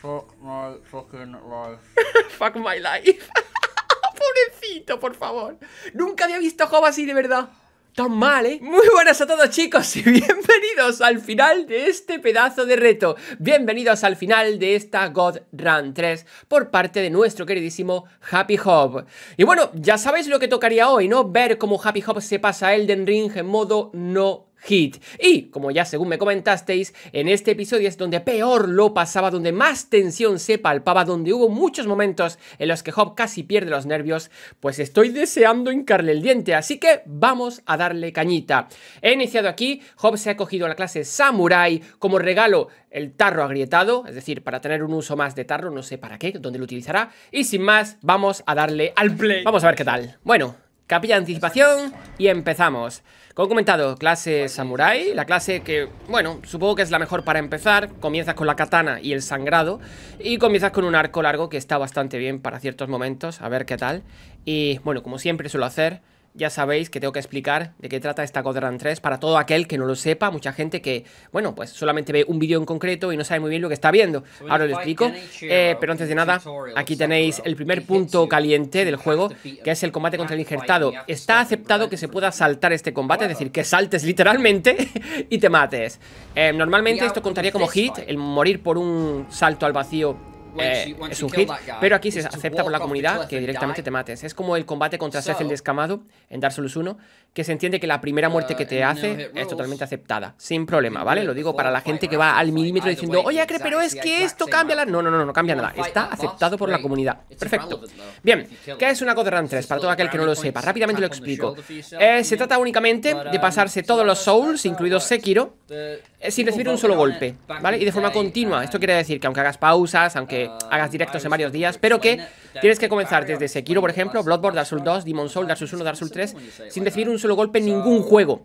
Fuck my fucking life. Fuck my life. Pobrecito, por favor. Nunca había visto a Job así de verdad. Tan mal, ¿eh? Muy buenas a todos chicos y bienvenidos al final de este pedazo de reto. Bienvenidos al final de esta God Run 3 por parte de nuestro queridísimo Happy Hop. Y bueno, ya sabéis lo que tocaría hoy, ¿no? Ver cómo Happy Hop se pasa a Elden Ring en modo no hit. Y, como ya según me comentasteis, en este episodio es donde peor lo pasaba, donde más tensión se palpaba, donde hubo muchos momentos en los que Job casi pierde los nervios, pues estoy deseando hincarle el diente, así que vamos a darle cañita. He iniciado aquí, Job se ha cogido la clase Samurai como regalo el tarro agrietado, es decir, para tener un uso más de tarro, no sé para qué, dónde lo utilizará, y sin más, vamos a darle al play. Vamos a ver qué tal. Bueno, capilla de anticipación y empezamos he comentado, clase samurai, la clase que, bueno, supongo que es la mejor para empezar. Comienzas con la katana y el sangrado y comienzas con un arco largo que está bastante bien para ciertos momentos, a ver qué tal. Y bueno, como siempre suelo hacer, ya sabéis que tengo que explicar de qué trata esta War 3 para todo aquel que no lo sepa, mucha gente que, bueno, pues solamente ve un vídeo en concreto y no sabe muy bien lo que está viendo. Ahora lo explico, eh, uh, pero antes de nada, aquí tenéis el primer punto caliente del juego, que es el combate contra el injertado. Está aceptado que se pueda saltar este combate, es decir, que saltes literalmente y te mates. Eh, normalmente esto contaría como hit, el morir por un salto al vacío eh, es un hit, pero aquí se acepta por la comunidad que directamente te mates. Es como el combate contra Seth el Descamado en Dark Souls 1, que se entiende que la primera ah, muerte que te hace es totalmente aceptada, sin problema, ¿vale? Lo digo para la gente que va al milímetro diciendo, oye, pero es que esto cambia la... No, no, no, no cambia nada, está aceptado por la comunidad. Perfecto. Bien, ¿qué es una God Run 3? Para todo aquel que no lo sepa, rápidamente lo explico. Eh, se trata únicamente de pasarse todos los Souls, incluido Sekiro, eh, sin recibir un solo golpe, ¿vale? Y de forma continua. Esto quiere decir que aunque hagas pausas, aunque uh, hagas directos en varios días, pero que tienes que comenzar desde Sekiro, por ejemplo, Bloodborne, Dark Souls 2, Demon Souls, Dark 1, Dark Souls 3, sin recibir un solo golpe en ningún juego.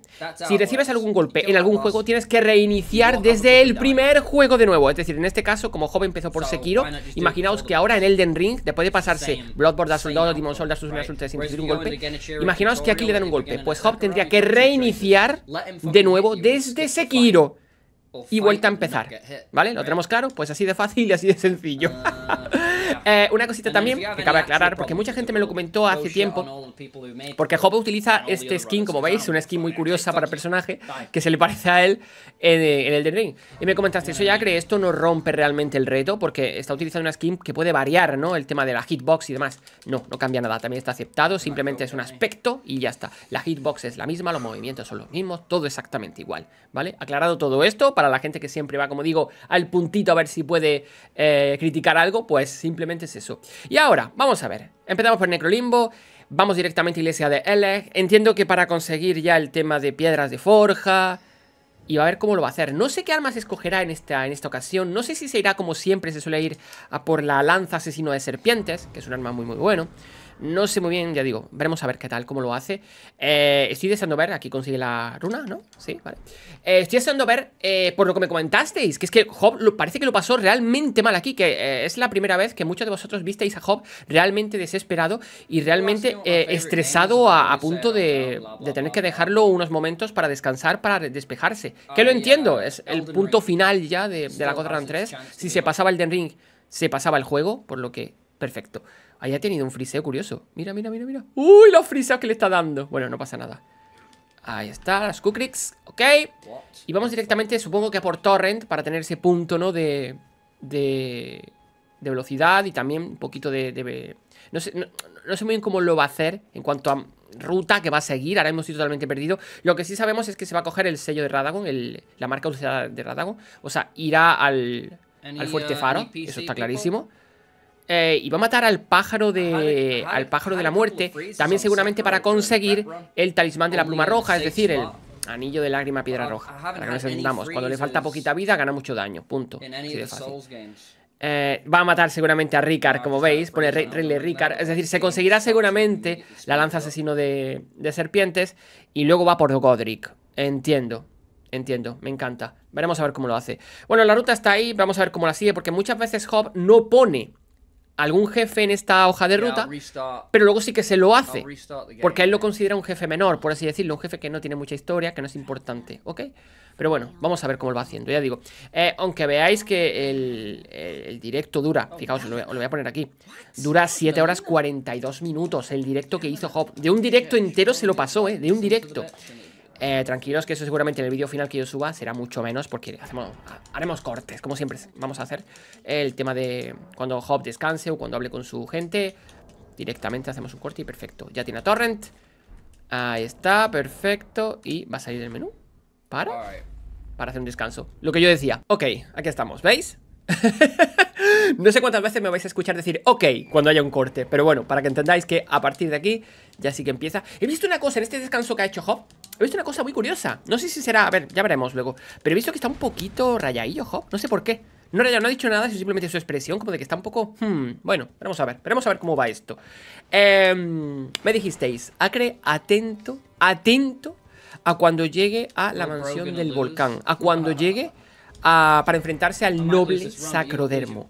Si recibes pues. algún golpe en algún juego, tienes que reiniciar desde el primer juego de nuevo. Es decir, en este caso, como joven empezó por Sekiro, imaginaos que ahora en Elden Ring, después de pasarse Bloodborne, Dark Souls 2, Demon Souls, Dark Souls sin recibir un golpe, imaginaos que aquí le dan un golpe. Pues Job tendría que reiniciar de nuevo desde Sekiro y vuelta a empezar. ¿Vale? ¿Lo tenemos claro? Pues así de fácil y así de sencillo. Eh, una cosita también que cabe aclarar, porque mucha gente me lo comentó hace tiempo, porque Hobo utiliza este skin, como veis, una skin muy curiosa para personaje, que se le parece a él en, el Elden Ring. Y me comentaste, eso ya cree, esto no rompe realmente el reto, porque está utilizando una skin que puede variar, ¿no? El tema de la hitbox y demás. No, no cambia nada, también está aceptado, simplemente es un aspecto y ya está. La hitbox es la misma, los movimientos son los mismos, todo exactamente igual, ¿vale? Aclarado todo esto para la gente que siempre va, como digo, al puntito a ver si puede eh, criticar algo, pues simplemente es eso. Y ahora, vamos a ver. Empezamos por Necrolimbo. Vamos directamente a Iglesia de Elec. Entiendo que para conseguir ya el tema de piedras de forja. Y va a ver cómo lo va a hacer. No sé qué armas escogerá en esta, en esta ocasión. No sé si se irá como siempre se suele ir a por la lanza asesino de serpientes. Que es un arma muy muy bueno. No sé muy bien, ya digo, veremos a ver qué tal, cómo lo hace. Eh, estoy deseando ver, aquí consigue la runa, ¿no? Sí, vale. Eh, estoy deseando ver, eh, por lo que me comentasteis, que es que Hobb parece que lo pasó realmente mal aquí, que es la primera vez que muchos de vosotros visteis a Hobb realmente desesperado y realmente estresado a, punto de, tener que dejarlo unos momentos para descansar, para despejarse. Ah, que lo entiendo, es el punto final ya de, la la Godran 3. Si se pasaba el Den Ring, se pasaba el juego, por lo que perfecto. Ahí ha tenido un friseo curioso. Mira, mira, mira, mira. ¡Uy, los friseos que le está dando! Bueno, no pasa nada. Ahí está, las kukriks Ok. Y vamos directamente, supongo que por Torrent, para tener ese punto, ¿no? De... De, de velocidad y también un poquito de... no, sé, no, sé muy bien cómo lo va a hacer en cuanto a ruta que va a seguir. Ahora hemos sido totalmente perdidos Lo que sí sabemos es que se va a coger el sello de Radagon, la marca de Radagon. O sea, irá al, al fuerte faro. Eso está clarísimo. Eh, y va a matar al pájaro de al pájaro de la muerte, también seguramente para conseguir el talismán de la pluma roja, es decir, el anillo de lágrima piedra roja. Para que nos entendamos, cuando le falta poquita vida gana mucho daño, punto. Eh, va a matar seguramente a Ricard, ah, como veis, pone Rickard Ricard, es decir, se conseguirá seguramente la lanza asesino de, de serpientes y luego va por Godric, entiendo, Entiendo, me encanta. Veremos a ver cómo lo hace. Bueno, la ruta está ahí, vamos a ver cómo la sigue, porque muchas veces Hob no pone algún jefe en esta hoja de ruta, pero luego sí que se lo hace, porque él lo considera un jefe menor, por así decirlo, un jefe que no tiene mucha historia, que no es importante, ¿ok? Pero bueno, vamos a ver cómo lo va haciendo, ya digo. Eh, aunque veáis que el, directo dura, fijaos, os lo, voy a poner aquí, dura 7 horas 42 minutos el directo que hizo Hop. De un directo entero se lo pasó, ¿eh? De un directo. Eh, tranquilos que eso seguramente en el vídeo final que yo suba será mucho menos porque hacemos, haremos cortes, como siempre vamos a hacer. El tema de cuando Hop descanse o cuando hable con su gente, directamente hacemos un corte y perfecto. Ya tiene Torrent. Ahí está, perfecto. Y va a salir el menú para, para hacer un descanso. Lo que yo decía. Ok, aquí estamos, ¿veis? no sé cuántas veces me vais a escuchar decir ok cuando haya un corte, pero bueno, para que entendáis que a partir de aquí ya sí que empieza. He visto una cosa en este descanso que ha hecho Hop, He visto una cosa muy curiosa. No sé si será... A ver, ya veremos luego. Pero he visto que está un poquito rayadillo, ojo. No sé por qué. No, no ha dicho nada, es simplemente su expresión, como de que está un poco... Hmm, bueno, veremos a ver, veremos a ver cómo va esto. Em, me dijisteis, Acre, atento, atento a cuando llegue a la mansión del volcán, a cuando llegue para enfrentarse al noble sacrodermo.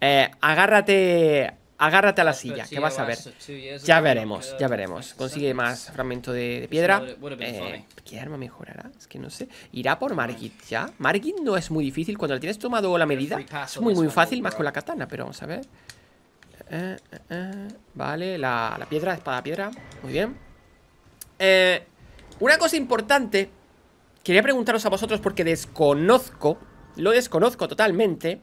Eh, agárrate, Agárrate a la silla, que vas a ver. Ya veremos, ya veremos. Consigue más fragmento de, piedra. ¿Qué arma eh, ¿eh? mejorará? Es que no sé. Irá por Margit ya. Margit no es muy difícil. Cuando le tienes tomado la medida, es muy, muy fácil, más con la katana. Pero vamos a ver. Eh, vale, la, la piedra, espada piedra. Muy bien. una cosa importante. Quería preguntaros a vosotros porque desconozco. Lo desconozco totalmente.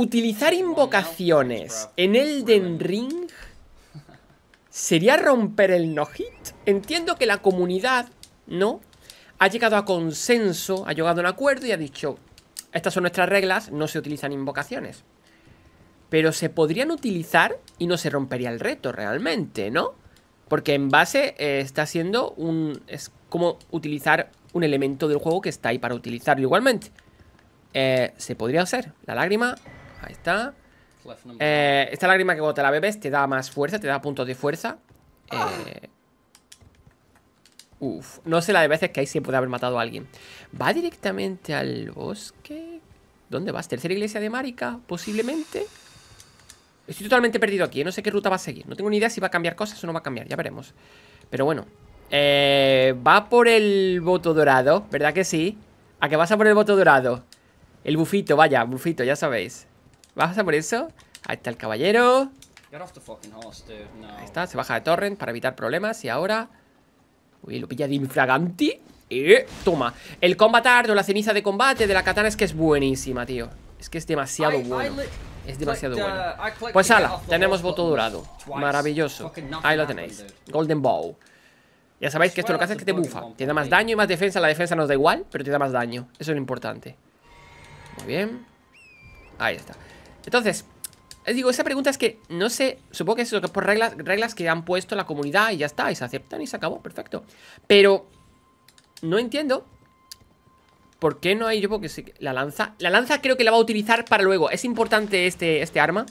Utilizar invocaciones en Elden Ring sería romper el no-hit. Entiendo que la comunidad, ¿no? Ha llegado a consenso, ha llegado a un acuerdo y ha dicho, estas son nuestras reglas, no se utilizan invocaciones. Pero se podrían utilizar y no se rompería el reto realmente, ¿no? Porque en base eh, está siendo un... Es como utilizar un elemento del juego que está ahí para utilizarlo igualmente. Eh, se podría hacer. La lágrima Ahí está. Eh, esta lágrima que vota la bebés te da más fuerza, te da puntos de fuerza. Eh, uf, no sé la de veces que ahí se puede haber matado a alguien. ¿Va directamente al bosque? ¿Dónde vas? ¿Tercera iglesia de marica, Posiblemente. Estoy totalmente perdido aquí, ¿eh? no sé qué ruta va a seguir. No tengo ni idea si va a cambiar cosas o no va a cambiar, ya veremos. Pero bueno. va por el voto dorado, ¿verdad que sí? ¿A qué vas a por el voto dorado? El bufito, vaya, bufito, ya sabéis. ¿Vas a por eso? Ahí está el caballero. Ahí está, se baja de torrent para evitar problemas. Y ahora... Uy, lo pilla de infraganti. Eh, toma. El o la ceniza de combate de la katana es que es buenísima, tío. Es que es demasiado bueno. Es demasiado bueno. Uh, pues ala, tenemos voto dorado. Maravilloso. Ahí lo tenéis. Golden Bow. Ya sabéis que esto lo que hace es que te bufa. Te da más daño y más defensa. La defensa nos da igual, pero te da más daño. Eso es lo importante. Muy bien. Ahí está. Entonces, eh, digo, esa pregunta es que no sé, supongo que es que por reglas, reglas que han puesto la comunidad y ya está, y se aceptan y se acabó, perfecto. Pero no entiendo por qué no hay, yo porque la lanza, la lanza creo que la va a utilizar para luego, es importante este, este arma,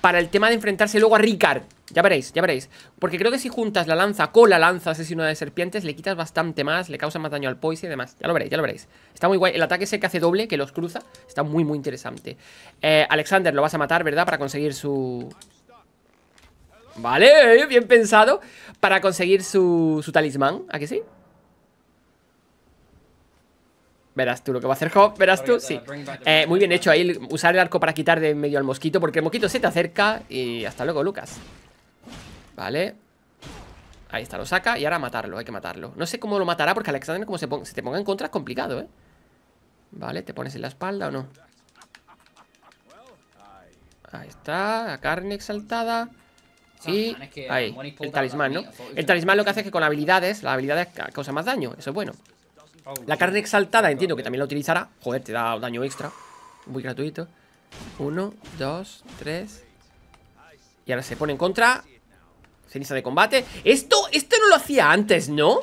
para el tema de enfrentarse luego a Ricard. Ya veréis, ya veréis. Porque creo que si juntas la lanza con la lanza asesina de serpientes, le quitas bastante más, le causa más daño al poise y demás. Ya lo veréis, ya lo veréis. Está muy guay. El ataque ese que hace doble, que los cruza, está muy, muy interesante. Eh, Alexander lo vas a matar, ¿verdad? Para conseguir su... Vale, bien pensado. Para conseguir su, su talismán. ¿A que sí? Verás tú lo que va a hacer Hop, verás tú, sí. Eh, muy bien hecho ahí, usar el arco para quitar de medio al mosquito, porque el mosquito se te acerca y hasta luego, Lucas. Vale Ahí está, lo saca y ahora matarlo, hay que matarlo No sé cómo lo matará porque Alexander como se, te ponga en contra es complicado, ¿eh? Vale, ¿te pones en la espalda o no? Ahí está, la carne exaltada ah, Y ahí, el talismán, ¿no? El talismán lo que hace es que con habilidades La habilidad causa más daño, eso es bueno oh, La carne exaltada entiendo que también la utilizará Joder, te da daño extra Muy gratuito Uno, dos, tres Y ahora se pone en contra Ceniza de combate Esto, esto no lo hacía antes, ¿no?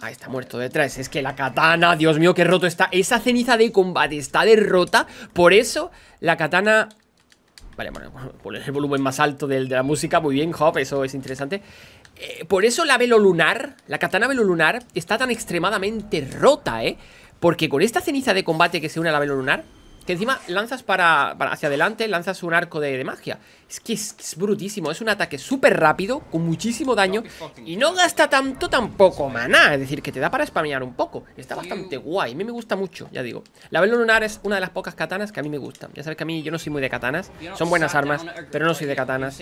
Ah, está muerto detrás Es que la katana, Dios mío, qué roto está Esa ceniza de combate está derrota Por eso la katana Vale, bueno, poner el volumen más alto de, de la música Muy bien, Hop, eso es interesante eh, Por eso la velo lunar La katana velo lunar está tan extremadamente rota, ¿eh? Porque con esta ceniza de combate que se une a la velo lunar que encima lanzas para, hacia adelante, lanzas un arco de, magia. Es que es, brutísimo. Es un ataque súper rápido, con muchísimo daño. Y no gasta tanto tampoco maná. Es decir, que te da para spamear un poco. Está bastante guay. A mí me gusta mucho, ya digo. La velo lunar es una de las pocas katanas que a mí me gustan. Ya sabes que a mí yo no soy muy de katanas. Son buenas armas, pero no soy de katanas.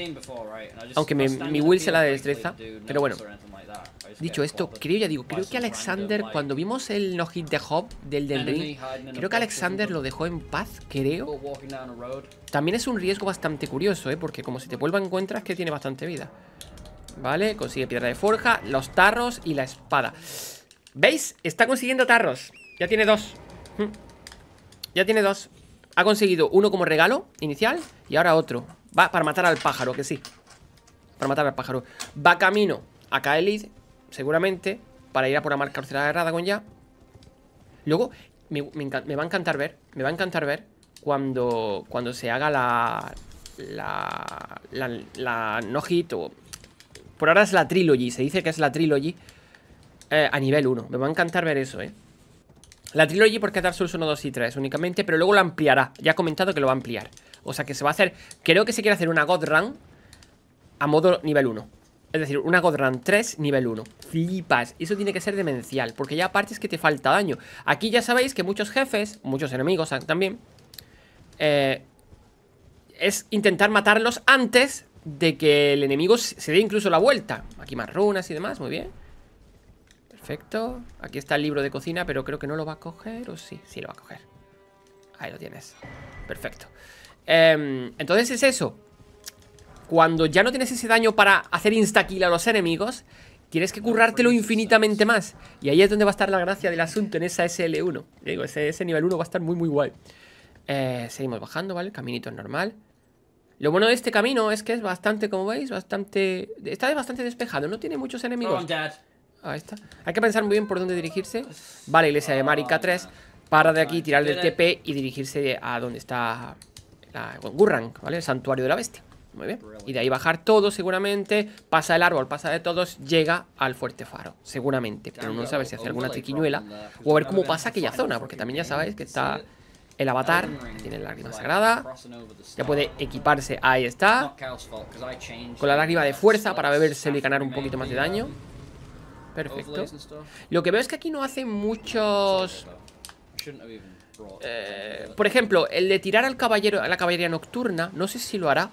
Aunque mi, will se la de destreza. Pero bueno. Dicho esto, creo, ya digo, creo que Alexander, cuando vimos el no-hit de Hop del del creo que Alexander lo dejó en paz, creo. También es un riesgo bastante curioso, ¿eh? Porque como si te vuelva encuentras que tiene bastante vida. Vale, consigue piedra de forja, los tarros y la espada. ¿Veis? Está consiguiendo tarros. Ya tiene dos. Hm. Ya tiene dos. Ha conseguido uno como regalo inicial y ahora otro. Va para matar al pájaro, que sí. Para matar al pájaro. Va camino a Kaelid seguramente, para ir a por la marca la de con ya. Luego, me, va a encantar ver, me va a encantar ver cuando, cuando se haga la, la, la, no hit o... Por ahora es la trilogy, se dice que es la trilogy eh, a nivel 1. Me va a encantar ver eso, ¿eh? La trilogy porque Dark Souls 1, 2 y 3 únicamente, pero luego la ampliará. Ya ha comentado que lo va a ampliar. O sea que se va a hacer... Creo que se quiere hacer una God Run a modo nivel 1. Es decir, una Godran 3, nivel 1 Flipas, eso tiene que ser demencial Porque ya aparte es que te falta daño Aquí ya sabéis que muchos jefes, muchos enemigos también eh, Es intentar matarlos antes de que el enemigo se dé incluso la vuelta Aquí más runas y demás, muy bien Perfecto Aquí está el libro de cocina, pero creo que no lo va a coger ¿O sí? Sí lo va a coger Ahí lo tienes Perfecto em, Entonces es eso cuando ya no tienes ese daño para hacer insta-kill a los enemigos, tienes que currártelo infinitamente más. Y ahí es donde va a estar la gracia del asunto en esa SL1. Digo, ese, nivel 1 va a estar muy, muy guay. Eh, seguimos bajando, ¿vale? caminito normal. Lo bueno de este camino es que es bastante, como veis, bastante... Está bastante despejado, no tiene muchos enemigos. Ahí está. Hay que pensar muy bien por dónde dirigirse. Vale, iglesia de Mari K3. Para de aquí, tirar del TP y dirigirse a donde está la ¿vale? El santuario de la bestia. Muy bien. Y de ahí bajar todo, seguramente. Pasa el árbol, pasa de todos, llega al fuerte faro, seguramente. Pero no sabes si hace alguna triquiñuela o a ver cómo pasa aquella zona, porque también ya sabéis que está el avatar, tiene la lágrima sagrada. Ya puede equiparse, ahí está. Con la lágrima de fuerza para beberse y ganar un poquito más de daño. Um, Perfecto. Lo que veo es que aquí no hace muchos... Eh, por ejemplo, el de tirar al caballero a la caballería nocturna, no sé si lo hará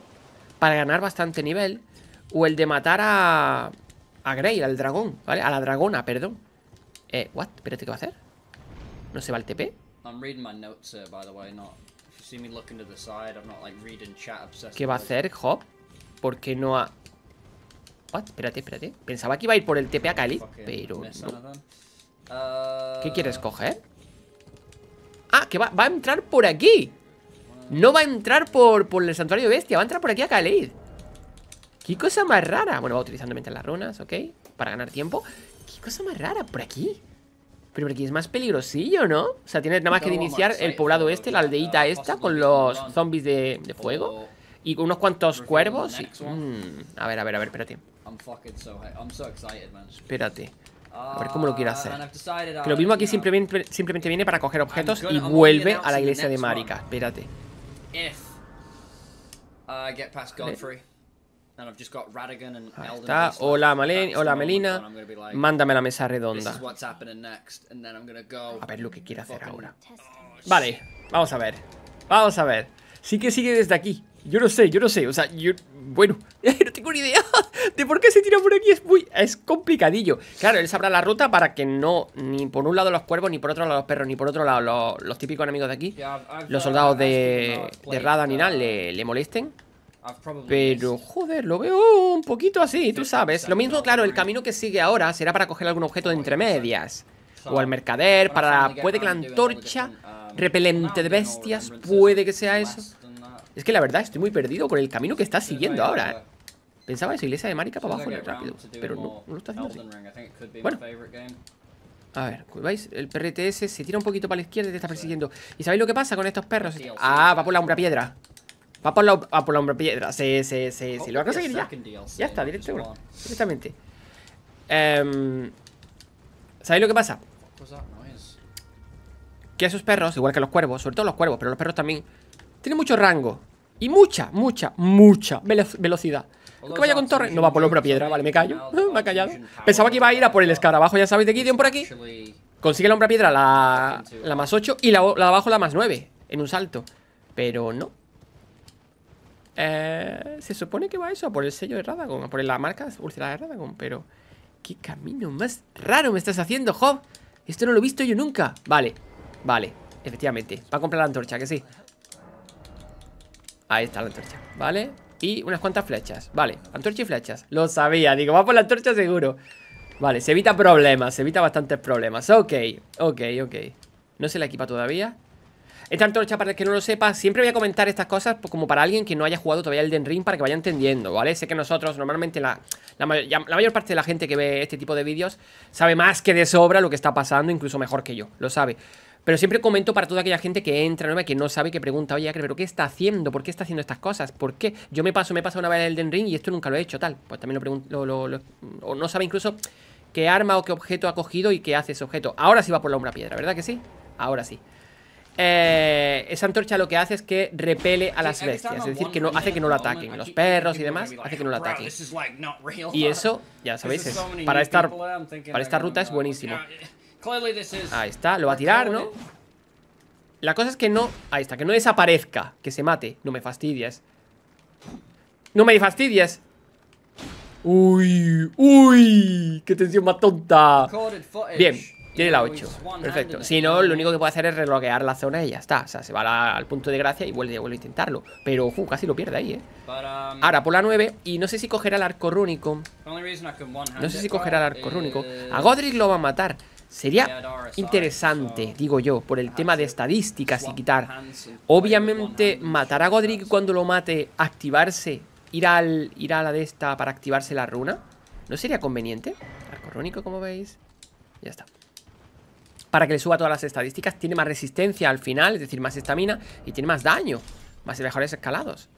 para ganar bastante nivel. O el de matar a... A Grey, al dragón, ¿vale? A la dragona, perdón. Eh, what? Espérate, ¿qué va a hacer? ¿No se va el TP? ¿Qué va a hacer, Hop? qué no ha... What? Espérate, espérate. Pensaba que iba a ir por el TP a Cali, pero ¿Qué uh, quieres coger? Ah, que va, va a entrar por aquí. No va a entrar por, el santuario bestia Va a entrar por aquí a Kaleid Qué cosa más rara Bueno, va utilizando mientras las runas, ok Para ganar tiempo Qué cosa más rara, por aquí Pero por aquí es más peligrosillo, ¿no? O sea, tiene nada más que iniciar el poblado este La aldeita esta con los zombies de, fuego Y unos cuantos cuervos y, mm, A ver, a ver, a ver, espérate Espérate a ver cómo lo quiero hacer. Ah, que lo mismo aquí simplemente, simplemente viene para coger objetos y vuelve a la iglesia de Marika. Espérate if Godfrey. Hola, Melina. Mándame la mesa redonda. a ver lo que quiere hacer ahora. Vale, vamos a ver. Vamos a ver. Sí que sigue desde aquí. Yo no sé, yo no sé. O sea, yo. Bueno, no tengo ni idea de por qué se tira por aquí. Es muy. Es complicadillo. Claro, él sabrá la ruta para que no. Ni por un lado los cuervos, ni por otro lado los perros, ni por otro lado los, típicos enemigos de aquí. Los uh, soldados de. Uh, de Rada ni nada uh, le, le molesten. Pero, joder, lo veo un poquito así, tú sabes. Lo mismo, claro, el camino que sigue ahora será para coger algún objeto de entre O al mercader, para... Puede que la antorcha um, repelente de bestias, puede que sea eso. Es que la verdad estoy muy perdido con el camino que estás siguiendo ahora, Pensaba esa iglesia de marica para abajo rápido, pero no, lo está haciendo Bueno. A ver, ¿veis? El PRTS se tira un poquito para la izquierda y te está persiguiendo. ¿Y sabéis lo que pasa con estos perros? Ah, va por la umbra piedra. Va por la, va por la umbra piedra. Se, sí, sí, Lo va a conseguir ya. Ya está, directo, directamente. Em, ¿Sabéis lo que pasa? Que esos perros, igual que los cuervos, sobre todo los cuervos, pero los perros también, tienen mucho rango. Y mucha, mucha, mucha velocidad. Que vaya con torre. No va por la propia piedra, vale, me callo. me ha callado. Pensaba que iba a ir a por el escarabajo, ya sabéis, de Gideon por aquí. Consigue la hombra piedra, la, más 8 y la, abajo la más 9 en un salto. Pero no. Eh, se supone que va eso, a por el sello de Radagon, a por la marca la de Radagon, pero... ¿Qué camino más raro me estás haciendo, Job? Esto no lo he visto yo nunca. Vale, vale, efectivamente. Va a comprar la antorcha, que sí. Ahí está la antorcha, ¿vale? Y unas cuantas flechas, vale, antorcha y flechas Lo sabía, digo, va por la antorcha seguro Vale, se evita problemas, se evita bastantes problemas Ok, ok, ok No se la equipa todavía Esta antorcha, para el que no lo sepa, siempre voy a comentar estas cosas pues, Como para alguien que no haya jugado todavía el Ring Para que vaya entendiendo, ¿vale? Sé que nosotros, normalmente la, la mayor parte de la gente que ve este tipo de vídeos Sabe más que de sobra lo que está pasando Incluso mejor que yo, lo sabe pero siempre comento para toda aquella gente que entra nueva que no sabe, que pregunta, oye, pero ¿qué está haciendo? ¿Por qué está haciendo estas cosas? ¿Por qué? Yo me paso, me paso una vez el Den Ring y esto nunca lo he hecho, tal. Pues también lo pregunto, o no sabe incluso qué arma o qué objeto ha cogido y qué hace ese objeto. Ahora sí va por la hombra piedra, ¿verdad que sí? Ahora sí. Eh, esa antorcha lo que hace es que repele a las bestias, es decir, que no hace que no lo ataquen. Los perros y demás hace que no lo ataquen. Y eso, ya sabéis, para, para esta ruta es buenísimo. Ahí está, lo va a tirar, ¿no? La cosa es que no... Ahí está, que no desaparezca Que se mate, no me fastidias. No me fastidias. Uy, uy Qué tensión más tonta Bien, tiene la 8 Perfecto, si no, lo único que puede hacer es reloquear la zona Y ya está, o sea, se va al punto de gracia Y vuelve, vuelve a intentarlo, pero casi lo pierde ahí, eh um, Ahora, por la 9 Y no sé si cogerá el arco rúnico No sé si cogerá el arco rúnico A Godric lo va a matar Sería interesante, digo yo, por el tema de estadísticas y quitar. Obviamente, matar a Godric cuando lo mate, activarse, ir, al, a la de esta para activarse la runa. ¿No sería conveniente? Arco rónico, como veis. Ya está. Para que le suba todas las estadísticas, tiene más resistencia al final, es decir, más estamina y tiene más daño. Más mejores escalados.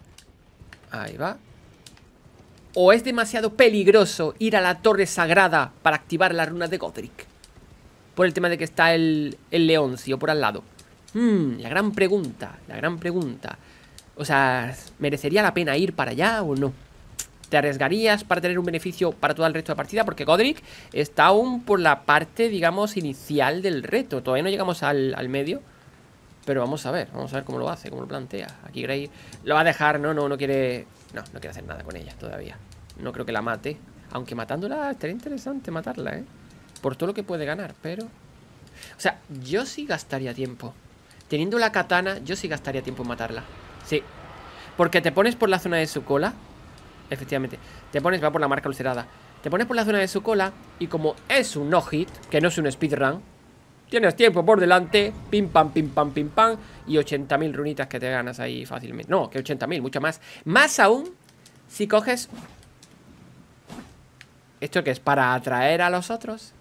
Ahí va. ¿O es demasiado peligroso ir a la torre sagrada para activar La runa de Godric? por el tema de que está el, el Leoncio por al lado. Hmm, la gran pregunta, la gran pregunta. O sea, ¿merecería la pena ir para allá o no? ¿Te arriesgarías para tener un beneficio para todo el resto de la partida? Porque Godric está aún por la parte, digamos, inicial del reto. Todavía no llegamos al, al medio. Pero vamos a ver, vamos a ver cómo lo hace, cómo lo plantea. Aquí Grey lo va a dejar, no, no, no quiere... No, no quiere hacer nada con ella todavía. No creo que la mate. Aunque matándola estaría interesante matarla, ¿eh? por todo lo que puede ganar, pero... O sea, yo sí gastaría tiempo. Teniendo la katana, yo sí gastaría tiempo en matarla. Sí. Porque te pones por la zona de su cola. Efectivamente. Te pones, va por la marca lucerada. Te pones por la zona de su cola y como es un no-hit, que no es un speedrun, tienes tiempo por delante, pim pam, pim pam, pim pam, y 80.000 runitas que te ganas ahí fácilmente. No, que 80.000, mucho más. Más aún si coges... ¿Esto que es para atraer a los otros?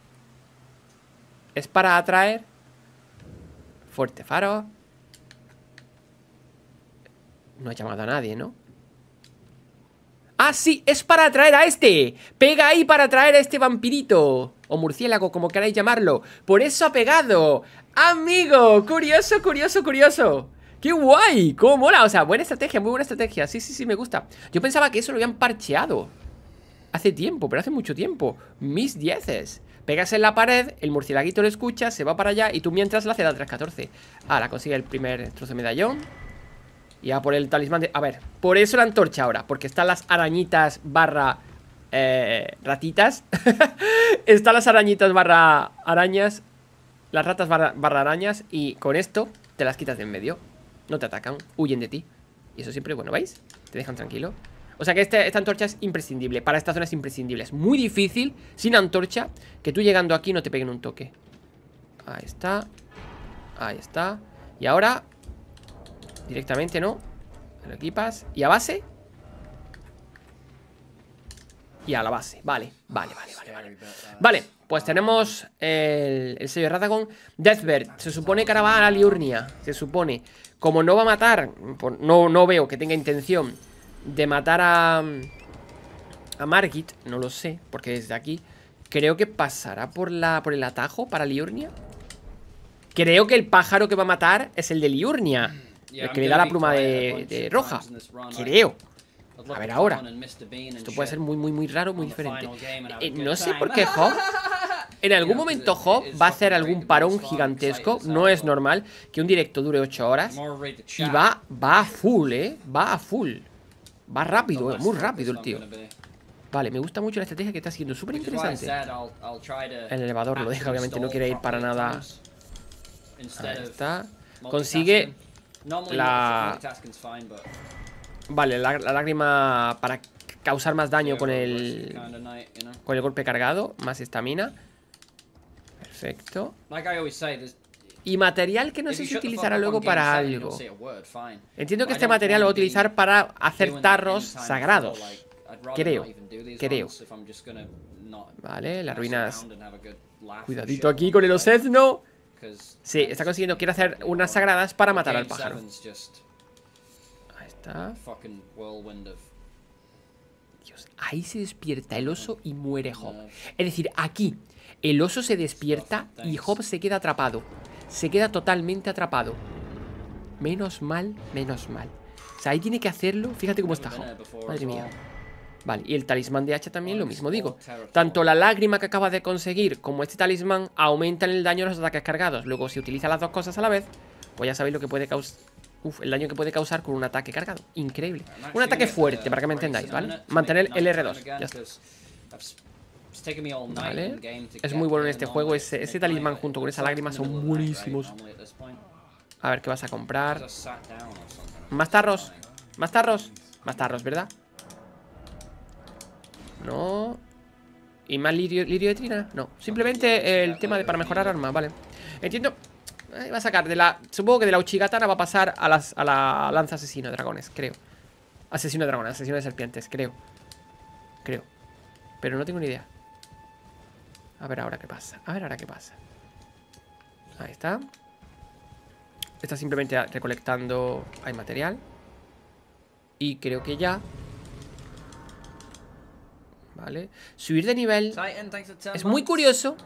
Es para atraer. Fuerte faro. No ha llamado a nadie, ¿no? ¡Ah, sí! ¡Es para atraer a este! ¡Pega ahí para atraer a este vampirito! O murciélago, como queráis llamarlo. ¡Por eso ha pegado! ¡Amigo! ¡Curioso, curioso, curioso! ¡Qué guay! ¡Cómo hola! O sea, buena estrategia, muy buena estrategia. Sí, sí, sí, me gusta. Yo pensaba que eso lo habían parcheado. Hace tiempo, pero hace mucho tiempo. Mis dieces. Pegas en la pared, el murcielaguito lo escucha, se va para allá y tú mientras la haces la 314. Ah, la consigue el primer trozo de medallón. Y va por el talismán de... A ver, por eso la antorcha ahora, porque están las arañitas barra... Eh, ratitas Están las arañitas barra arañas Las ratas barra, barra arañas Y con esto te las quitas de en medio No te atacan, huyen de ti y eso siempre, bueno, ¿veis? Te dejan tranquilo o sea que este, esta antorcha es imprescindible. Para estas zonas es imprescindible. Es muy difícil, sin antorcha, que tú llegando aquí no te peguen un toque. Ahí está. Ahí está. Y ahora... Directamente, ¿no? Lo equipas. ¿Y a base? Y a la base. Vale, vale, vale, vale, vale. pues tenemos el, el sello de Rathagon. Deathbird. Se supone que ahora va a la Liurnia. Se supone. Como no va a matar, no, no veo que tenga intención de matar a... A Margit, no lo sé, porque desde aquí creo que pasará por, la, por el atajo para Liurnia. Creo que el pájaro que va a matar es el de Liurnia, mm, el que le da la pluma de, roja. Creo. A ver ahora. Esto puede ser muy, muy, muy raro, muy diferente. Eh, no sé por qué Hop, En algún momento Hop va a hacer algún parón gigantesco. No es normal que un directo dure 8 horas. Y va, va a full, ¿eh? Va a full. Va rápido, eh, muy rápido el tío. Vale, me gusta mucho la estrategia que está haciendo, súper interesante. El elevador lo deja, obviamente no quiere ir para nada. Ahí está. Consigue la... Vale, la, lágrima para causar más daño con el... Con el golpe cargado, más estamina. Perfecto y material que no sé si utilizará luego para algo. Entiendo que este material lo va a utilizar para hacer tarros sagrados. Creo, creo. Vale, las ruinas. Cuidadito aquí con el no Sí, está consiguiendo. Quiere hacer unas sagradas para matar al pájaro. Ahí está. Dios, ahí se despierta el oso y muere Job. Es decir, aquí el oso se despierta y Job se queda atrapado se queda totalmente atrapado. Menos mal, menos mal. O sea, ahí tiene que hacerlo. Fíjate cómo está. Madre mía. Vale, y el talismán de hacha también lo mismo digo. Tanto la lágrima que acaba de conseguir como este talismán aumentan el daño de los ataques cargados. Luego, si utiliza las dos cosas a la vez, pues ya sabéis lo que puede causar... Uf, el daño que puede causar con un ataque cargado. Increíble. Un ataque fuerte, para que me entendáis, ¿vale? Mantener el R2. Ya está. ¿Vale? Es muy bueno en este juego. Ese, talismán junto con esa lágrima son buenísimos. A ver qué vas a comprar. Más tarros. Más tarros. Más tarros, ¿verdad? No. ¿Y más lirio, lirio de trina? No. Simplemente el tema de para mejorar armas, vale. Entiendo. Eh, va a sacar de la. Supongo que de la Uchigatana va a pasar a, las, a la lanza asesino de dragones, creo. Asesino de dragones, asesino de serpientes, creo. Creo. Pero no tengo ni idea. A ver ahora qué pasa. A ver ahora qué pasa. Ahí está. Está simplemente recolectando... Hay material. Y creo que ya... Vale. Subir de nivel... Es muy curioso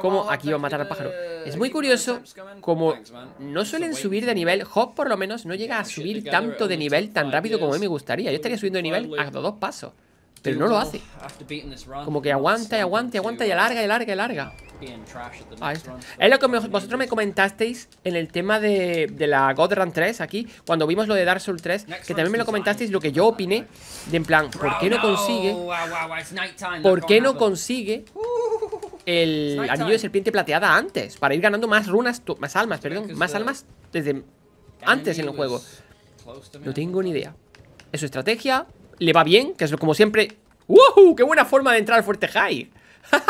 como aquí va a matar al pájaro. Es muy curioso como no suelen subir de nivel. Hop por lo menos no llega a subir tanto de nivel tan rápido como a mí me gustaría. Yo estaría subiendo de nivel a dos pasos. Pero no lo hace. Como que aguanta y aguanta y aguanta y alarga y alarga y alarga. es lo que vosotros me comentasteis en el tema de, de la God Run 3 aquí, cuando vimos lo de Dark Souls 3, que también me lo comentasteis lo que yo opiné, de en plan, ¿por qué no consigue? ¿Por qué no consigue el anillo de serpiente plateada antes? Para ir ganando más runas, más almas, perdón, más almas desde antes en el juego. No tengo ni idea. Es su estrategia, le va bien, que es como siempre... ¡Wow! ¡Qué buena forma de entrar al Fuerte High!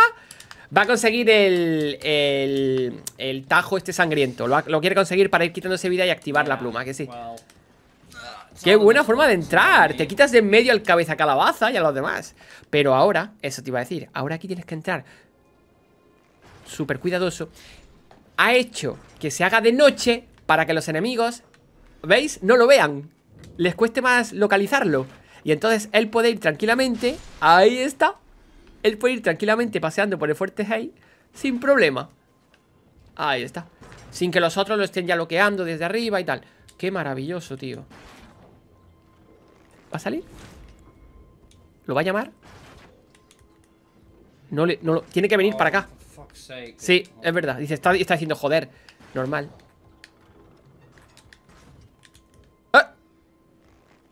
va a conseguir el, el, el tajo este sangriento. Lo, lo, quiere conseguir para ir quitándose vida y activar la pluma, que sí. ¡Qué buena forma de entrar! Te quitas de en medio al cabeza calabaza y a los demás. Pero ahora, eso te iba a decir, ahora aquí tienes que entrar súper cuidadoso. Ha hecho que se haga de noche para que los enemigos, ¿veis? No lo vean. Les cueste más localizarlo. Y entonces él puede ir tranquilamente, ahí está, él puede ir tranquilamente paseando por el fuerte Hay sin problema. Ahí está. Sin que los otros lo estén ya bloqueando desde arriba y tal. Qué maravilloso, tío. ¿Va a salir? ¿Lo va a llamar? No tiene que venir para acá. Oh, sí, es verdad. Dice, está, está diciendo, joder, normal.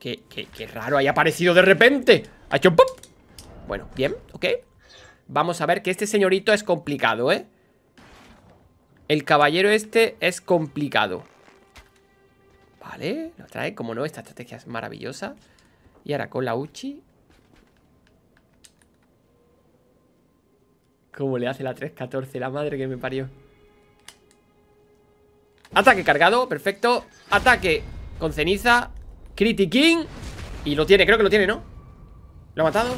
Qué, raro, haya aparecido de repente. Ha hecho pop. Bueno, bien, ok. Vamos a ver que este señorito es complicado, ¿eh? El caballero este es complicado. Vale, Lo trae, como no, esta estrategia es maravillosa. Y ahora con la Uchi. ¿Cómo le hace la 314? La madre que me parió. Ataque cargado, perfecto. Ataque con ceniza. Critiquín. Y lo tiene, creo que lo tiene, ¿no? ¿Lo ha matado?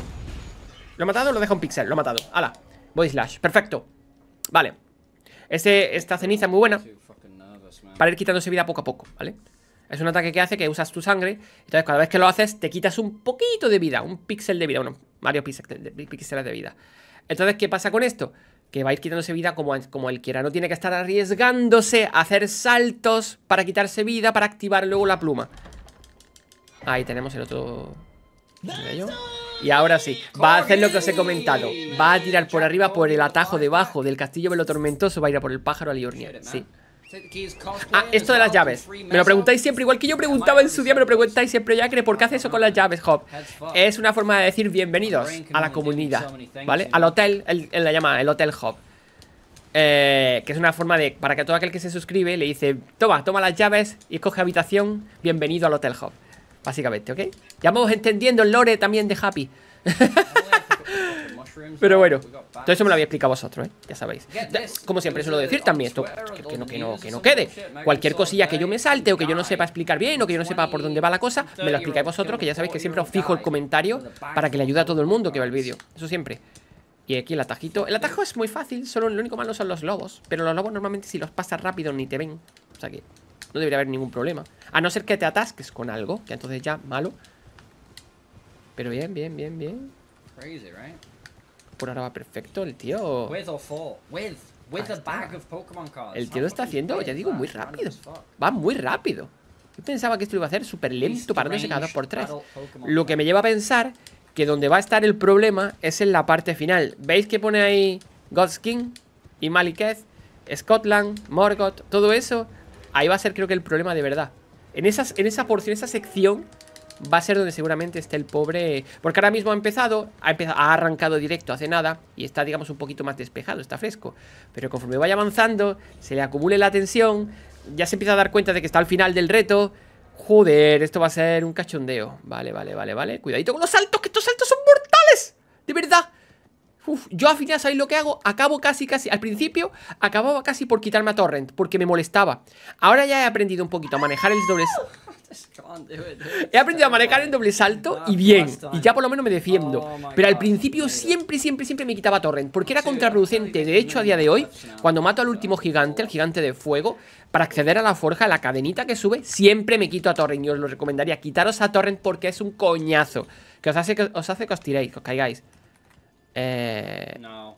¿Lo ha matado? Lo deja un pixel, lo ha matado. ¡Hala! Voy slash, perfecto. Vale. Este, esta ceniza es muy buena para ir quitándose vida poco a poco, ¿vale? Es un ataque que hace que usas tu sangre. Entonces, cada vez que lo haces, te quitas un poquito de vida, un pixel de vida, bueno, varios píxeles de vida. Entonces, ¿qué pasa con esto? Que va a ir quitándose vida como, como él quiera. No tiene que estar arriesgándose a hacer saltos para quitarse vida, para activar luego la pluma. Ahí tenemos el otro Y ahora sí, va a hacer lo que os he comentado. Va a tirar por arriba por el atajo debajo del castillo velo tormentoso, va a ir a por el pájaro a Liornia. Sí. Ah, esto de las llaves. Me lo preguntáis siempre, igual que yo preguntaba en su día, me lo preguntáis siempre, ya cree, ¿por qué hace eso con las llaves, Hop? Es una forma de decir bienvenidos a la comunidad, ¿vale? Al hotel, él, la llama el hotel Hop. Eh, que es una forma de, para que todo aquel que se suscribe le dice, toma, toma las llaves y escoge habitación, bienvenido al hotel Hop. Básicamente, ¿ok? Ya vamos entendiendo el lore también de Happy. Pero bueno, todo eso me lo había explicado vosotros, ¿eh? ya sabéis. Como siempre suelo decir también esto, que no, que, no, que no quede. Cualquier cosilla que yo me salte o que yo no sepa explicar bien o que yo no sepa por dónde va la cosa, me lo explicáis vosotros, que ya sabéis que siempre os fijo el comentario para que le ayude a todo el mundo que ve el vídeo. Eso siempre. Y aquí el atajito. El atajo es muy fácil, solo lo único malo son los lobos. Pero los lobos normalmente si los pasas rápido ni te ven. O sea que no debería haber ningún problema. A no ser que te atasques con algo, que entonces ya, malo. Pero bien, bien, bien, bien. Por ahora va perfecto el tío. With bag of Pokemon cards. El tío lo está haciendo, ya digo, muy rápido. Va muy rápido. Yo pensaba que esto iba a hacer súper lento, parándose cada 2 por tres... Lo que me lleva a pensar que donde va a estar el problema es en la parte final. ¿Veis que pone ahí Godskin y Maliketh, Scotland, Morgoth, todo eso? Ahí va a ser creo que el problema de verdad. En, esas, en esa porción, esa sección va a ser donde seguramente esté el pobre... Porque ahora mismo ha empezado, ha, empezado, ha arrancado directo hace nada y está, digamos, un poquito más despejado, está fresco. Pero conforme vaya avanzando, se le acumule la tensión, ya se empieza a dar cuenta de que está al final del reto. Joder, esto va a ser un cachondeo. Vale, vale, vale, vale. Cuidadito con los saltos, que estos saltos son mortales. De verdad. Uf, yo al final, ¿sabéis lo que hago? Acabo casi, casi, al principio acababa casi por quitarme a Torrent, porque me molestaba. Ahora ya he aprendido un poquito a manejar el doble... he aprendido a manejar el doble salto y bien, y ya por lo menos me defiendo. Oh Pero al principio siempre, siempre, siempre me quitaba Torrent, porque era contraproducente. De hecho, a día de hoy, cuando mato al último gigante, el gigante de fuego, para acceder a la forja, a la cadenita que sube, siempre me quito a Torrent. Y os lo recomendaría, quitaros a Torrent porque es un coñazo, que os hace que os, hace que os tiréis, que os caigáis. Eh, no,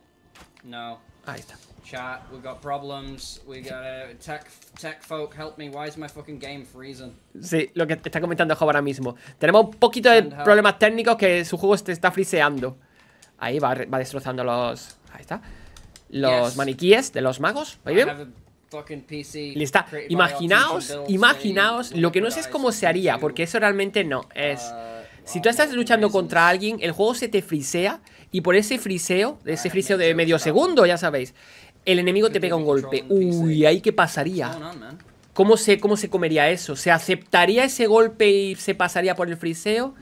no. Ahí está. Chat, we got problems, we got tech, tech folk, help me, why is my game freezing? Sí, lo que está comentando Job ahora mismo. Tenemos un poquito de problemas técnicos que su juego te está friseando. Ahí va, destrozando los... Ahí está. Los maniquíes de los magos. ¿Ahí bien? Lista. Imaginaos, imaginaos lo que no sé es cómo se haría, porque eso realmente no es... Uh, si tú estás luchando contra alguien, el juego se te frisea y por ese friseo, ese friseo de medio segundo, ya sabéis, el enemigo te pega un golpe. Uy, ahí qué pasaría. ¿Cómo se, ¿Cómo se comería eso? ¿Se aceptaría ese golpe y se pasaría por el friseo?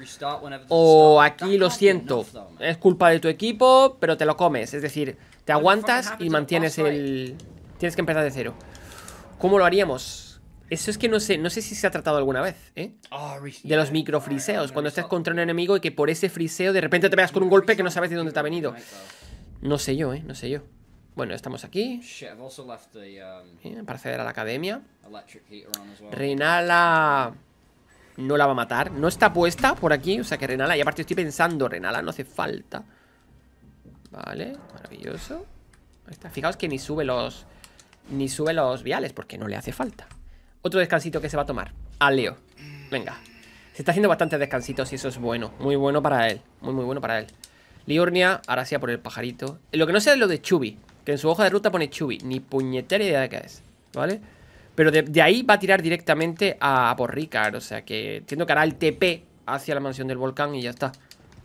O aquí lo siento, es culpa de tu equipo, pero te lo comes. Es decir, te aguantas y mantienes el... Tienes que empezar de cero. ¿Cómo lo haríamos? Eso es que no sé, no sé si se ha tratado alguna vez, ¿eh? Ah, de los microfriseos, cuando estás contra un enemigo y que por ese friseo de repente te veas con un golpe que no sabes de dónde te ha venido. No sé yo, ¿eh? No sé yo. Bueno, estamos aquí. Um, para acceder a la academia. Renala no la va a matar. No está puesta por aquí, o sea que Renala... Y aparte estoy pensando, Renala no hace falta. Vale, maravilloso. Ahí está. Fijaos que ni sube los... Ni sube los viales porque no le hace falta. Otro descansito que se va a tomar. Al Leo. Venga. Se está haciendo bastantes descansitos y eso es bueno. Muy bueno para él. Muy, muy bueno para él. Liurnia ahora sí a por el pajarito. Lo que no sé es lo de Chubi. Que en su hoja de ruta pone Chubi. Ni puñetera idea de qué es. ¿Vale? Pero de, ahí va a tirar directamente a, por Ricard. O sea que entiendo que hará el TP hacia la mansión del volcán y ya está.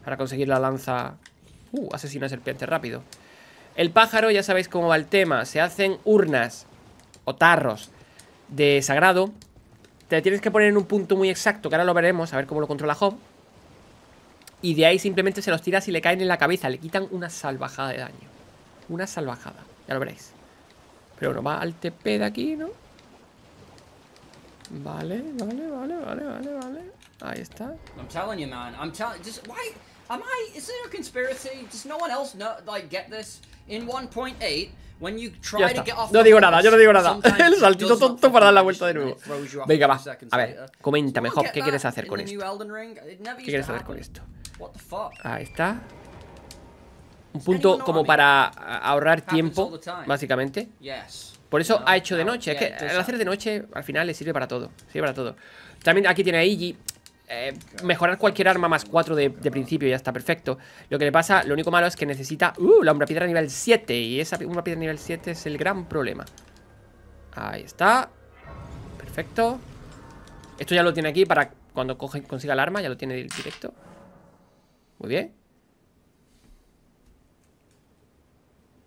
Para conseguir la lanza... Uh, asesino serpiente rápido. El pájaro, ya sabéis cómo va el tema. Se hacen urnas o tarros de sagrado. Te tienes que poner en un punto muy exacto, que ahora lo veremos, a ver cómo lo controla Job. Y de ahí simplemente se los tiras y le caen en la cabeza. Le quitan una salvajada de daño. Una salvajada. Ya lo veréis. Pero bueno, va al TP de aquí, ¿no? Vale, vale, vale, vale, vale, vale. Ahí está. I'm telling you, man. I'm Just why? Am I? Is a conspiracy? no one else know? Like, get this? In 1.8. No digo nada, yo no digo nada. El saltito tonto para dar la vuelta de nuevo. Venga, va. A ver, coméntame, Hop, ¿qué quieres hacer con esto? ¿Qué quieres hacer con esto? Ahí está. Un punto como para ahorrar tiempo, básicamente. Por eso ha hecho de noche. Es que Al hacer de noche al final le sirve para todo. Sirve para todo. También aquí tiene a Iggy. Eh, mejorar cualquier arma más 4 de, principio ya está perfecto. Lo que le pasa, lo único malo es que necesita... ¡Uh! La piedra nivel 7. Y esa umbra piedra nivel 7 es el gran problema. Ahí está. Perfecto. Esto ya lo tiene aquí para cuando coge, consiga el arma. Ya lo tiene directo. Muy bien.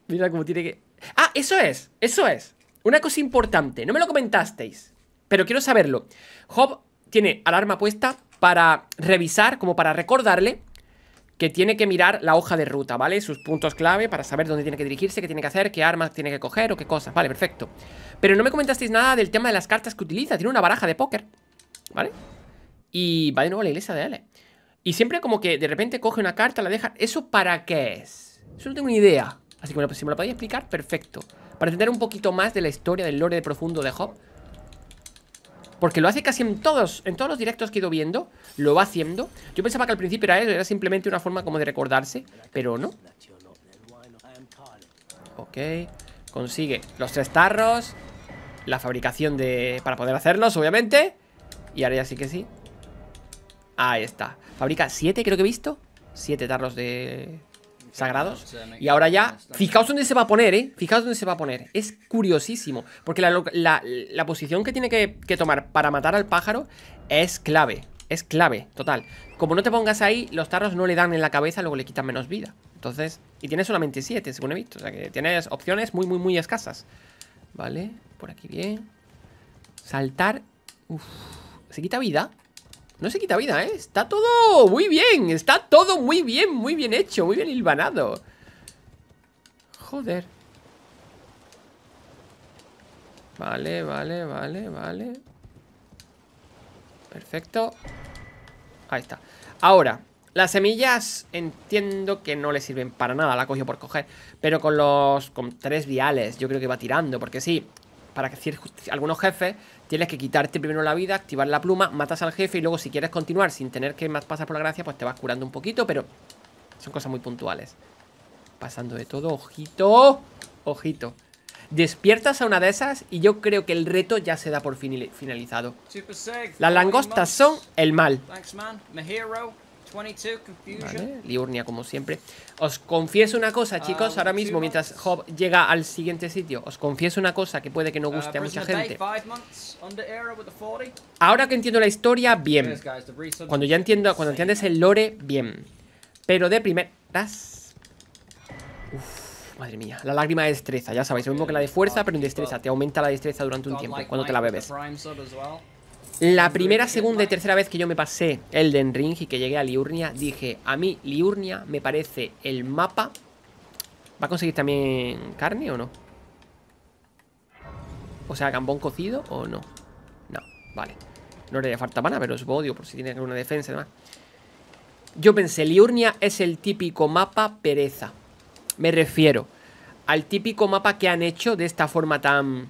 Mira cómo tiene que... ¡Ah! Eso es. Eso es. Una cosa importante. No me lo comentasteis. Pero quiero saberlo. Job tiene alarma puesta para revisar, como para recordarle que tiene que mirar la hoja de ruta, ¿vale? Sus puntos clave para saber dónde tiene que dirigirse, qué tiene que hacer, qué armas tiene que coger o qué cosas. Vale, perfecto. Pero no me comentasteis nada del tema de las cartas que utiliza. Tiene una baraja de póker, ¿vale? Y va de nuevo a la iglesia de Ale, Y siempre como que de repente coge una carta, la deja... ¿Eso para qué es? Solo no tengo ni idea. Así que pues si me lo podéis explicar, perfecto. Para entender un poquito más de la historia del lore de profundo de Hop porque lo hace casi en todos, en todos los directos que he ido viendo, lo va haciendo. Yo pensaba que al principio era, era simplemente una forma como de recordarse, pero no. Ok, consigue los tres tarros, la fabricación de para poder hacerlos, obviamente. Y ahora ya sí que sí. Ahí está. Fabrica siete, creo que he visto. Siete tarros de sagrados. Y ahora ya, fijaos dónde se va a poner, ¿eh? Fijaos dónde se va a poner. Es curiosísimo, porque la, posición que tiene que, que tomar para matar al pájaro es clave. Es clave, total. Como no te pongas ahí, los tarros no le dan en la cabeza, luego le quitan menos vida. Entonces, y tienes solamente 7, según he visto. O sea que tienes opciones muy, muy, muy escasas. Vale, por aquí bien. Saltar. Uf. ¿Se quita vida? No se quita vida, ¿eh? Está todo muy bien Está todo muy bien, muy bien hecho Muy bien hilvanado Joder Vale, vale, vale, vale Perfecto Ahí está Ahora, las semillas entiendo que no le sirven para nada, la cogió por coger. Pero con los. con tres viales, yo creo que va tirando. Porque sí, para que algunos jefes tienes que quitarte primero la vida, activar la pluma, matas al jefe y luego si quieres continuar sin tener que más pasar por la gracia, pues te vas curando un poquito, pero son cosas muy puntuales. Pasando de todo, ojito, ojito. Despiertas a una de esas y yo creo que el reto ya se da por finalizado. Las langostas son el mal. Liurnia como siempre. Os confieso una cosa, ah, chicos, ahora mismo mientras Hob llega al siguiente sitio, os confieso una cosa que puede que no uh, guste a mucha gente. Ahora que entiendo la historia, bien. Cuando ya entiendo, cuando entiendes el lore, bien. Pero de primeras... Uf, madre mía, la lágrima de destreza, ya sabéis, lo mismo que la de fuerza, pero en destreza, te aumenta la destreza durante un tiempo, cuando te la bebes. La primera, segunda y tercera vez que yo me pasé Elden Ring y que llegué a Liurnia, dije, a mí Liurnia me parece el mapa... ¿Va a conseguir también carne o no? O sea, gambón cocido o no. No, vale. No le haría falta pana, pero es odio por si tiene alguna defensa y demás. Yo pensé, Liurnia es el típico mapa pereza. Me refiero al típico mapa que han hecho de esta forma tan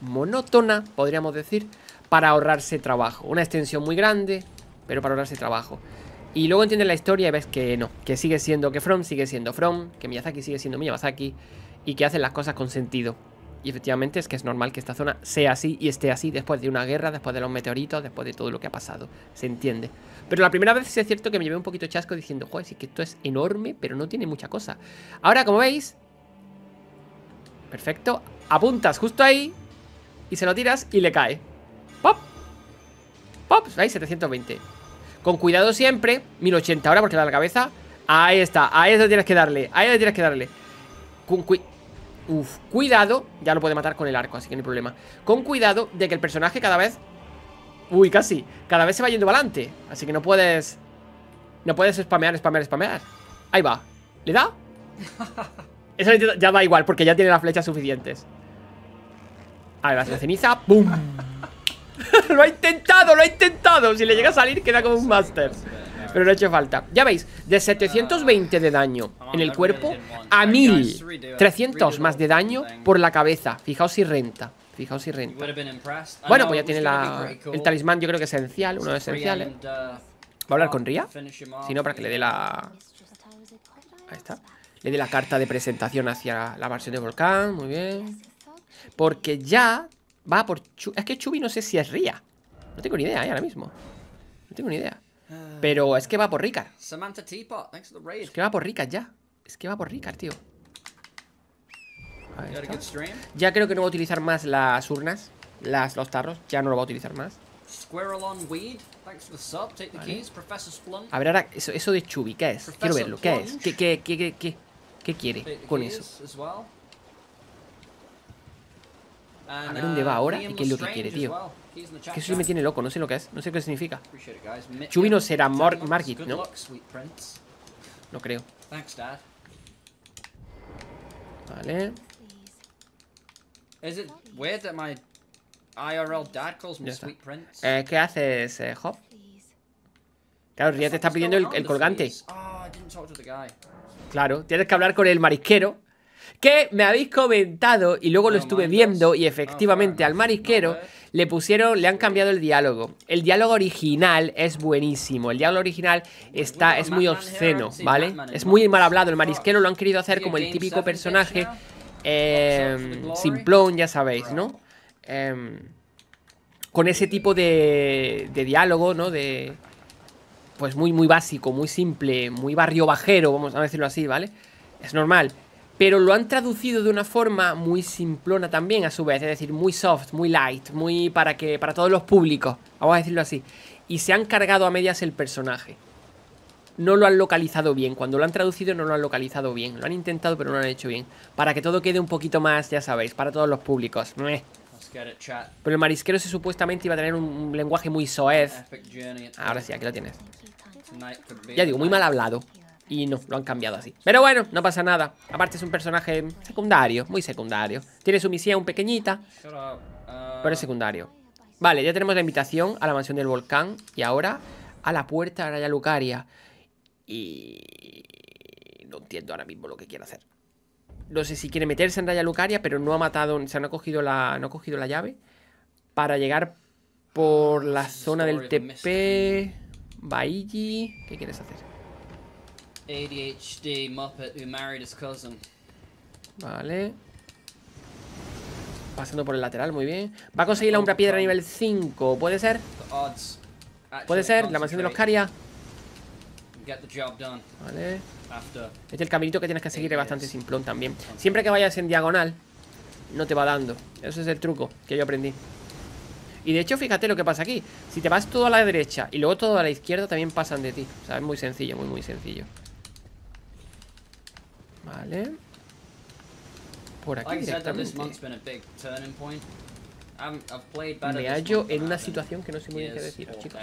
monótona, podríamos decir para ahorrarse trabajo. Una extensión muy grande, pero para ahorrarse trabajo. Y luego entiendes la historia y ves que no, que sigue siendo, que From sigue siendo From, que Miyazaki sigue siendo Miyazaki y que hacen las cosas con sentido. Y efectivamente es que es normal que esta zona sea así y esté así después de una guerra, después de los meteoritos, después de todo lo que ha pasado. Se entiende. Pero la primera vez es cierto que me llevé un poquito chasco diciendo, joder, sí que esto es enorme, pero no tiene mucha cosa. Ahora, como veis... Perfecto. Apuntas justo ahí y se lo tiras y le cae. ¡Pops! Ahí, 720 Con cuidado siempre 1080 ahora porque da la cabeza Ahí está, ahí es donde tienes que darle Ahí es donde tienes que darle Con cuidado ya lo puede matar con el arco, así que no hay problema Con cuidado de que el personaje cada vez Uy, casi Cada vez se va yendo adelante, así que no puedes No puedes spamear, spamear, spamear Ahí va, ¿le da? Eso ya da igual, porque ya tiene las flechas suficientes A ver, la ceniza, ¡pum! lo ha intentado, lo ha intentado. Si le llega a salir, queda como un master, Pero no ha hecho falta. Ya veis, de 720 de daño en el cuerpo a 1.300 más de daño por la cabeza. Fijaos si renta. Fijaos si renta. Bueno, pues ya tiene la, el talismán, yo creo que esencial, uno de esenciales. ¿Va a hablar con Ría, Si no, para que le dé la... Ahí está. Le dé la carta de presentación hacia la versión de Volcán. Muy bien. Porque ya Va por Es que Chubi no sé si es Ría. No tengo ni idea, ¿eh? Ahora mismo. No tengo ni idea. Pero es que va por Ricard. Es que va por Ricard ya. Es que va por Ricard, tío. Ya creo que no va a utilizar más las urnas. Las, los tarros. Ya no lo va a utilizar más. A ver ahora, eso, de Chubi, ¿qué es? Quiero verlo, ¿qué es? qué, qué, qué quiere con eso? A ver dónde va ahora y qué es lo que quiere, tío. que eso me tiene loco, no sé lo que es, no sé qué significa. Chubino será Mark ¿no? No creo. Vale. Eh, ¿Qué haces, eh, Job? Hop? Claro, ya te está pidiendo el colgante. Ah, claro, tienes que hablar con el marisquero que me habéis comentado y luego lo estuve viendo y efectivamente al marisquero ¿eh? le pusieron, le han cambiado el diálogo. El diálogo original es buenísimo, el diálogo original está, es muy obsceno, ¿vale? Es muy mal hablado, el marisquero lo han querido hacer como el típico personaje eh, simplón, ya sabéis, ¿no? Em, con ese tipo de, de diálogo, ¿no? De, pues muy, muy básico, muy simple, muy barrio bajero, vamos a decirlo así, ¿vale? Es normal pero lo han traducido de una forma muy simplona también a su vez, es decir, muy soft, muy light, muy para que para todos los públicos, vamos a decirlo así, y se han cargado a medias el personaje. No lo han localizado bien, cuando lo han traducido no lo han localizado bien, lo han intentado pero no lo han hecho bien, para que todo quede un poquito más, ya sabéis, para todos los públicos. Pero el marisquero se supuestamente iba a tener un lenguaje muy soez. Ahora sí, aquí lo tienes. Ya digo, muy mal hablado. Y no, lo han cambiado así Pero bueno, no pasa nada Aparte es un personaje secundario, muy secundario Tiene su misión pequeñita Pero es secundario Vale, ya tenemos la invitación a la mansión del volcán Y ahora a la puerta de Raya Lucaria Y... No entiendo ahora mismo lo que quiere hacer No sé si quiere meterse en Raya Lucaria Pero no ha matado, o sea, no cogido la, no ha cogido la llave Para llegar por la ah, zona del TP Baiji ¿Qué quieres hacer? ADHD Muppet who married his cousin. Vale. Pasando por el lateral, muy bien. Va a conseguir la Umbra Piedra a nivel 5, ¿puede ser? ¿Puede ser? La mansión de los Caria. Vale. Este es el caminito que tienes que seguir es bastante simplón también. Siempre que vayas en diagonal, no te va dando. Ese es el truco que yo aprendí. Y de hecho, fíjate lo que pasa aquí. Si te vas todo a la derecha y luego todo a la izquierda, también pasan de ti. O sea, es muy sencillo, muy, muy sencillo. Vale. Por aquí directamente. Me hallo en una situación que no sé muy bien qué decir, chicos.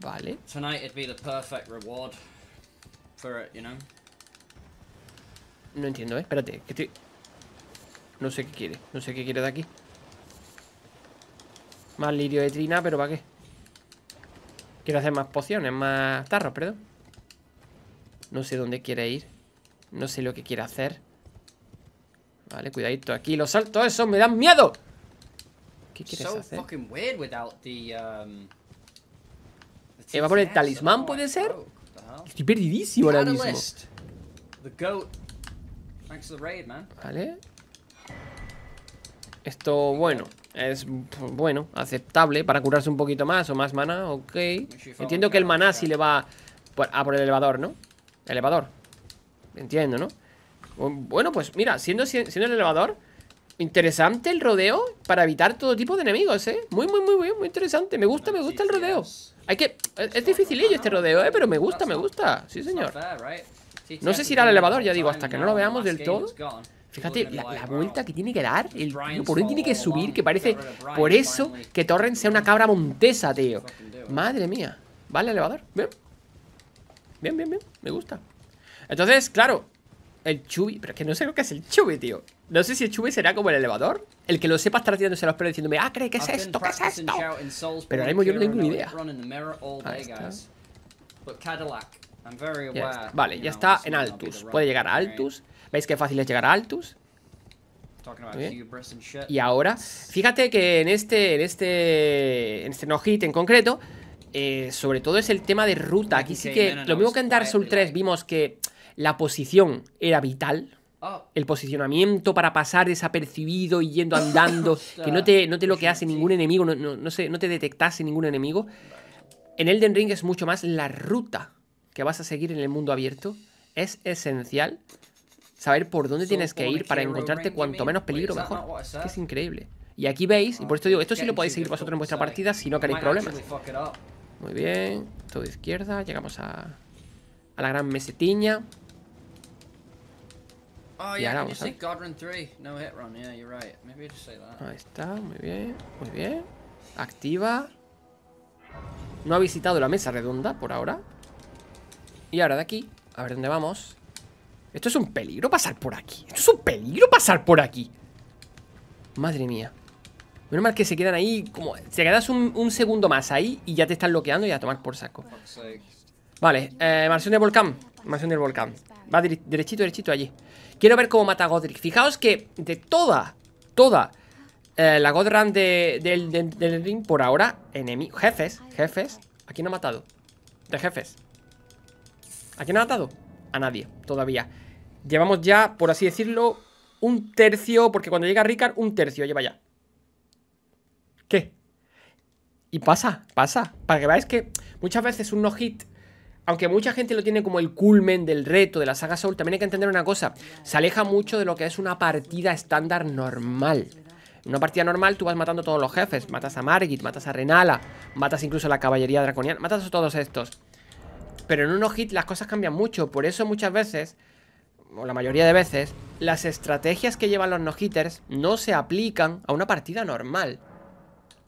Vale. No entiendo, ¿eh? espérate, que estoy... No sé qué quiere, no sé qué quiere de aquí. Más lirio de trina, pero ¿para qué? Quiero hacer más pociones, más tarros, perdón. No sé dónde quiere ir. No sé lo que quiere hacer. Vale, cuidadito aquí. Los saltos eso me da miedo. ¿Qué quieres hacer? Um, ¿Se ¿Va a poner talismán, puede ser? Estoy perdidísimo ahora mismo. Vale. Esto, bueno. Es pues, bueno, aceptable Para curarse un poquito más o más mana, Ok Entiendo que el maná sí le va a por el elevador, ¿no? Elevador Entiendo, ¿no? Bueno, pues mira, siendo, siendo el elevador Interesante el rodeo Para evitar todo tipo de enemigos, ¿eh? Muy, muy, muy, muy, muy interesante Me gusta, me gusta el rodeo Hay que... Es, difícil dificilillo este rodeo, ¿eh? Pero me gusta, me gusta Sí, señor No sé si irá al elevador, ya digo Hasta que no lo veamos del todo Fíjate la, vuelta que tiene que dar. El por dónde tiene que subir, que parece por eso que Torrent sea una cabra montesa, tío. Madre mía. Vale, elevador. Bien. Bien, bien, bien. Me gusta. Entonces, claro, el chubi Pero es que no sé lo que es el chubi, tío. No sé si el chubi será como el elevador. El que lo sepa estará tirándose los perros diciéndome, ah, cree que es esto, ¿qué es esto. Pero ahora mismo yo no tengo ni idea. Vale, ya está en Altus. Puede llegar a Altus. ¿Veis qué fácil es llegar a Altus? ¿Eh? Y ahora, fíjate que en este, en este, en este no hit en concreto, eh, sobre todo es el tema de ruta. Aquí sí que, lo mismo que en Dark Souls 3 vimos que la posición era vital. Oh. El posicionamiento para pasar desapercibido y yendo andando, que no te, no te bloquease ningún enemigo, no, no, no te detectase ningún enemigo. En Elden Ring es mucho más la ruta que vas a seguir en el mundo abierto. Es esencial saber por dónde tienes que ir para encontrarte cuanto menos peligro mejor. Es que es increíble. Y aquí veis, y por esto digo, esto sí lo podéis seguir vosotros en vuestra partida si no oh queréis problemas. Muy bien, todo izquierda, llegamos a, a la gran mesetiña. Oh, y ahora vamos a... Ahí está, muy bien, muy bien. Activa. No ha visitado la mesa redonda por ahora. Y ahora de aquí, a ver dónde vamos. Esto es un peligro pasar por aquí. Esto es un peligro pasar por aquí. Madre mía. Menos mal que se quedan ahí como... Se quedas un, segundo más ahí y ya te están bloqueando y a tomar por saco. Vale, eh, mansión del volcán. Mansión del volcán. Va derechito, derechito allí. Quiero ver cómo mata Godric. Fijaos que de toda, toda eh, la God del, del, ring por ahora, enemigos, jefes, jefes. ¿A quién ha matado. De jefes. Aquí no ha matado a nadie todavía. Llevamos ya, por así decirlo, un tercio, porque cuando llega Ricard, un tercio lleva ya. ¿Qué? Y pasa, pasa. Para que veáis que muchas veces un no-hit, aunque mucha gente lo tiene como el culmen del reto de la saga Soul, también hay que entender una cosa. Se aleja mucho de lo que es una partida estándar normal. En una partida normal tú vas matando a todos los jefes. Matas a Margit, matas a Renala, matas incluso a la caballería draconiana, matas a todos estos. Pero en un no-hit las cosas cambian mucho. Por eso muchas veces, o la mayoría de veces, las estrategias que llevan los no-hitters no se aplican a una partida normal.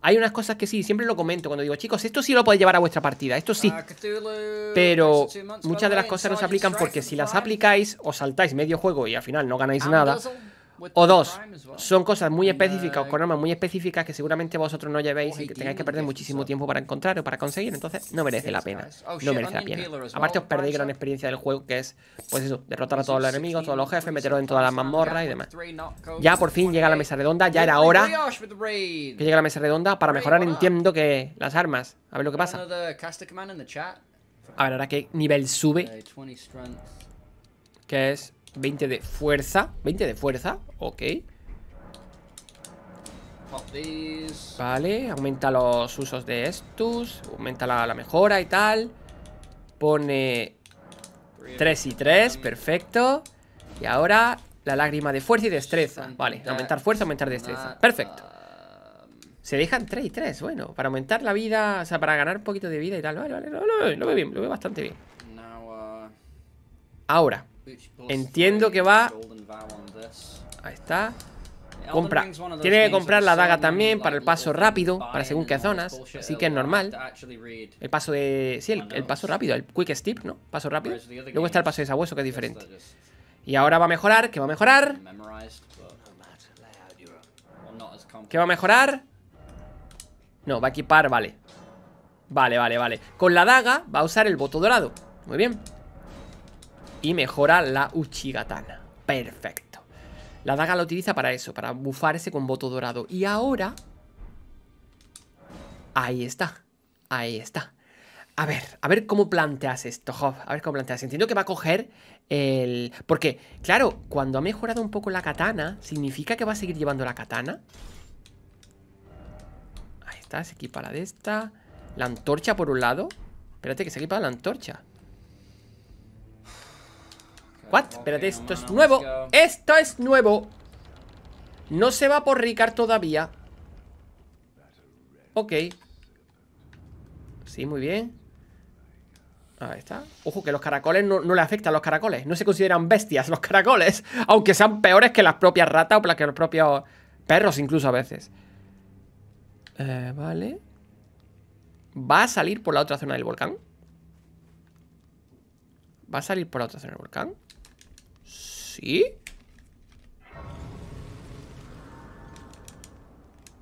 Hay unas cosas que sí, siempre lo comento cuando digo, chicos, esto sí lo podéis llevar a vuestra partida, esto sí. Ah, pero muchas de las cosas no se aplican porque si las aplicáis, os saltáis medio juego y al final no ganáis ah, nada o dos son cosas muy uh, específicas o con armas muy específicas que seguramente vosotros no llevéis y que tengáis que perder muchísimo tiempo para encontrar o para conseguir. Entonces, no merece la pena. Oh, no merece la pena. Aparte, os perdéis gran experiencia del juego que es, pues eso, derrotar a todos los enemigos, todos los jefes, meteros en todas las mazmorras y demás. Ya por fin llega la mesa redonda, ya era hora que llega la mesa redonda para mejorar, entiendo que las armas. A ver lo que pasa. A ver, ahora qué nivel sube. Que es 20 de fuerza. 20 de fuerza, ok. Vale, aumenta los usos de estos. Aumenta la, mejora y tal. Pone 3 y 3, perfecto. Y ahora la lágrima de fuerza y destreza. Vale, aumentar fuerza, aumentar destreza. Perfecto. Se dejan 3 y 3, bueno, para aumentar la vida, o sea, para ganar un poquito de vida y tal. Vale, vale, lo veo bien, lo veo bastante bien. Uh, ahora, Entiendo que va... Ahí está. Compra. Tiene que comprar la daga también para el paso rápido, para según qué zonas. Así que es normal. El paso de... Sí, el, paso rápido, el quick step, ¿no? Paso rápido. Luego está el paso de sabueso, que es diferente. Y ahora va a mejorar, que va a mejorar. ¿Qué va a mejorar? No, va a equipar, vale Vale, vale, vale Con la daga va a usar el voto dorado Muy bien y mejora la Uchigatana. Perfecto. La daga la utiliza para eso, para bufarse con voto dorado. Y ahora... Ahí está. Ahí está. A ver, a ver cómo planteas esto, Job. A ver cómo planteas. Entiendo que va a coger el... Porque, claro, cuando ha mejorado un poco la katana, ¿significa que va a seguir llevando la katana? Ahí está, se equipa la de esta. La antorcha por un lado. Espérate que se equipa la antorcha. What? Espérate, esto es nuevo ¡Esto es nuevo! No se va por Ricard todavía Ok Sí, muy bien Ahí está Ojo, que los caracoles no, le afectan los caracoles No se consideran bestias los caracoles Aunque sean peores que las propias ratas O que los propios perros incluso a veces eh, Vale Va a salir por la otra zona del volcán Va a salir por la otra zona del volcán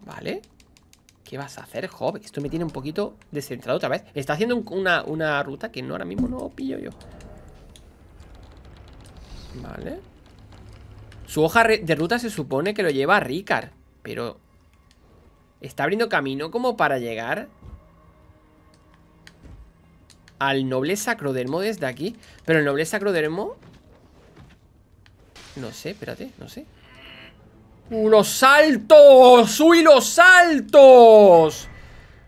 Vale ¿Qué vas a hacer, Job? Esto me tiene un poquito descentrado otra vez Está haciendo una, una ruta que no ahora mismo no pillo yo Vale Su hoja de ruta se supone que lo lleva a Ricard Pero Está abriendo camino como para llegar Al noble sacrodermo desde aquí Pero el noble sacrodermo no sé, espérate, no sé. unos los saltos! ¡Uy, los saltos!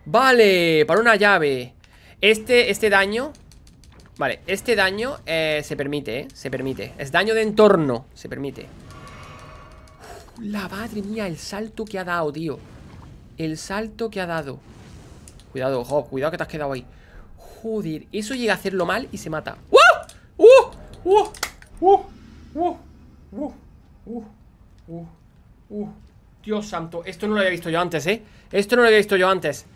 Vale, para una llave. Este, este daño... Vale, este daño eh, se permite, ¿eh? Se permite. Es daño de entorno, se permite. la madre mía, el salto que ha dado, tío. El salto que ha dado. Cuidado, ojo, cuidado que te has quedado ahí. Joder, eso llega a hacerlo mal y se mata. ¡Uh! ¡Uh! ¡Uh! ¡Uh! ¡Uh! Uh, uh, uh, Dios santo, esto no lo había visto yo antes, ¿eh? Esto no lo había visto yo antes.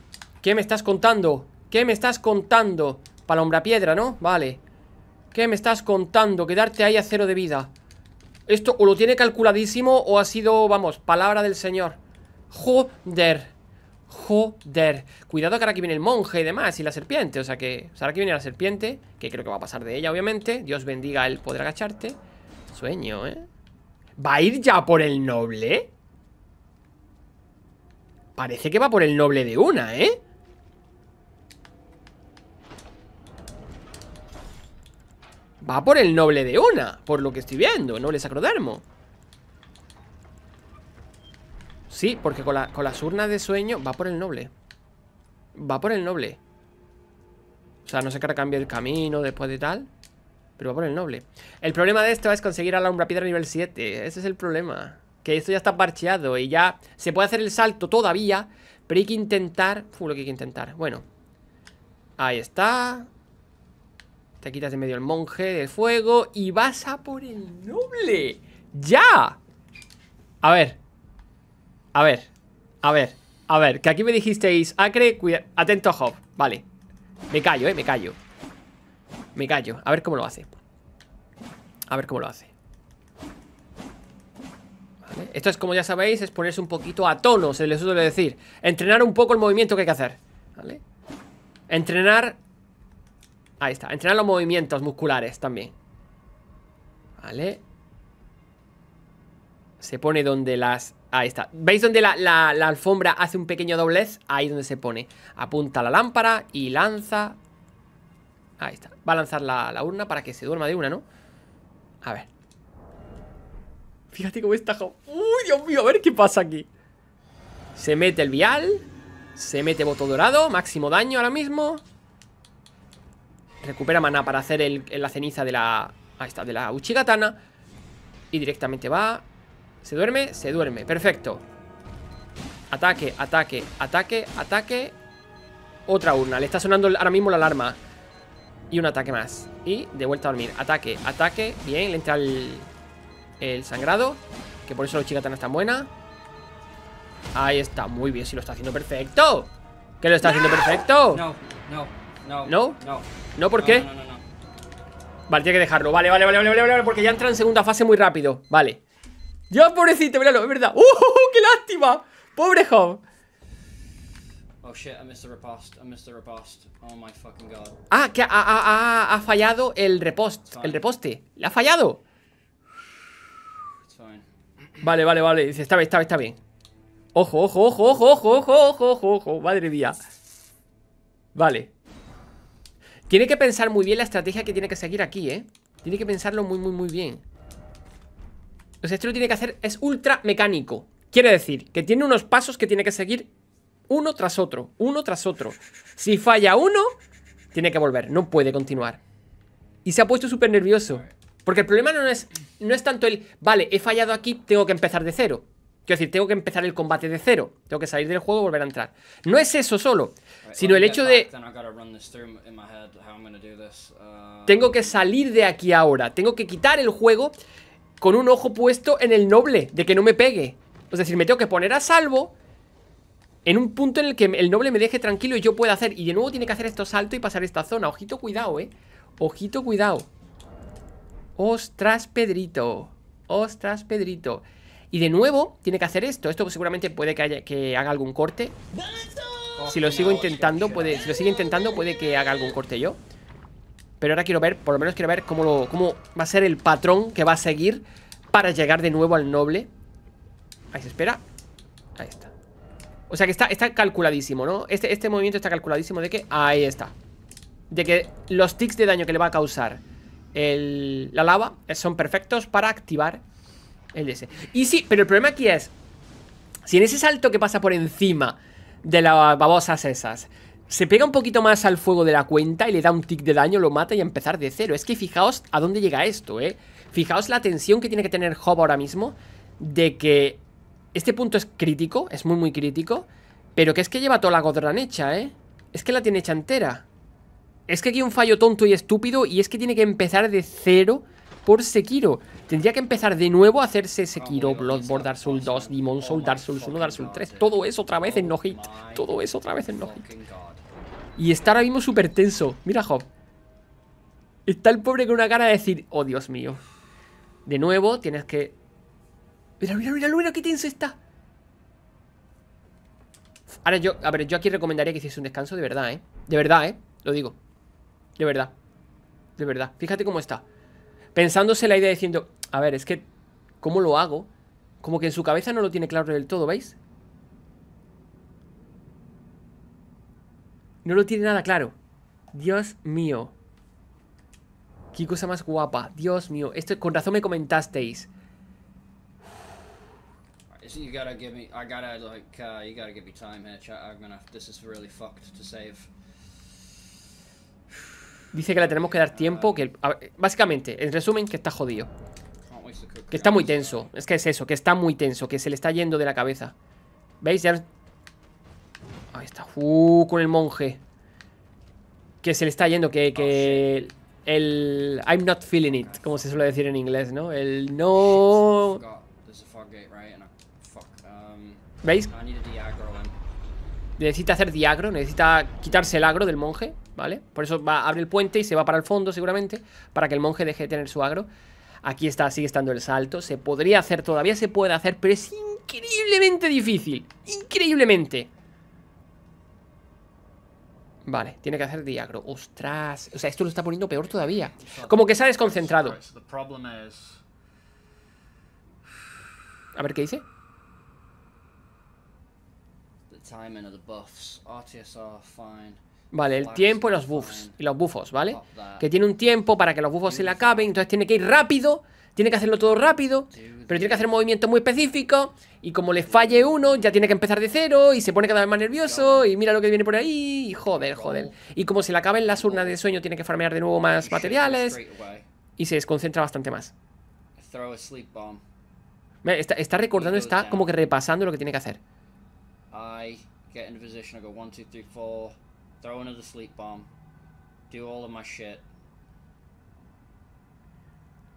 ¿Qué me estás contando? ¿Qué me estás contando? Palombrapiedra, piedra, ¿no? Vale. ¿Qué me estás contando? Quedarte ahí a cero de vida. Esto o lo tiene calculadísimo o ha sido, vamos, palabra del señor. Joder. Joder. Cuidado que ahora aquí viene el monje y demás y la serpiente. O sea que, o ahora aquí viene la serpiente, que creo que va a pasar de ella, obviamente. Dios bendiga el poder agacharte. Sueño, ¿eh? ¿Va a ir ya por el noble? Parece que va por el noble de una, ¿eh? Va por el noble de una, por lo que estoy viendo, noble sacrodermo. Sí, porque con, las urnas de sueño va por el noble. Va por el noble. O sea, no sé qué cambia el camino después de tal. Pero va por el noble. El problema de esto es conseguir a la Umbra Piedra nivel 7. Ese es el problema. Que esto ya está parcheado y ya se puede hacer el salto todavía. Pero hay que intentar... Uf, lo que hay que intentar. Bueno. Ahí está. Te quitas de medio el monje del fuego y vas a por el noble. ¡Ya! A ver. A ver. A ver. A ver. Que aquí me dijisteis, Acre, cuidado. Atento, Job. Vale. Me callo, eh. Me callo. Me callo. A ver cómo lo hace. A ver cómo lo hace. Esto es, como ya sabéis, es ponerse un poquito a tono, se les suele decir. Entrenar un poco el movimiento que hay que hacer. Entrenar... Ahí está. Entrenar los movimientos musculares también. ¿Vale? Se pone donde las... Ahí está. ¿Veis donde la, la alfombra hace un pequeño doblez? Ahí donde se pone. Apunta la lámpara y lanza Ahí está. Va a lanzar la, urna para que se duerma de una, ¿no? A ver. Fíjate cómo está... ¡Uy, Dios mío! A ver qué pasa aquí. Se mete el vial. Se mete voto dorado. Máximo daño ahora mismo. Recupera maná para hacer la ceniza de la... Ahí está, de la Uchigatana. Y directamente va... ¿Se duerme? Se duerme. Perfecto. Ataque, ataque, ataque, ataque. Otra urna. Le está sonando ahora mismo la alarma. Y un ataque más. Y de vuelta a dormir. Ataque, ataque. Bien, le entra el, el sangrado. Que por eso los chica tan, es tan buena. Ahí está, muy bien. Si lo está haciendo perfecto. ¿Que lo está haciendo perfecto? No, no, no. ¿No? No. ¿No por qué? No, no, no, vale, tiene que dejarlo. Vale, vale, vale, vale, vale, porque ya entra en segunda fase muy rápido. Vale. Dios, pobrecito, míralo, es verdad. ¡Uh, qué lástima! Pobre Oh shit, repost. Oh my fucking god. Ah, que ha, ha, ha fallado el repost. El reposte. ¡Le ha fallado! Vale, vale, vale. Dice, está bien, está bien, está bien. Ojo, ojo, ojo, ojo, ojo, ojo, ojo, ojo, ojo. Madre mía. Vale. Tiene que pensar muy bien la estrategia que tiene que seguir aquí, ¿eh? Tiene que pensarlo muy, muy, muy bien. O sea, esto lo tiene que hacer... Es ultra mecánico. Quiere decir que tiene unos pasos que tiene que seguir uno tras otro, uno tras otro. Si falla uno, tiene que volver, no puede continuar. Y se ha puesto súper nervioso. Porque el problema no es, no es tanto el, vale, he fallado aquí, tengo que empezar de cero. Quiero decir, tengo que empezar el combate de cero. Tengo que salir del juego y volver a entrar. No es eso solo, sino el hecho de... Uh, tengo que salir de aquí ahora. Tengo que quitar el juego con un ojo puesto en el noble, de que no me pegue. Es decir, me tengo que poner a salvo en un punto en el que el noble me deje tranquilo y yo pueda hacer. Y de nuevo tiene que hacer esto salto y pasar esta zona. Ojito, cuidado, eh. Ojito, cuidado. Ostras, Pedrito. Ostras, Pedrito. Y de nuevo tiene que hacer esto. Esto seguramente puede que, haga algún corte. Si lo sigo intentando, puede, lo sigue intentando, puede que haga algún corte yo. Pero ahora quiero ver, por lo menos quiero ver cómo, cómo va a ser el patrón que va a seguir para llegar de nuevo al noble. Ahí se espera. Ahí está. O sea que está, está calculadísimo, ¿no? Este, este movimiento está calculadísimo de que... Ahí está. De que los tics de daño que le va a causar la lava son perfectos para activar el DS. Y sí, pero el problema aquí es... Si en ese salto que pasa por encima de las babosas esas se pega un poquito más al fuego de la cuenta y le da un tic de daño, lo mata y empezar de cero. Es que fijaos a dónde llega esto, ¿eh? Fijaos la tensión que tiene que tener Hob ahora mismo de que este punto es crítico, es muy muy crítico Pero que es que lleva toda la godran hecha, ¿eh? Es que la tiene hecha entera Es que aquí hay un fallo tonto y estúpido Y es que tiene que empezar de cero por Sekiro Tendría que empezar de nuevo a hacerse Sekiro, ah, Bloodborne, Dark Souls 2, Demon Souls, Dark Souls 1, Dark Souls 3 Todo eso otra vez en no hit Todo eso otra vez en no hit Y está ahora mismo súper tenso Mira Job Está el pobre con una cara de decir Oh Dios mío De nuevo tienes que Mira, mira, mira, mira, qué tenso está. Ahora yo, a ver, yo aquí recomendaría que hiciese un descanso de verdad, ¿eh? De verdad, ¿eh? Lo digo. De verdad. De verdad. Fíjate cómo está. Pensándose la idea diciendo, a ver, es que, ¿cómo lo hago? Como que en su cabeza no lo tiene claro del todo, ¿veis? No lo tiene nada claro. Dios mío. Qué cosa más guapa. Dios mío. Esto con razón me comentasteis. Dice que le tenemos que dar tiempo, que básicamente, en resumen, que está jodido. Que está muy tenso, es que es eso, que está muy tenso, que se le está yendo de la cabeza. ¿Veis? Ahí está, uh, con el monje. Que se le está yendo, que, que oh, el, I'm not feeling it, como se suele decir en inglés, ¿no? El no... ¿Veis? Necesita hacer diagro, necesita quitarse el agro del monje, ¿vale? Por eso va, abre el puente y se va para el fondo seguramente, para que el monje deje de tener su agro. Aquí está, sigue estando el salto, se podría hacer, todavía se puede hacer, pero es increíblemente difícil, increíblemente. Vale, tiene que hacer diagro, ostras, o sea, esto lo está poniendo peor todavía. Como que se ha desconcentrado. A ver qué dice. Vale, el tiempo y los buffs. Y los buffos, ¿vale? Que tiene un tiempo para que los buffos se le acaben. Entonces tiene que ir rápido. Tiene que hacerlo todo rápido. Pero tiene que hacer movimiento muy específico Y como le falle uno, ya tiene que empezar de cero. Y se pone cada vez más nervioso. Y mira lo que viene por ahí. Y joder, joder. Y como se le acaben las urnas de sueño, tiene que farmear de nuevo más materiales. Y se desconcentra bastante más. está recordando, está como que repasando lo que tiene que hacer. I get into position. I go one, two, three, four. Throw another sleep bomb. Do all of my shit.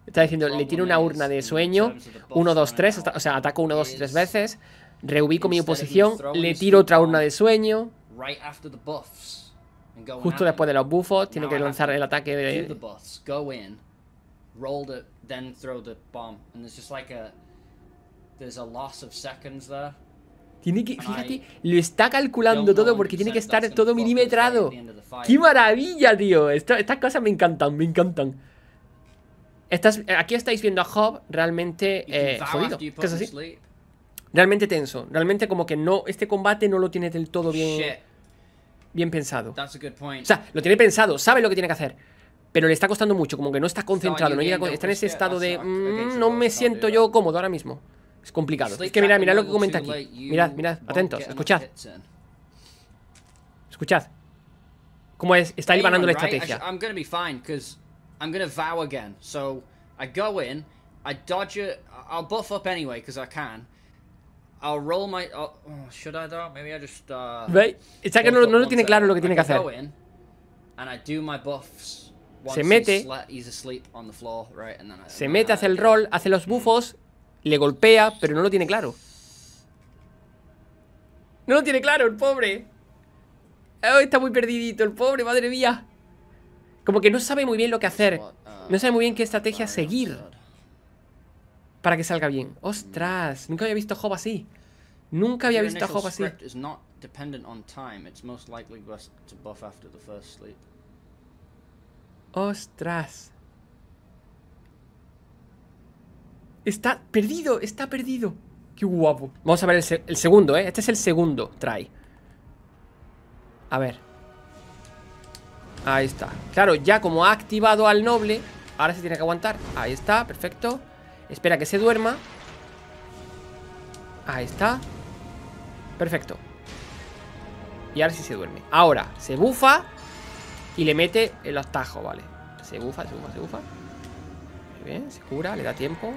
Está diciendo, le tiro una urna de sueño, 1, 2, 3, o sea, ataco 1, 2 3 veces, reubico mi posición, le tiro otra urna de sueño, justo después de los buffos, tiene que lanzar el ataque de... Roll it, then throw the bomb, and there's just like a there's a loss of seconds there. Tiene que, fíjate, lo está calculando todo porque tiene que estar todo milimetrado. ¡Qué maravilla, tío! estas cosas me encantan, me encantan. Estás, aquí estáis viendo a Hobb realmente eh, jodido. ¿Qué es así? Realmente tenso. Realmente como que no. Este combate no lo tiene del todo bien. Bien pensado. O sea, lo tiene pensado, sabe lo que tiene que hacer. Pero le está costando mucho, como que no está concentrado, está en ese estado de. Mm, no me siento yo cómodo ahora mismo. Es complicado. Es que mirad, mirad lo que comenta aquí. Mirad, mirad, atentos, escuchad. Escuchad. Cómo es, está ganando la estrategia. I'm gonna be fine, because I'm gonna vow again. So, I go in, I dodge it, I'll buff up anyway, because I can. I'll roll my... I'll, oh, oh, should I though? Maybe I just... Uh, ¿Ve? Está que no, no lo tiene claro lo que tiene que hacer. And I do my buffs once se mete, asleep on the floor, right? And then I, se mete, hace el roll, hace los mm. bufos le golpea, pero no lo tiene claro. No lo tiene claro, el pobre. está muy perdidito, el pobre, madre mía. Como que no sabe muy bien lo que hacer. No sabe muy bien qué estrategia seguir. Para que salga bien. Ostras, nunca había visto a Job así. Nunca había visto a Job así. Ostras. Está perdido, está perdido. Qué guapo. Vamos a ver el, segundo, ¿eh? Este es el segundo try. A ver. Ahí está. Claro, ya como ha activado al noble, ahora se tiene que aguantar. Ahí está, perfecto. Espera que se duerma. Ahí está. Perfecto. Y ahora sí se duerme. Ahora, se bufa y le mete el atajo, ¿vale? Se bufa, se bufa, se bufa. Muy bien, se cura, le da tiempo.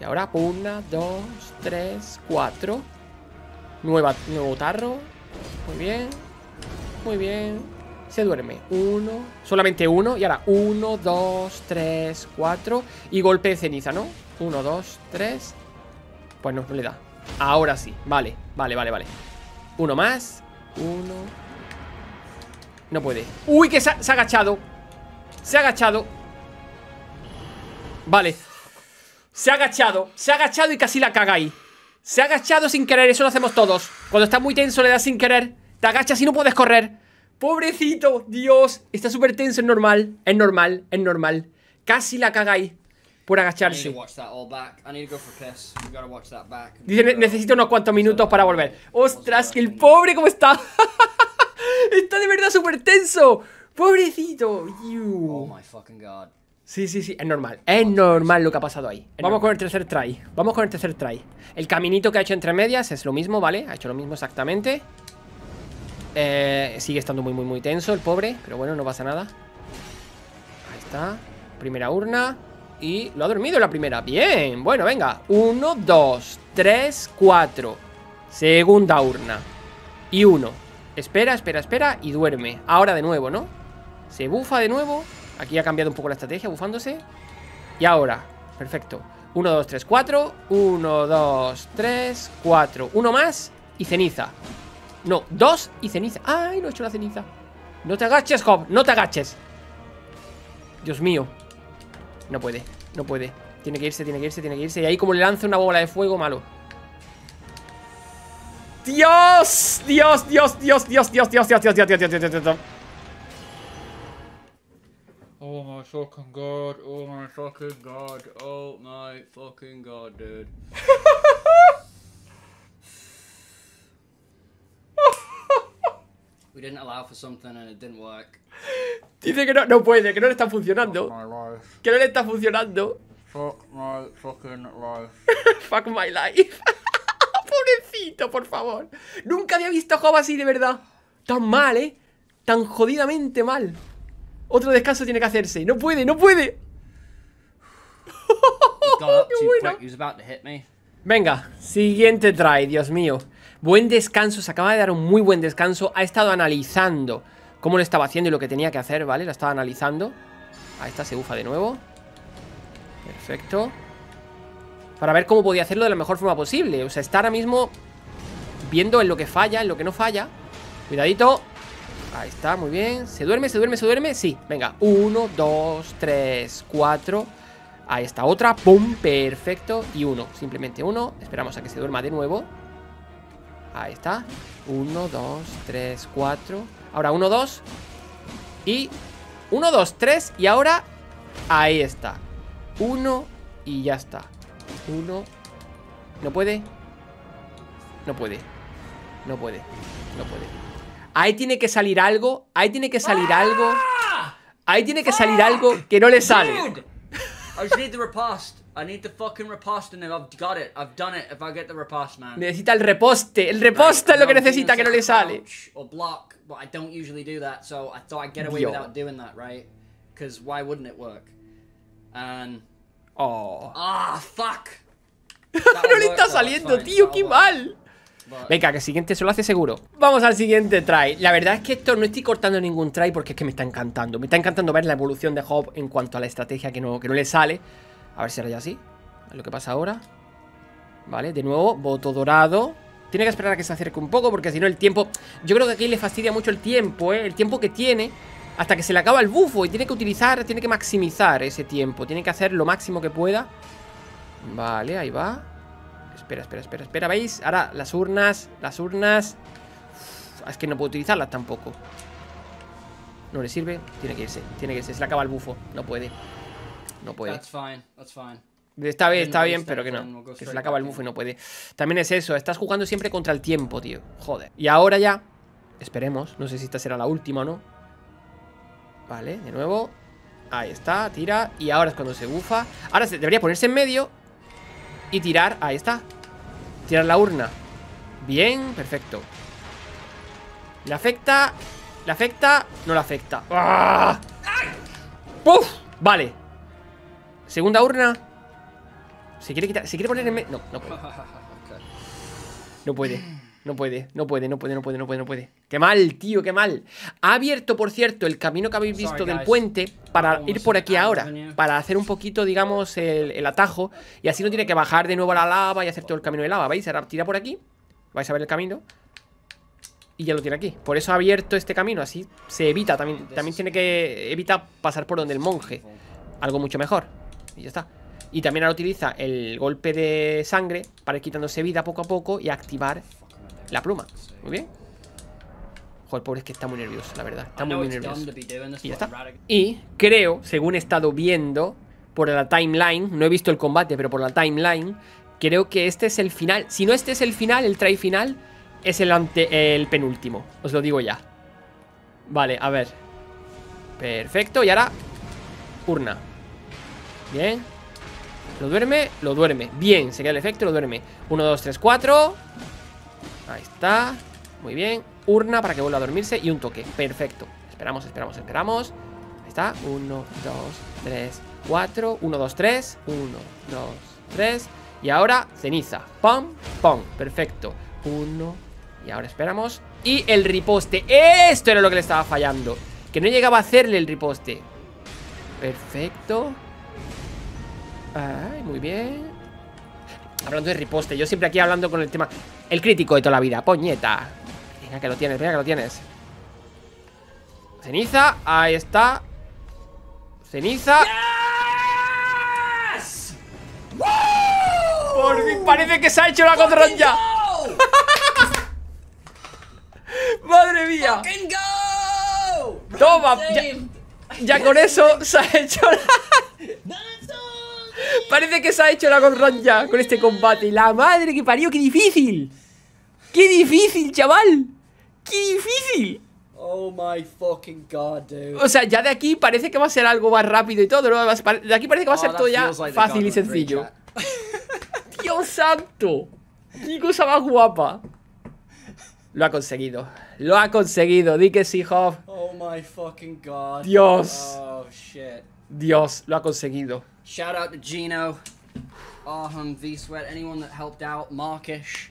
Y ahora, una, dos, tres, cuatro. Nueva, nuevo tarro. Muy bien. Muy bien. Se duerme. Uno. Solamente uno. Y ahora, uno, dos, tres, cuatro. Y golpe de ceniza, ¿no? Uno, dos, tres. Pues no, le da. Ahora sí. Vale, vale, vale, vale. Uno más. Uno. No puede. ¡Uy, que se ha, se ha agachado! Se ha agachado. Vale, se ha agachado, se ha agachado y casi la cagáis. Se ha agachado sin querer, eso lo hacemos todos. Cuando está muy tenso le das sin querer, te agachas y no puedes correr. Pobrecito, Dios, está súper tenso, es normal, es normal, es normal. Casi la cagáis por agacharse. necesito unos cuantos minutos para volver. Ostras, que el pobre cómo está. está de verdad súper tenso. Pobrecito. Oh my fucking god. Sí, sí, sí, es normal. Es normal lo que ha pasado ahí. Vamos con el tercer try. Vamos con el tercer try. El caminito que ha hecho entre medias es lo mismo, ¿vale? Ha hecho lo mismo exactamente. Eh, sigue estando muy, muy, muy tenso el pobre. Pero bueno, no pasa nada. Ahí está. Primera urna. Y lo ha dormido la primera. Bien. Bueno, venga. Uno, dos, tres, cuatro. Segunda urna. Y uno. Espera, espera, espera. Y duerme. Ahora de nuevo, ¿no? Se bufa de nuevo. Aquí ha cambiado un poco la estrategia, bufándose. Y ahora, perfecto. 1, 2, 3, 4. 1, 2, 3, 4. Uno más y ceniza. No, dos y ceniza. ¡Ay, no he hecho la ceniza! No te agaches, Job, no te agaches. Dios mío. No puede, no puede. Tiene que irse, tiene que irse, tiene que irse. Y ahí como le lanza una bola de fuego, malo. Dios, Dios, Dios, Dios, Dios, Dios, Dios, Dios, Dios, Dios, Dios, Dios, Dios, Dios, Dios. Oh my fucking god, oh my fucking god, oh my fucking god, dude. We didn't allow for something and it didn't work. Dice que no, puede, que no le está funcionando. Fuck que no le está funcionando. Fuck my fucking life. Fuck my life. Pobrecito, por favor. Nunca había visto a Job así de verdad. Tan mal, ¿eh? Tan jodidamente mal. Otro descanso tiene que hacerse. ¡No puede, no puede! ¡Qué bueno! Venga, siguiente try, Dios mío. Buen descanso, se acaba de dar un muy buen descanso. Ha estado analizando cómo lo estaba haciendo y lo que tenía que hacer, ¿vale? La estaba analizando. Ahí está, se bufa de nuevo. Perfecto. Para ver cómo podía hacerlo de la mejor forma posible. O sea, está ahora mismo viendo en lo que falla, en lo que no falla. Cuidadito. Ahí está, muy bien. ¿Se duerme, se duerme, se duerme? Sí, venga. Uno, dos, tres, cuatro. Ahí está otra. ¡Pum! Perfecto. Y uno, simplemente uno. Esperamos a que se duerma de nuevo. Ahí está. Uno, dos, tres, cuatro. Ahora uno, dos. Y uno, dos, tres. Y ahora ahí está. Uno y ya está. Uno. ¿No puede? No puede. No puede. No puede. Ahí tiene que salir algo, ahí tiene que salir algo. Ah! Ahí tiene que salir algo que no le sale. Necesita el reposte. El reposte es lo que necesita que no le sale. Ah, no le está saliendo, tío, qué mal. Venga, que el siguiente se lo hace seguro. Vamos al siguiente try. La verdad es que esto no estoy cortando ningún try porque es que me está encantando. Me está encantando ver la evolución de Hobb en cuanto a la estrategia que no, que no le sale. A ver si ahora ya así. Lo que pasa ahora. Vale, de nuevo, voto dorado. Tiene que esperar a que se acerque un poco porque si no el tiempo... Yo creo que aquí le fastidia mucho el tiempo, ¿eh? El tiempo que tiene hasta que se le acaba el bufo y tiene que utilizar, tiene que maximizar ese tiempo. Tiene que hacer lo máximo que pueda. Vale, ahí va espera, espera, espera, espera. ¿Veis? Ahora las urnas, las urnas. es que no puedo utilizarlas tampoco. No le sirve. Tiene que irse, tiene que irse. Se le acaba el bufo. No puede. No puede. That's fine, Está bien, está bien, pero que no. Que se le acaba el bufo y no puede. También es eso, estás jugando siempre contra el tiempo, tío. Joder. Y ahora ya, esperemos, no sé si esta será la última o no. Vale, de nuevo. Ahí está, tira. Y ahora es cuando se bufa. Ahora debería ponerse en medio y tirar. Ahí está. Tirar la urna. Bien, perfecto. ¿Le afecta? ¿Le afecta? No le afecta. ¡Ah! ¡Puf! Vale. Segunda urna. ¿Se quiere quitar? ¿Se quiere poner en medio? No, no puede. No puede. No puede, no puede, no puede, no puede, no puede, no puede. ¡Qué mal, tío, qué mal! Ha abierto, por cierto, el camino que habéis visto del puente para ir por aquí ahora. Para hacer un poquito, digamos, el, atajo. Y así no tiene que bajar de nuevo a la lava y hacer todo el camino de lava. ¿Veis? Ahora tira por aquí. Vais a ver el camino. Y ya lo tiene aquí. Por eso ha abierto este camino. Así se evita. También, también tiene que evitar pasar por donde el monje. Algo mucho mejor. Y ya está. Y también ahora utiliza el golpe de sangre para ir quitándose vida poco a poco y activar la pluma. Muy bien. Joder, pobre, es que está muy nervioso, la verdad. Está muy, nervioso. Y ya está. Y creo, según he estado viendo por la timeline, no he visto el combate, pero por la timeline, creo que este es el final. Si no este es el final, el try final, es el, ante, el penúltimo. Os lo digo ya. Vale, a ver. Perfecto, y ahora urna. Bien. Lo duerme, lo duerme. Bien, se queda el efecto, lo duerme. 1, 2, 3, 4. Ahí está. Muy bien. Urna para que vuelva a dormirse y un toque. Perfecto. Esperamos, esperamos, esperamos. Ahí está. Uno, dos, tres, cuatro. Uno, dos, tres. Uno, dos, tres. Y ahora ceniza. Pam, pam. Perfecto. Uno. Y ahora esperamos. Y el riposte. Esto era lo que le estaba fallando. Que no llegaba a hacerle el riposte. Perfecto. Ay, muy bien. Hablando de riposte, yo siempre aquí hablando con el tema el crítico de toda la vida, poñeta. Venga que lo tienes, venga que lo tienes. Ceniza, ahí está. Ceniza. Por fin parece que se ha hecho la ya Madre mía. Toma, ya, ya con eso se ha hecho la... Parece que se ha hecho la Run ya con este combate. La madre que parió, qué difícil. Qué difícil, chaval. Qué difícil. Oh my fucking god, dude. O sea, ya de aquí parece que va a ser algo más rápido y todo, De aquí parece que va a ser todo ya fácil y sencillo. Dios santo. Qué cosa más guapa. Lo ha conseguido. Lo ha conseguido. Di que sí, Oh my fucking god. Dios. Oh, shit. Dios, lo ha conseguido. Shout out to Gino, Arham, V Sweat, anyone that helped out, Markish,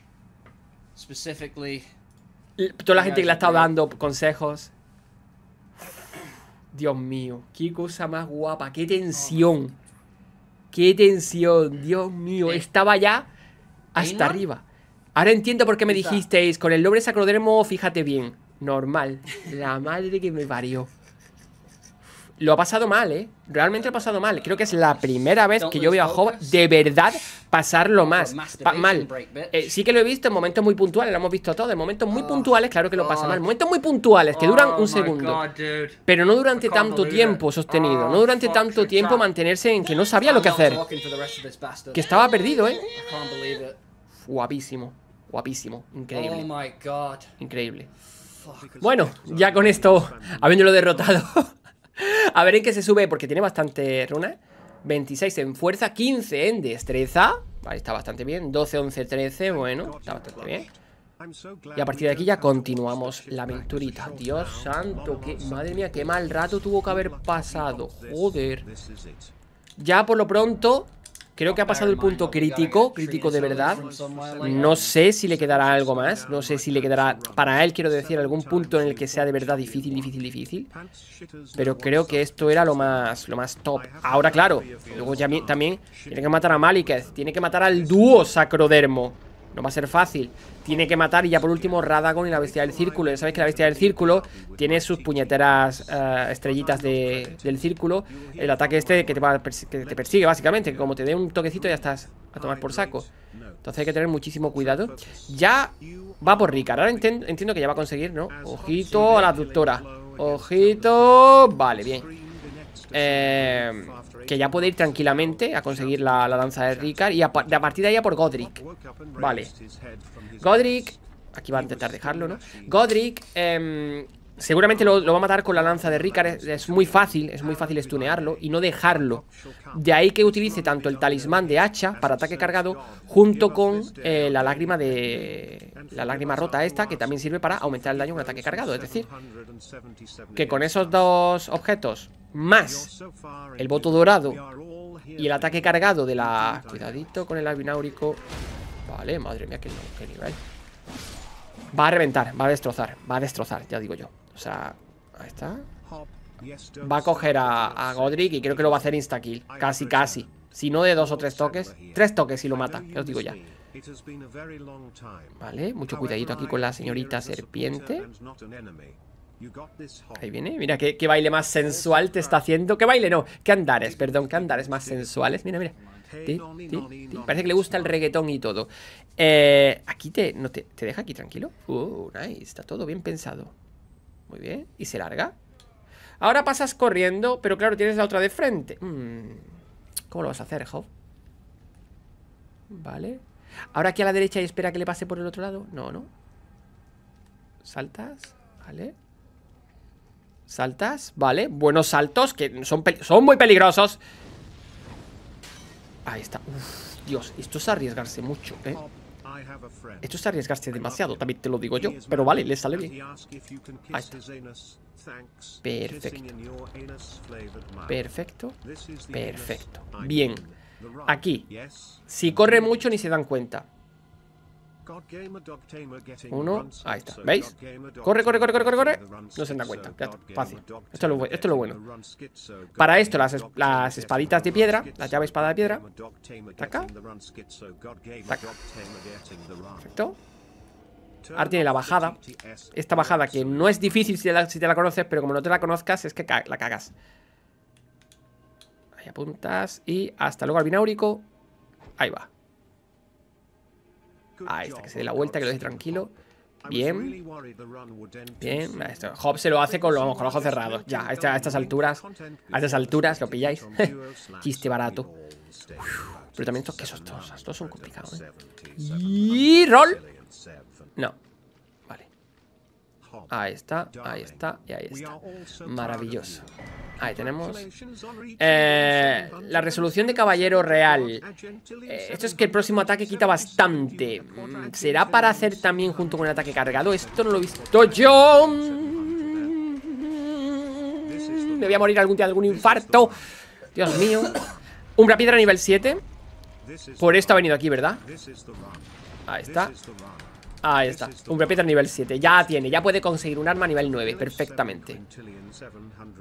specifically. Toda la gente que le ha estado dando consejos. Dios mío, qué cosa más guapa, qué tensión. Oh, qué tensión, Dios mío. Eh, estaba ya hasta arriba. Ahora entiendo por qué me dijisteis, con el nombre sacrodermo, fíjate bien. Normal. La madre que me parió lo ha pasado mal, ¿eh? Realmente ha pasado mal. Creo que es la primera vez que yo veo a de verdad pasarlo más mal. Eh, sí que lo he visto en momentos muy puntuales, lo hemos visto todo. En momentos muy oh, puntuales, claro que lo pasa mal. Momentos muy puntuales que duran oh un segundo. Pero no durante tanto tiempo sostenido. Oh, no durante tanto tiempo mantenerse en que no sabía lo que hacer. Que estaba perdido, ¿eh? Guapísimo. Guapísimo. Increíble. Increíble. Bueno, ya con esto, habiéndolo derrotado. A ver en qué se sube, porque tiene bastante runas. 26 en fuerza, 15 en destreza. Vale, está bastante bien. 12, 11, 13. Bueno, está bastante bien. Y a partir de aquí ya continuamos la aventurita. Dios santo, que madre mía, qué mal rato tuvo que haber pasado. Joder. Ya por lo pronto Creo que ha pasado el punto crítico, crítico de verdad. No sé si le quedará algo más, no sé si le quedará para él, quiero decir, algún punto en el que sea de verdad difícil, difícil, difícil. Pero creo que esto era lo más, lo más top. Ahora, claro, luego ya, también tiene que matar a Maliketh, tiene que matar al dúo Sacrodermo. No va a ser fácil. Tiene que matar y ya por último Radagon y la bestia del círculo. Ya sabéis que la bestia del círculo tiene sus puñeteras eh, estrellitas del círculo. El ataque este que te, te persigue básicamente. Que como te dé un toquecito ya estás a tomar por saco. Entonces hay que tener muchísimo cuidado. Ya va por Ricard. Ahora entiendo, que ya va a conseguir, ¿no? Ojito a la aductora. Ojito. Vale, bien. Eh... Que ya puede ir tranquilamente a conseguir la, la danza de Ricard Y a, partir de ahí a por Godric Vale Godric Aquí va a intentar dejarlo, ¿no? Godric em, Seguramente lo, va a matar con la lanza de Ricard es, muy fácil, es muy fácil estunearlo y no dejarlo De ahí que utilice tanto el talismán de hacha para ataque cargado Junto con eh, la lágrima de... La lágrima rota esta que también sirve para aumentar el daño con ataque cargado Es decir, que con esos dos objetos más el voto dorado y el ataque cargado de la... Cuidadito con el albináurico. Vale, madre mía, qué, nivel. Va a reventar, va a destrozar, va a destrozar, ya digo yo. O sea, ahí está. Va a coger a, a Godric y creo que lo va a hacer insta-kill. Casi, casi. Si no de dos o tres toques. Tres toques y lo mata, ya os digo ya. Vale, mucho cuidadito aquí con la señorita serpiente. Ahí viene, mira qué, baile más sensual te está haciendo. ¿Qué baile? No, qué andares, perdón, qué andares más sensuales. Mira, mira. Parece que le gusta el reggaetón y todo. Eh, aquí te, no, te, deja aquí tranquilo. Uh, nice, está todo bien pensado. Muy bien, y se larga. Ahora pasas corriendo, pero claro, tienes la otra de frente. Mm, ¿Cómo lo vas a hacer, Job? Vale. Ahora aquí a la derecha y espera que le pase por el otro lado. No, no. Saltas, vale. Saltas, vale Buenos saltos, que son, son muy peligrosos Ahí está Dios, esto es arriesgarse mucho, eh esto es arriesgarse demasiado, también te lo digo yo Pero vale, le sale bien Perfecto Perfecto Perfecto Bien Aquí Si corre mucho ni se dan cuenta uno. Ahí está. ¿Veis? Corre, corre, corre, corre, corre, corre. No se dan cuenta. Fácil. Esto es lo, esto lo bueno. Para esto, las, las, espaditas de piedra, la llave espada de piedra. Taca. Perfecto. Ahora tiene la bajada. Esta bajada que no es difícil si te, la, la conoces, pero como no te la conozcas, es que la cagas. Ahí apuntas. Y hasta luego al bináurico. Ahí va. Ahí está, que se dé la vuelta, que lo deje tranquilo. Bien. Bien. Esto. se lo hace con, los ojos cerrados. Ya, a estas, alturas. A estas alturas, lo pilláis. Chiste barato. pero también estos quesos, todos, son complicados. ¿eh? Y ¡Roll! No. Ahí está, ahí está y ahí está. Maravilloso. Ahí tenemos. Eh, la resolución de caballero real. Eh, esto es que el próximo ataque quita bastante. Mm, ¿Será para hacer también junto con el ataque cargado? Esto no lo he visto yo. Mm, me voy a morir algún día de algún infarto. Dios mío. Umbra piedra nivel 7. Por esto ha venido aquí, ¿verdad? Ahí está. Ahí está, un repeater nivel 7 Ya tiene, ya puede conseguir un arma a nivel 9 Perfectamente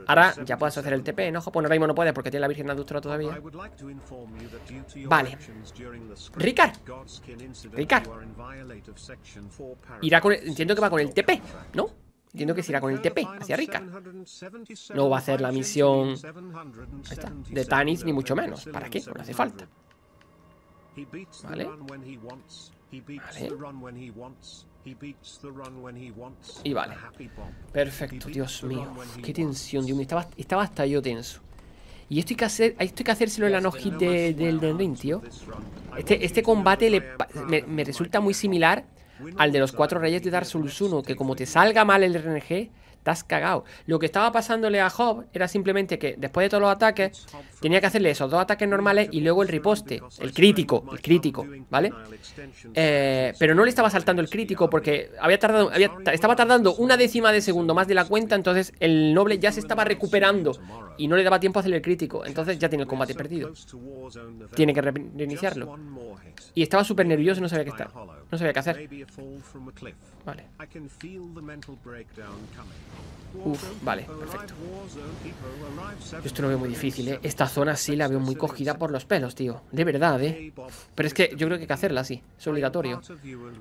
Ahora ya puedes hacer el TP, ¿no? Pues no, mismo no puedes porque tiene la Virgen de todavía Vale Ricard Ricard Irá con Entiendo que va con el TP, ¿no? Entiendo que se irá con el TP hacia Rica. No va a hacer la misión de Tanis, ni mucho menos. ¿Para qué? No hace falta. ¿Vale? Y vale. Perfecto, Dios mío. Qué tensión, Dios mío. Estaba, estaba hasta yo tenso. Y esto hay que, hacer, esto que hacérselo en la no hit del Dendrin, tío. Este, este combate me, resulta muy similar al de los cuatro reyes de Dark Souls 1. Que como te salga mal el RNG, estás cagado. Lo que estaba pasándole a Job era simplemente que después de todos los ataques, tenía que hacerle esos dos ataques normales y luego el riposte, el crítico, el crítico, ¿vale? Eh, pero no le estaba saltando el crítico porque había tardado, estaba tardando una décima de segundo más de la cuenta, entonces el noble ya se estaba recuperando y no le daba tiempo a hacer el crítico, entonces ya tiene el combate perdido. Tiene que reiniciarlo. Y estaba súper nervioso y no sabía qué estar, no sabía qué hacer. Vale. Uf, vale, perfecto. Yo esto lo veo muy difícil, ¿eh? Esta zona sí la veo muy cogida por los pelos, tío. De verdad, ¿eh? Pero es que yo creo que hay que hacerla así. Es obligatorio.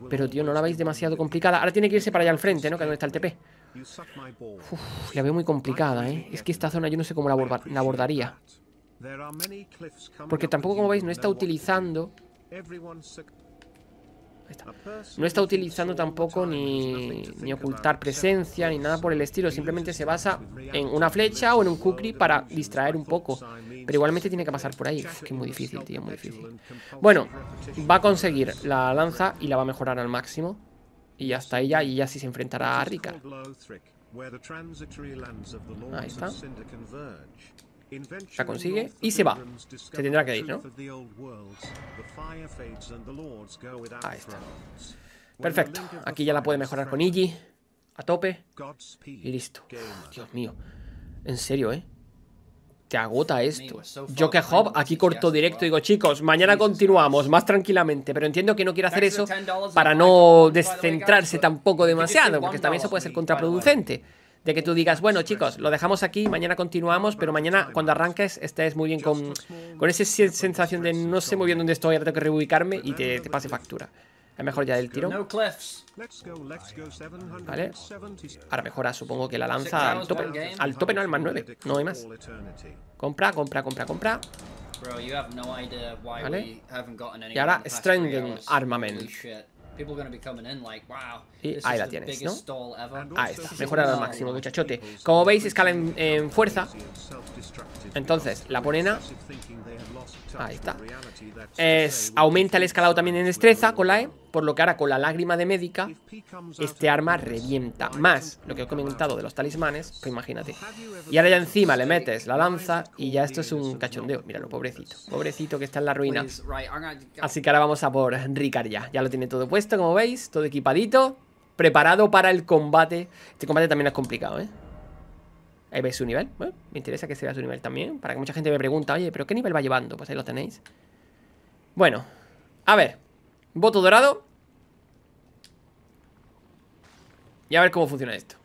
Pero, tío, no la veis demasiado complicada. Ahora tiene que irse para allá al frente, ¿no? Que es donde está el TP. Uf, la veo muy complicada, ¿eh? Es que esta zona yo no sé cómo la abordaría. Porque tampoco, como veis, no está utilizando no está utilizando tampoco ni, ocultar presencia ni nada por el estilo. Simplemente se basa en una flecha o en un kukri para distraer un poco. Pero igualmente tiene que pasar por ahí. que muy difícil, tío, muy difícil. Bueno, va a conseguir la lanza y la va a mejorar al máximo. Y hasta ella y ya sí se enfrentará a Rika. Ahí está. La consigue y se va. Se tendrá que ir, ¿no? Ahí está. Perfecto. Aquí ya la puede mejorar con Iggy. A tope. Y listo. Dios mío. En serio, ¿eh? Te agota esto. Yo que Job aquí corto directo digo, chicos, mañana continuamos más tranquilamente, pero entiendo que no quiere hacer eso para no descentrarse tampoco demasiado, porque también eso puede ser contraproducente de que tú digas, bueno chicos, lo dejamos aquí, mañana continuamos, pero mañana cuando arranques estés muy bien con, con esa sensación de no sé muy bien dónde estoy, ahora tengo que reubicarme y te, te pase factura. Es mejor ya del tiro. Vale. Ahora mejora, supongo que la lanza al tope. Al tope no, al más 9. No hay más. Compra, compra, compra, compra. Vale. Y ahora Strengthen Armament y ahí la tienes, ¿no? Ahí está, mejorada al máximo, muchachote. Como veis, escala en, en fuerza. Entonces, la ponena Ahí está. Es, aumenta el escalado también en destreza con la E, por lo que ahora con la lágrima de médica, este arma revienta. Más lo que he comentado de los talismanes, Pues imagínate. Y ahora ya encima le metes la lanza y ya esto es un cachondeo. Míralo, pobrecito. Pobrecito que está en la ruina. Así que ahora vamos a por Ricard ya. Ya lo tiene todo puesto, como veis, todo equipadito. Preparado para el combate. Este combate también es complicado, ¿eh? Ahí veis su nivel. me interesa que se vea su nivel también. Para que mucha gente me pregunte oye, ¿pero qué nivel va llevando? Pues ahí lo tenéis. Bueno, a ver. Voto dorado. Y a ver cómo funciona esto.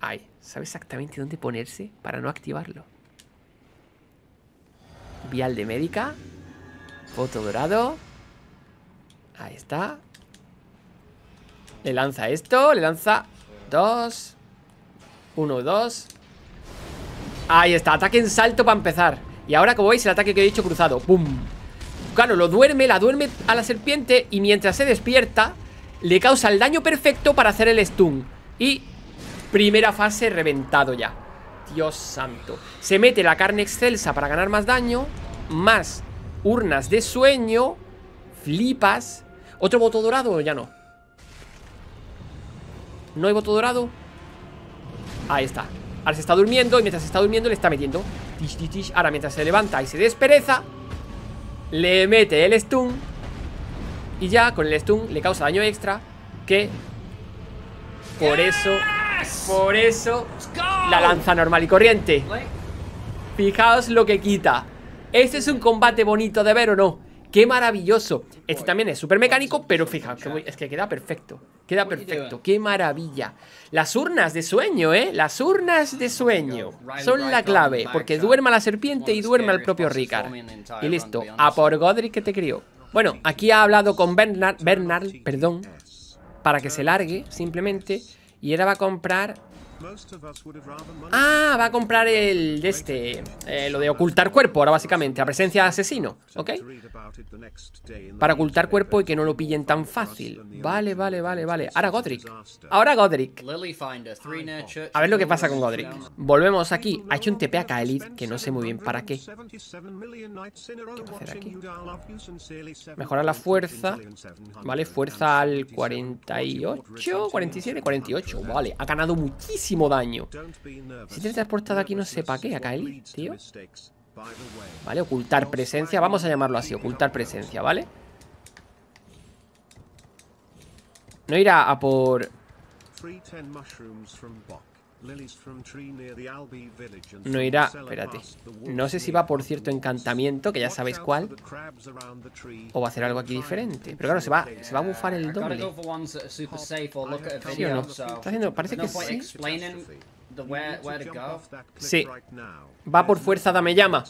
Ahí. Sabe exactamente dónde ponerse para no activarlo. Vial de médica. Voto dorado. Ahí está. Le lanza esto. Le lanza dos. Uno, dos Ahí está, ataque en salto para empezar Y ahora, como veis, el ataque que he dicho cruzado ¡Pum! Claro, lo duerme, la duerme a la serpiente Y mientras se despierta Le causa el daño perfecto para hacer el stun Y primera fase reventado ya Dios santo Se mete la carne excelsa para ganar más daño Más urnas de sueño Flipas ¿Otro voto dorado ya no? ¿No hay voto dorado? Ahí está Ahora se está durmiendo y mientras se está durmiendo le está metiendo Ahora mientras se levanta y se despereza Le mete el stun Y ya con el stun le causa daño extra Que Por eso Por eso La lanza normal y corriente Fijaos lo que quita Este es un combate bonito de ver o no ¡Qué maravilloso! Este también es súper mecánico, pero fijaos, es que queda perfecto. Queda perfecto. ¡Qué maravilla! Las urnas de sueño, ¿eh? Las urnas de sueño son la clave, porque duerma la serpiente y duerma el propio Ricard. Y listo, a por Godric que te crió. Bueno, aquí ha hablado con Bernard, perdón, para que se largue, simplemente, y era va a comprar Ah, va a comprar el de este, eh, lo de ocultar cuerpo, ahora básicamente, la presencia de asesino, ¿ok? Para ocultar cuerpo y que no lo pillen tan fácil. Vale, vale, vale, vale. Ahora Godric. Ahora Godric. A ver lo que pasa con Godric. Volvemos aquí. Ha hecho un TP a Kaelid, que no sé muy bien para qué. ¿Qué Mejorar la fuerza. Vale, fuerza al 48, 47, 48. Vale, ha ganado muchísimo daño. Si te transportado aquí, no sé para qué, acá él, tío. Vale, ocultar presencia. Vamos a llamarlo así, ocultar presencia, ¿vale? No irá a por... No irá, espérate. No sé si va por cierto encantamiento, que ya sabéis cuál. O va a hacer algo aquí diferente. Pero claro, se va, se va a bufar el doble. ¿Sí o no? parece que sí. Sí. Va por fuerza, dame llama.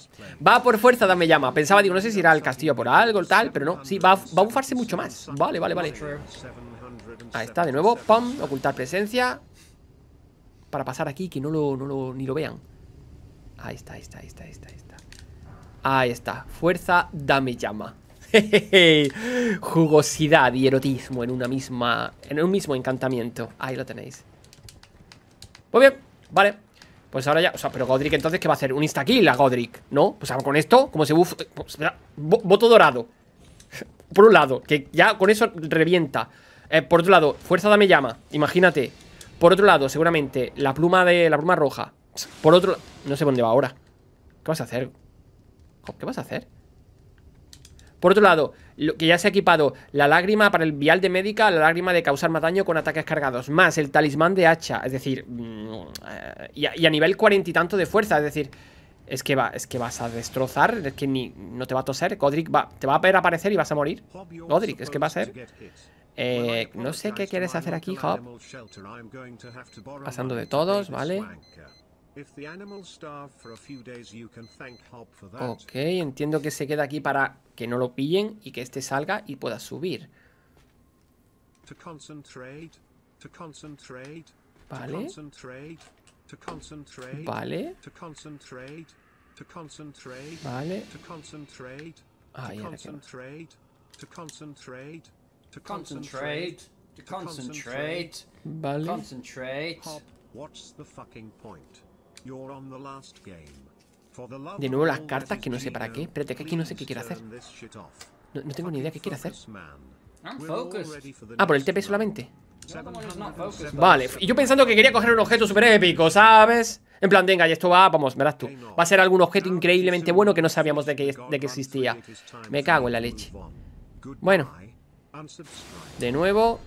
Va por fuerza, dame llama. Pensaba, digo, no sé si irá al castillo por algo tal, pero no. Sí, va a, va a bufarse mucho más. Vale, vale, vale. Ahí está, de nuevo. Pam, ocultar presencia para pasar aquí, que no lo, ni lo vean. Ahí está, ahí está, ahí está, ahí está, ahí está. Fuerza, dame llama. Jugosidad y erotismo en una misma. En un mismo encantamiento. Ahí lo tenéis. Muy bien, vale. Pues ahora ya. O sea, pero Godric entonces, ¿qué va a hacer? Un insta a Godric, ¿no? Pues con esto, como se buff. Pues, voto dorado. Por un lado, que ya con eso revienta. Eh, por otro lado, fuerza dame llama. Imagínate. Por otro lado, seguramente la pluma de la pluma roja. Por otro, no sé dónde va ahora. ¿Qué vas a hacer? ¿Qué vas a hacer? Por otro lado, lo que ya se ha equipado la lágrima para el vial de médica, la lágrima de causar más daño con ataques cargados, más el talismán de hacha, es decir, mm, y a, nivel cuarenta y tanto de fuerza, es decir, es que, va, es que vas a destrozar, es que no te va a toser, Godric va, te va a ver aparecer y vas a morir. Godric, es que va a ser... Eh, no sé qué quieres hacer aquí, Hop. Pasando de todos, ¿vale? Ok, entiendo que se queda aquí para que no lo pillen y que este salga y pueda subir. Vale. Vale. Vale. Ay, Vale. De nuevo las cartas que no sé para qué. Espérate, que aquí no sé qué quiero hacer. No, tengo ni idea qué quiero hacer. Ah, por el TP solamente. Vale, y yo pensando que quería coger un objeto super épico, ¿sabes? En plan, venga, y esto va, vamos, verás tú. Va a ser algún objeto increíblemente bueno que no sabíamos de de que existía. Me cago en la leche. Bueno, de nuevo.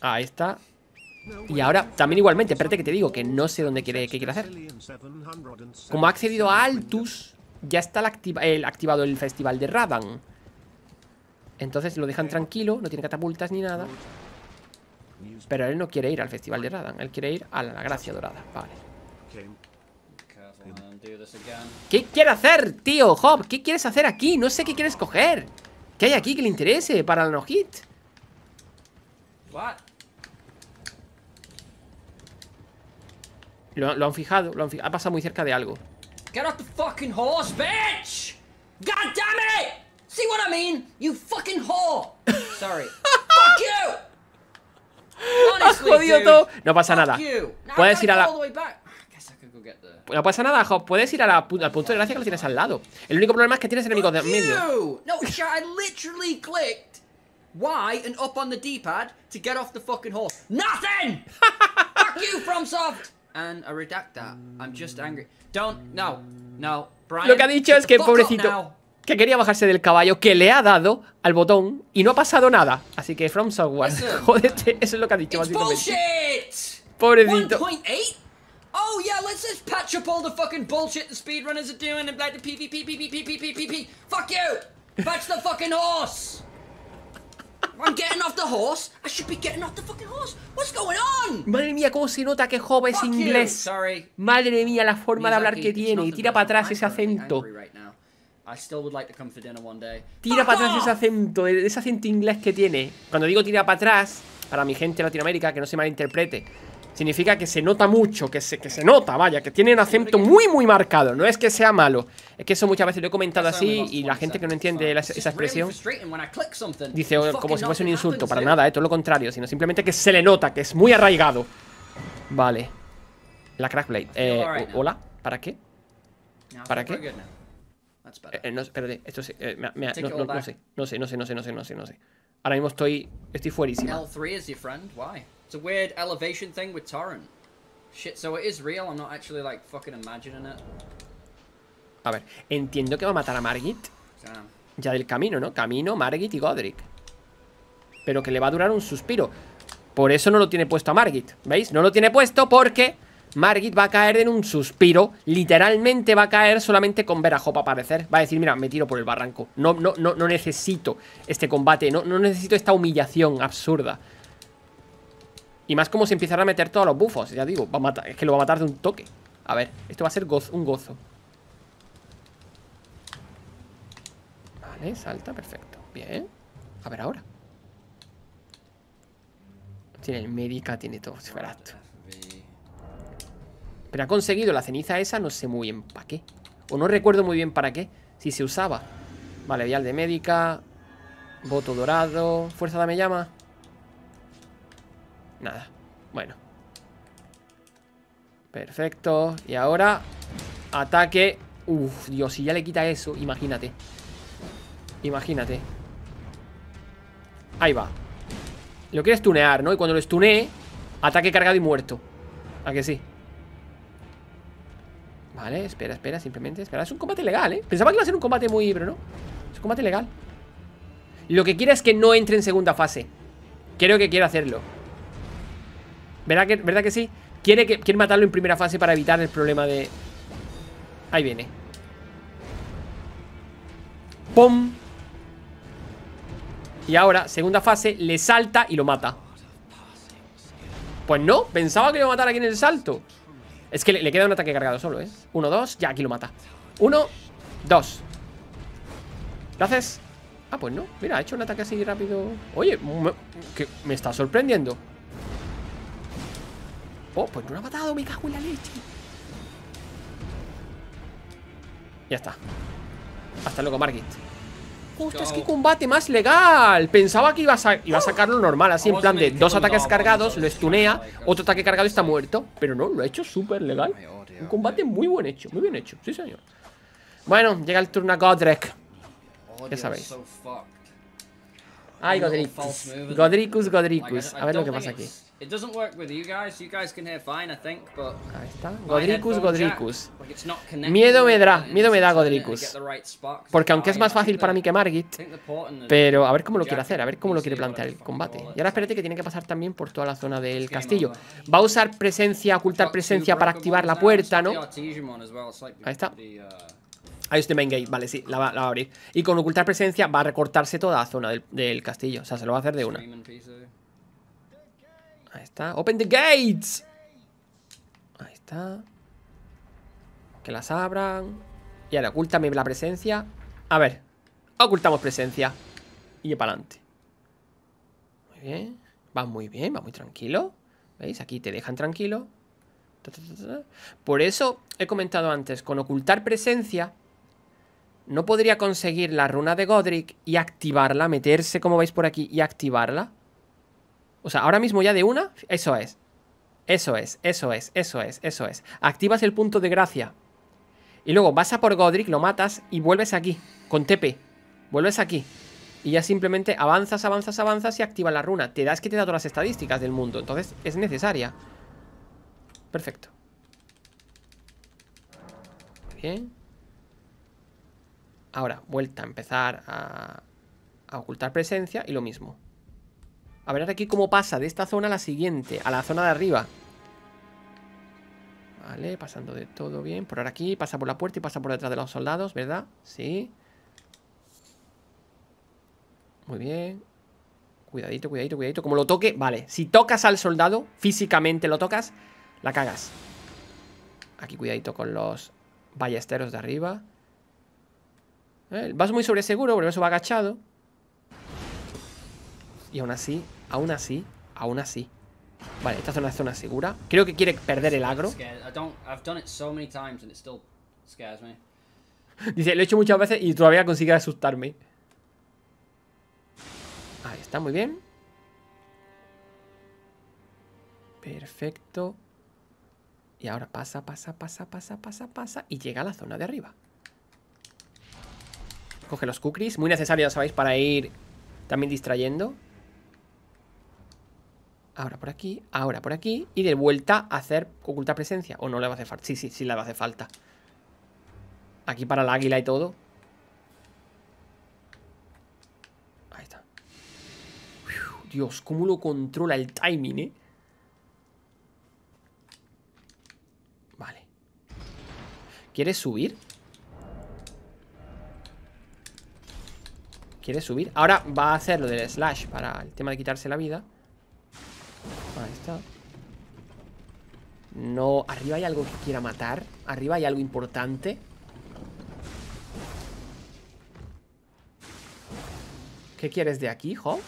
Ah, ahí está. Y ahora, también igualmente, espérate que te digo que no sé dónde quiere, qué quiere hacer. Como ha accedido a Altus, ya está activado el festival de Radan. Entonces lo dejan tranquilo, no tiene catapultas ni nada. Pero él no quiere ir al festival de Radan, él quiere ir a la Gracia Dorada. Vale. ¿Qué quiere hacer, tío? Job, ¿qué quieres hacer aquí? No sé qué quieres coger. ¿Qué hay aquí que le interese para el no-hit? Lo, lo, han fijado, lo han fijado. Ha pasado muy cerca de algo. Get off the fucking horse, bitch! God damn it! See what I mean? You fucking whore! Sorry. Fuck you! Honestly, Has No pasa nada. Puedes ir a la... No pasa nada, Hop. Puedes ir a la al punto de gracia que lo tienes al lado. El único problema es que tienes enemigos de medio. No, I literally clicked Y and up on the D-pad to get off the fucking horse. Nothing! Fuck you, FromSoft! And I redact that. I'm just angry. Don't, no, no, Brian. Lo que ha dicho es que, pobrecito, que quería bajarse del caballo, que le ha dado al botón y no ha pasado nada. Así que From Software, eso es lo que ha dicho básicamente. Pobrecito. Oh yeah, let's just patch up all the fucking bullshit the speedrunners are doing and like the PvP, PvP, PvP, PvP. Fuck you! Patch the fucking horse! I'm getting off the horse. I should be getting off the fucking horse. What's going on? Madre mía, cómo se nota que Job es inglés. Madre mía, la forma de hablar que tiene. Y tira para atrás ese acento. tira para atrás ese acento, ese acento inglés que tiene. Cuando digo tira para atrás, para mi gente de Latinoamérica, que no se malinterprete significa que se nota mucho, que se, que se nota, vaya, que tiene un acento muy, muy marcado. No es que sea malo, es que eso muchas veces lo he comentado así y la gente que no entiende esa expresión dice oh, como si fuese un insulto, para nada, eh, todo lo contrario, sino simplemente que se le nota, que es muy arraigado. Vale. La Crackblade. Eh, hola, ¿para qué? ¿Para qué? Eh, eh, no, espérate, esto eh, no, sé, no sé, no sé, no sé, no sé, no sé, no sé. Ahora mismo estoy, estoy fuerísima a Shit, so it real, I'm not actually like fucking A ver, entiendo que va a matar a Margit. Ya del camino, ¿no? Camino, Margit y Godric. Pero que le va a durar un suspiro. Por eso no lo tiene puesto a Margit, ¿veis? No lo tiene puesto porque Margit va a caer en un suspiro. Literalmente va a caer solamente con ver a Hop aparecer. Va a decir, mira, me tiro por el barranco. No, no, no, no necesito este combate. No, no necesito esta humillación absurda. Y más como si empezara a meter todos los bufos, ya digo, va a matar, es que lo va a matar de un toque. A ver, esto va a ser un gozo. Vale, salta, perfecto. Bien. A ver ahora. Tiene el médica, tiene todo, es Pero ha conseguido la ceniza esa, no sé muy bien para qué. O no recuerdo muy bien para qué. Si se usaba. Vale, vial de médica. Voto dorado. Fuerza me llama. Nada, bueno Perfecto Y ahora, ataque Uf, Dios, si ya le quita eso, imagínate Imagínate Ahí va Lo quieres tunear, ¿no? Y cuando lo estunee Ataque cargado y muerto ¿A que sí? Vale, espera, espera, simplemente espera Es un combate legal, ¿eh? Pensaba que iba a ser un combate muy... pero no Es un combate legal Lo que quiere es que no entre en segunda fase Creo que quiere hacerlo ¿Verdad que, ¿verdad que sí? Quiere, que, matarlo en primera fase para evitar el problema de... Ahí viene. ¡Pum! Y ahora, segunda fase, le salta y lo mata. Pues no, pensaba que lo iba a matar aquí en el salto. Es que le, queda un ataque cargado solo, ¿eh? Uno, dos, ya aquí lo mata. Uno, dos. Gracias. Ah, pues no. Mira, ha hecho un ataque así rápido. Oye, que me está sorprendiendo. Oh, pues no lo ha matado, mi cago en la leche. Ya está. Hasta luego, Margit. es que combate más legal! Pensaba que iba a, iba sacarlo normal, así en plan de dos ataques cargados, lo estunea, otro ataque cargado está muerto. Pero no, lo ha hecho súper legal. Un combate muy buen hecho, muy bien hecho, sí señor. Bueno, llega el turno a Godrek. Ya sabéis. Ay, Godricus. Godricus, Godricus. A ver lo que pasa aquí. It doesn't work with you guys. You guys can hear Ahí está. Godricus, Godricus. Miedo me da, miedo me da Godricus. Porque aunque es más fácil para mí que Margit, pero a ver cómo lo quiere hacer, a ver cómo lo quiere plantear el combate. Y ahora espérate que tiene que pasar también por toda la zona del castillo. Va a usar presencia, ocultar presencia para activar la puerta, ¿no? Ahí está. Uh, Ahí está main gate, vale, sí, la va, la a abrir. Y con ocultar presencia va a recortarse toda la zona del castillo. O sea, se lo va a hacer de una. Ahí está. ¡Open the gates! Ahí está. Que las abran. Y ahora, ocúltame la presencia. A ver. Ocultamos presencia. Y para adelante. Muy bien. Va muy bien, va muy tranquilo. ¿Veis? Aquí te dejan tranquilo. Por eso he comentado antes, con ocultar presencia no podría conseguir la runa de Godric y activarla, meterse como veis por aquí y activarla. O sea, ahora mismo ya de una, eso es. Eso es, eso es, eso es, eso es. Activas el punto de gracia. Y luego vas a por Godric, lo matas y vuelves aquí, con Tepe. Vuelves aquí. Y ya simplemente avanzas, avanzas, avanzas y activas la runa. Te das que te da todas las estadísticas del mundo. Entonces es necesaria. Perfecto. Bien. Ahora, vuelta a empezar a, a ocultar presencia y lo mismo. A ver aquí cómo pasa de esta zona a la siguiente, a la zona de arriba. Vale, pasando de todo bien. Por ahora aquí, pasa por la puerta y pasa por detrás de los soldados, ¿verdad? Sí. Muy bien. Cuidadito, cuidadito, cuidadito. Como lo toque, vale. Si tocas al soldado, físicamente lo tocas, la cagas. Aquí cuidadito con los ballesteros de arriba. Eh, vas muy sobre seguro, porque eso va agachado. Y aún así, aún así, aún así. Vale, esta zona es zona segura. Creo que quiere perder el agro. Dice, lo he hecho muchas veces y todavía consigue asustarme. Ahí está, muy bien. Perfecto. Y ahora pasa, pasa, pasa, pasa, pasa, pasa. Y llega a la zona de arriba. Coge los kukris. Muy necesarios, ¿sabéis? Para ir también distrayendo ahora por aquí, ahora por aquí y de vuelta hacer oculta presencia. ¿O no le va a hacer falta? Sí, sí, sí le va a hacer falta. Aquí para el águila y todo. Ahí está. Dios, cómo lo controla el timing, ¿eh? Vale. ¿Quieres subir? ¿Quieres subir? Ahora va a hacer lo del slash para el tema de quitarse la vida. Ahí está. No, arriba hay algo que quiera matar. Arriba hay algo importante. ¿Qué quieres de aquí, hijo?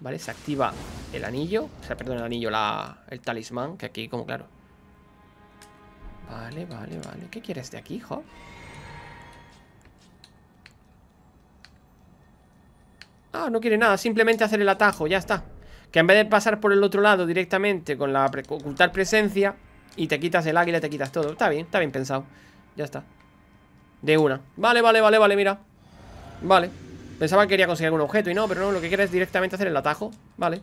Vale, se activa el anillo. O sea, perdón, el anillo, la, el talismán, que aquí, como claro. Vale, vale, vale. ¿Qué quieres de aquí, hijo? Ah, no quiere nada. Simplemente hacer el atajo, ya está. Que en vez de pasar por el otro lado directamente con la ocultar presencia y te quitas el águila, te quitas todo. Está bien, está bien pensado. Ya está. De una. Vale, vale, vale, vale, mira. Vale. Pensaba que quería conseguir algún objeto y no, pero no, lo que quieres es directamente hacer el atajo. Vale.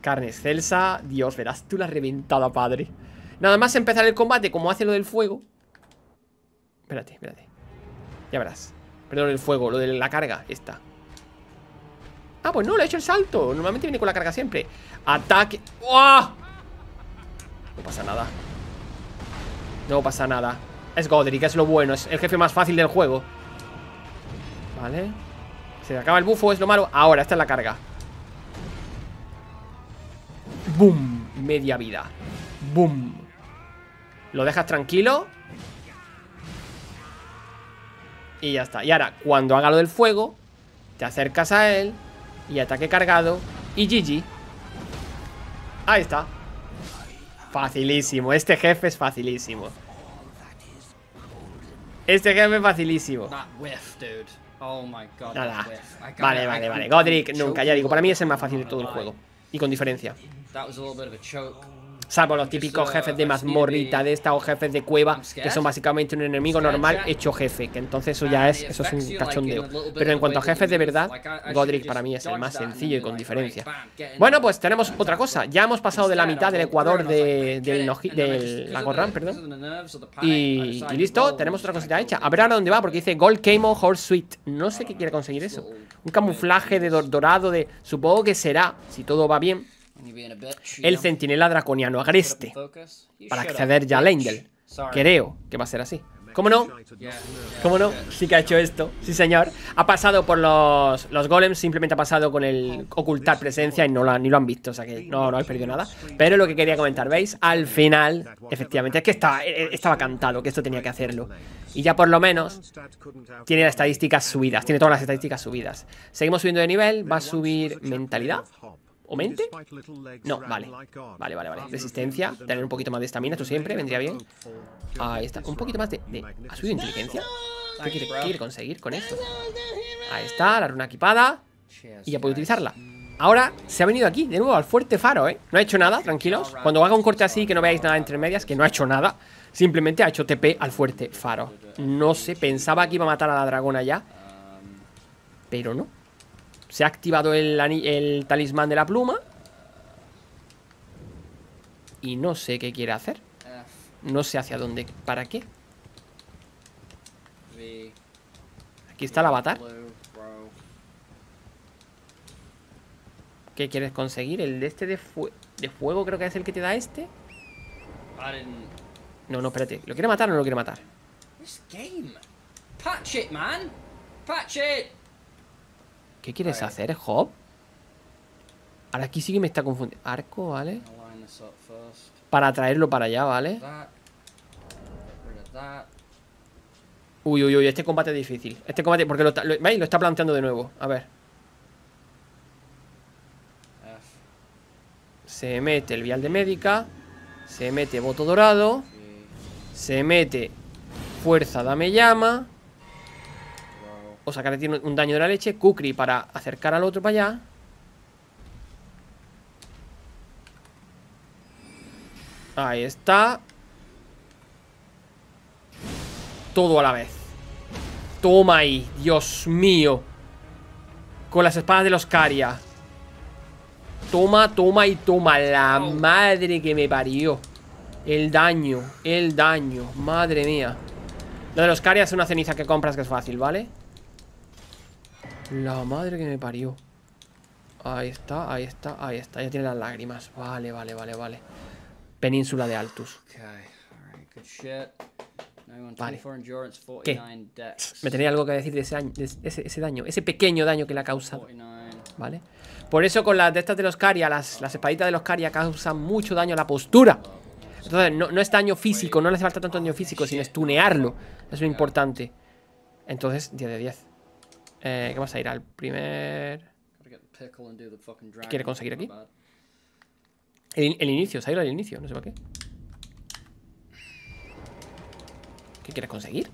Carne excelsa, Dios, verás tú la reventada, padre. Nada más empezar el combate, como hace lo del fuego. Espérate, espérate. Ya verás. Perdón, el fuego, lo de la carga, está Ah, pues no, le he hecho el salto Normalmente viene con la carga siempre Ataque ¡Oh! No pasa nada No pasa nada Es Godric, es lo bueno Es el jefe más fácil del juego Vale Se acaba el bufo, es lo malo Ahora, esta es la carga Boom, Media vida Boom. Lo dejas tranquilo Y ya está Y ahora, cuando haga lo del fuego Te acercas a él y ataque cargado. Y GG. Ahí está. Facilísimo. Este jefe es facilísimo. Este jefe es facilísimo. Oh Nada. Vale, vale, vale. Godric nunca. Ya digo, para mí es el más fácil de todo el juego. Y con diferencia salvo los típicos jefes de mazmorrita de esta o jefes de cueva, que son básicamente un enemigo normal hecho jefe, que entonces eso ya es, eso es un cachondeo. Pero en cuanto a jefes de verdad, Godric para mí es el más sencillo y con diferencia. Bueno, pues tenemos otra cosa, ya hemos pasado de la mitad del Ecuador de, del, del, perdón. Y, y, listo, tenemos otra cosita hecha. A ver ahora dónde va, porque dice Gold Camo Horse Suite. No sé qué quiere conseguir eso. Un camuflaje de dorado de... Supongo que será, si todo va bien el centinela draconiano agreste, para acceder ya a Lendel. Creo que va a ser así. ¿Cómo no? ¿Cómo no? Sí que ha hecho esto. Sí, señor. Ha pasado por los, golems, simplemente ha pasado con el ocultar presencia y no ni lo han visto, o sea que no, no habéis perdido nada. Pero lo que quería comentar, ¿veis? Al final, efectivamente, es que eh, eh, estaba cantado que esto tenía que hacerlo. Y ya por lo menos tiene las estadísticas subidas, tiene todas las estadísticas subidas. Seguimos subiendo de nivel, va a subir mentalidad mente? No, vale. Vale, vale, vale. Resistencia. Tener un poquito más de estamina, esto siempre vendría bien. Ahí está. Un poquito más de... de... ¿Ha subido inteligencia? ¿Qué quiere, conseguir con esto? Ahí está, la runa equipada. Y ya puedo utilizarla. Ahora se ha venido aquí, de nuevo, al fuerte faro, ¿eh? No ha hecho nada, tranquilos. Cuando haga un corte así, que no veáis nada entre medias, que no ha hecho nada. Simplemente ha hecho TP al fuerte faro. No sé, pensaba que iba a matar a la dragona ya. Pero no. Se ha activado el, talismán de la pluma. Y no sé qué quiere hacer. No sé hacia dónde. ¿Para qué? Aquí está el avatar. ¿Qué quieres conseguir? El de este de, fuego creo que es el que te da este. No, no, espérate. ¿Lo quiere matar o no lo quiere matar? it, man. Patch it. ¿Qué quieres hacer, Job? Ahora aquí sí que me está confundiendo. Arco, ¿vale? Para traerlo para allá, ¿vale? Uy, uy, uy, este combate es difícil. Este combate, porque lo está, Lo está planteando de nuevo. A ver. Se mete el vial de médica. Se mete voto dorado. Se mete fuerza, dame llama. O sea, que tiene un daño de la leche. Kukri para acercar al otro para allá. Ahí está. Todo a la vez. Toma ahí, Dios mío. Con las espadas de los Caria. Toma, toma y toma. La madre que me parió. El daño, el daño. Madre mía. Lo de los Caria es una ceniza que compras que es fácil, ¿vale? vale la madre que me parió. Ahí está, ahí está, ahí está. Ya tiene las lágrimas. Vale, vale, vale, vale. Península de Altus. Vale. Me tenía algo que decir de ese, daño, ese pequeño daño que le ha causado. ¿Vale? Por eso con las de estas de los Caria, las, espaditas de los Caria causan mucho daño a la postura. Entonces, no, es daño físico, no le hace falta tanto daño físico, sino estunearlo. tunearlo es muy importante. Entonces, 10 de 10. Eh, ¿Qué vas a ir al primer...? ¿Qué quiere conseguir aquí? El, inicio, se ha ido al inicio, no sé para qué. ¿Qué quieres conseguir?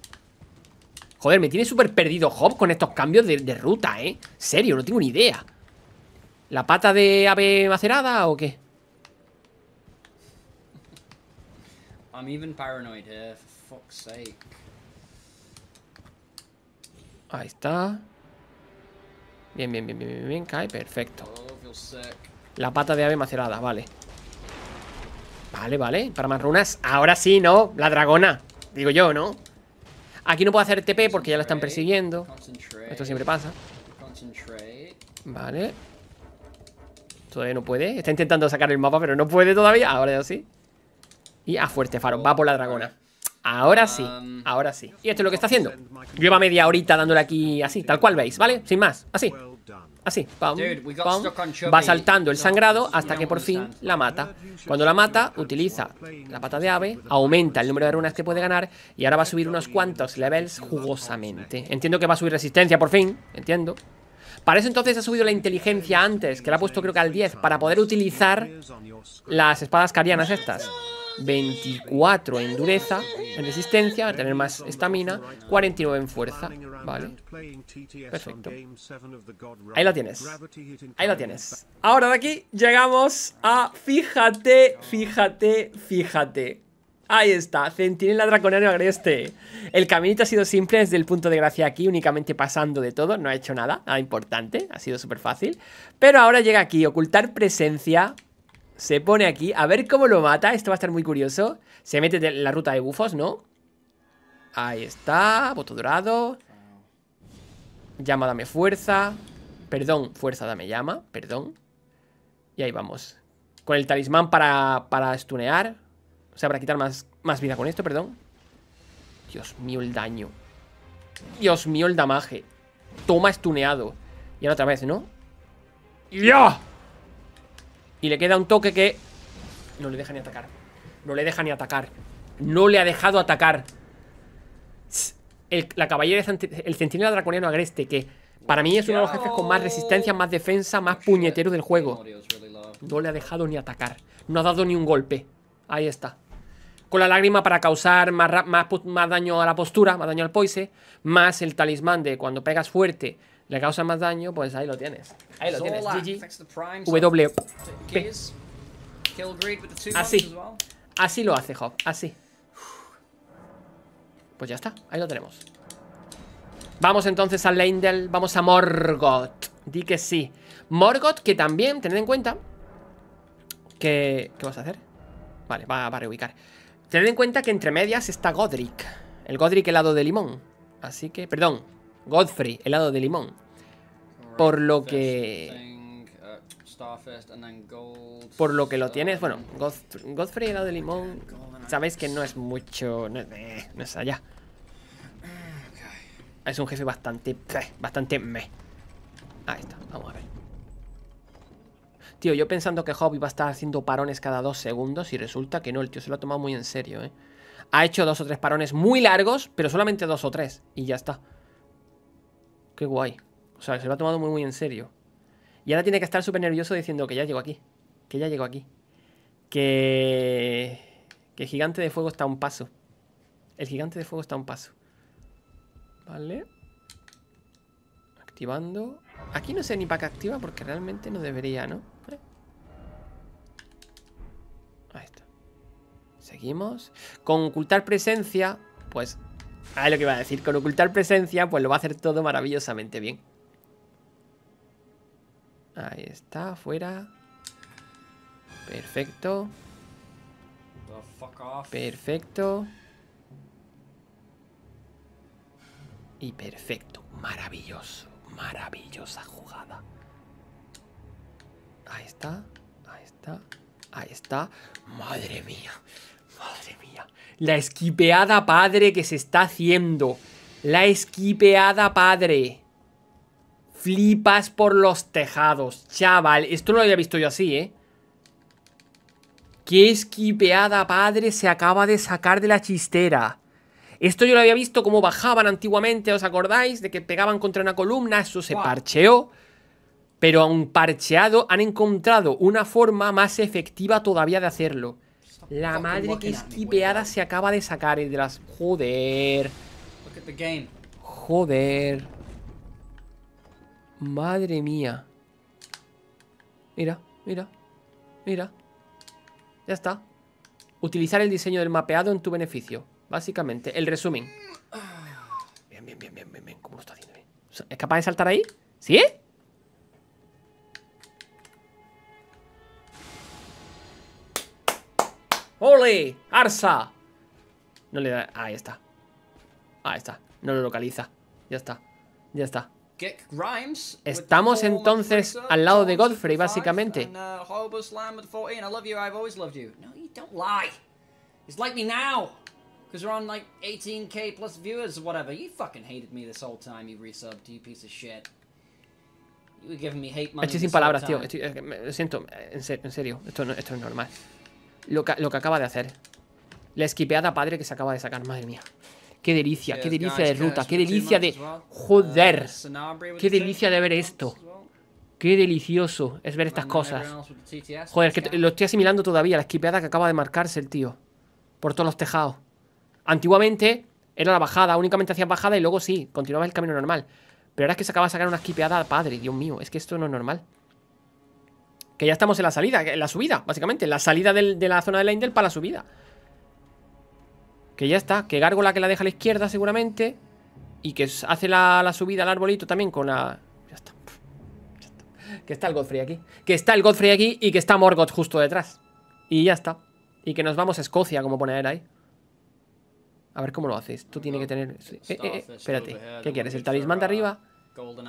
Joder, me tiene súper perdido Job con estos cambios de, ruta, ¿eh? Serio, no tengo ni idea. ¿La pata de ave macerada o qué? Ahí está. Bien, bien, bien, bien, bien, bien. Cae, perfecto. La pata de ave macerada, vale. Vale, vale. Para más runas. Ahora sí, ¿no? La dragona. Digo yo, ¿no? Aquí no puedo hacer TP porque ya la están persiguiendo. Esto siempre pasa. Vale. Todavía no puede. Está intentando sacar el mapa, pero no puede todavía. Ahora sí. Y a fuerte faro. Va por la dragona. Ahora sí, um, ahora sí. Y esto es lo que está haciendo. Lleva media horita dándole aquí así, tal cual veis, ¿vale? Sin más, así. Así, va saltando el sangrado hasta que por fin la mata. Cuando la mata, utiliza la pata de ave, aumenta el número de runas que puede ganar y ahora va a subir unos cuantos levels jugosamente. Entiendo que va a subir resistencia por fin, entiendo. Para eso entonces ha subido la inteligencia antes, que la ha puesto creo que al 10, para poder utilizar las espadas carianas estas. 24 en dureza, en resistencia, a tener más estamina, 49 en fuerza, ¿vale? Perfecto. Ahí lo tienes. Ahí lo tienes. Ahora de aquí llegamos a fíjate, fíjate, fíjate. Ahí está, Centinela Draconario Agreste. El caminito ha sido simple desde el punto de gracia aquí, únicamente pasando de todo, no ha hecho nada, nada importante, ha sido súper fácil. Pero ahora llega aquí, ocultar presencia, se pone aquí. A ver cómo lo mata. Esto va a estar muy curioso. Se mete en la ruta de bufos, ¿no? Ahí está. Boto dorado. Llama, dame fuerza. Perdón, fuerza, dame llama. Perdón. Y ahí vamos. Con el talismán para, para stunear. O sea, para quitar más, más vida con esto, perdón. Dios mío, el daño. Dios mío, el damaje. Toma estuneado. Y ahora otra vez, ¿no? ¡Ya! Y le queda un toque que... No le deja ni atacar. No le deja ni atacar. No le ha dejado atacar. El, la caballería, el centinela draconiano agreste, que para mí es uno de los jefes con más resistencia, más defensa, más puñetero del juego. No le ha dejado ni atacar. No ha dado ni un golpe. Ahí está. Con la lágrima para causar más, más, más daño a la postura, más daño al poise, más el talismán de cuando pegas fuerte le causa más daño, pues ahí lo tienes. Ahí lo tienes. GG. W. Así. Así lo hace Job Así. Pues ya está. Ahí lo tenemos. Vamos entonces a Leindel. Vamos a Morgoth. Di que sí. Morgoth, que también, tened en cuenta que... ¿Qué vas a hacer? Vale, va, va a reubicar. Tened en cuenta que entre medias está Godric. El Godric helado de limón. Así que... Perdón, Godfrey, helado de limón. Por lo que... Uh, por lo que lo tienes, bueno, Godfrey, helado de limón, sabéis que no es mucho, no es, eh, es allá. Es un jefe bastante, eh, bastante meh. Ahí está, vamos a ver. Tío, yo pensando que Hobby va a estar haciendo parones cada dos segundos y resulta que no, el tío se lo ha tomado muy en serio, ¿eh? Ha hecho dos o tres parones muy largos, pero solamente dos o tres, y ya está. Qué guay. O sea, se lo ha tomado muy, muy en serio. Y ahora tiene que estar súper nervioso diciendo que ya llegó aquí. Que ya llegó aquí. Que... Que el gigante de fuego está a un paso. El gigante de fuego está a un paso. Vale. Activando. Aquí no sé ni para qué activa porque realmente no debería, ¿no? Ahí está. Seguimos. Con ocultar presencia, pues Ah, lo que iba a decir, con ocultar presencia, pues lo va a hacer todo maravillosamente bien. Ahí está, fuera. Perfecto. Perfecto. Y perfecto. Maravilloso. Maravillosa jugada. Ahí está. Ahí está. Ahí está. Madre mía. Madre mía. La esquipeada padre que se está haciendo. La esquipeada padre. Flipas por los tejados. Chaval, esto lo había visto yo así, ¿eh? Qué esquipeada padre se acaba de sacar de la chistera. Esto yo lo había visto como bajaban antiguamente, ¿os acordáis? De que pegaban contra una columna, eso se parcheó. Pero aún parcheado han encontrado una forma más efectiva todavía de hacerlo. La madre que esquipeada se acaba de sacar el de las... Joder. Joder. Madre mía. Mira, mira, mira. Ya está. Utilizar el diseño del mapeado en tu beneficio. Básicamente, el resumen. Ah. Bien, bien, bien, bien, bien, bien. ¿Cómo lo está haciendo? ¿Es capaz de saltar ahí? ¿Sí? ¡Ole! ¡Arsa! No le da... Ahí está. Ahí está. No lo localiza. Ya está. Ya está. Estamos entonces al lado de Godfrey, básicamente. Uh, It's like me now. Because we're on like 18k plus viewers or whatever. You fucking hated me this whole time, you resubbed, you piece of shit. You were giving me hate money. Estoy sin palabras, tío. Estoy, eh, me, siento, en, serio, en serio. Esto no, esto es normal lo que, acaba de hacer. La esquipeada padre que se acaba de sacar, madre mía. Qué delicia, qué delicia de ruta, uh, qué delicia de... Joder, qué delicia de ver esto. Qué delicioso es ver estas cosas. Joder, que lo estoy asimilando todavía, la esquipeada que acaba de marcarse el tío. Por todos los tejados. Antiguamente era la bajada, únicamente hacía bajada y luego sí, continuaba el camino normal. Pero ahora es que se acaba de sacar una esquipeada padre, Dios mío, es que esto no es normal. Que ya estamos en la salida, en la subida, básicamente. la salida de la zona de la Indel para la subida. Que ya está. Que Gárgola que la deja a la izquierda seguramente. Y que hace la, subida al arbolito también con la... Ya está. Que está el Godfrey aquí. Que está el Godfrey aquí y que está Morgoth justo detrás. Y ya está. Y que nos vamos a Escocia, como pone él ahí. A ver cómo lo haces? Tú tiene que tener... Eh, eh, espérate. ¿Qué quieres? ¿El talismán de arriba?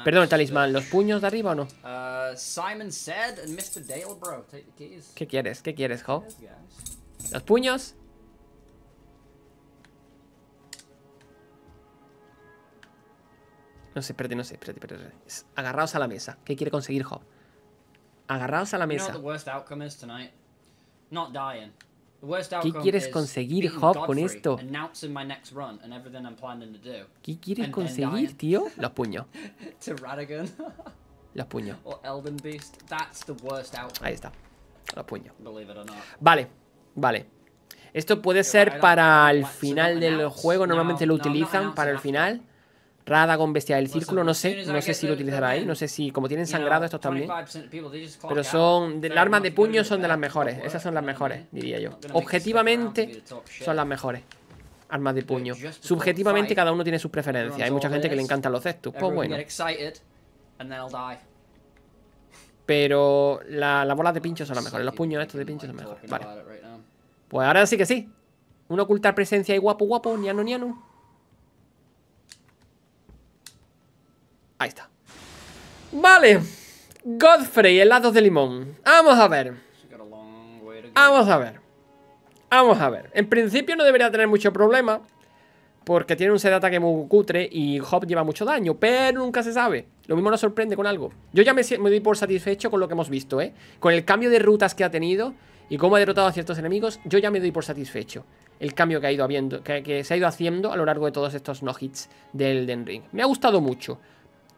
Perdón, el talismán. ¿Los puños de arriba o no? Uh, ¿Qué quieres? ¿Qué quieres, Job? ¿Los puños? No sé, espérate, no sé, espérate, espérate. Agarrados Agarraos a la mesa. ¿Qué quiere conseguir Job? Agarraos a la mesa. You know ¿Qué quieres conseguir, Hop, con esto? ¿Qué quieres conseguir, tío? Los puños. Los puños. Ahí está. Los puños. Vale, vale. Esto puede ser para el final del juego. Normalmente lo utilizan para el final. Rada con Bestia del pues Círculo, no sé, no sé si lo utilizará ahí, no sé si, como tienen sangrado estos también. Pero son, las armas de puño son de las mejores, esas son las mejores, diría yo. Objetivamente son las mejores armas de puño. Subjetivamente cada uno tiene sus preferencias. Hay mucha gente que le encantan los cestos. Pues bueno. Pero la, las bolas de pincho son las mejores. Los puños estos de pincho son mejores. Vale. Pues ahora sí que sí. Uno ocultar presencia y guapo, guapo, niano, niano. Ahí está. Vale. Godfrey, el lado de limón. Vamos a ver. Vamos a ver. Vamos a ver. En principio no debería tener mucho problema. Porque tiene un set de ataque muy cutre y Hop lleva mucho daño. Pero nunca se sabe. Lo mismo nos sorprende con algo. Yo ya me, doy por satisfecho con lo que hemos visto, ¿eh? Con el cambio de rutas que ha tenido y cómo ha derrotado a ciertos enemigos, yo ya me doy por satisfecho el cambio que ha ido habiendo, que se ha ido haciendo a lo largo de todos estos no-hits del Den Ring. Me ha gustado mucho.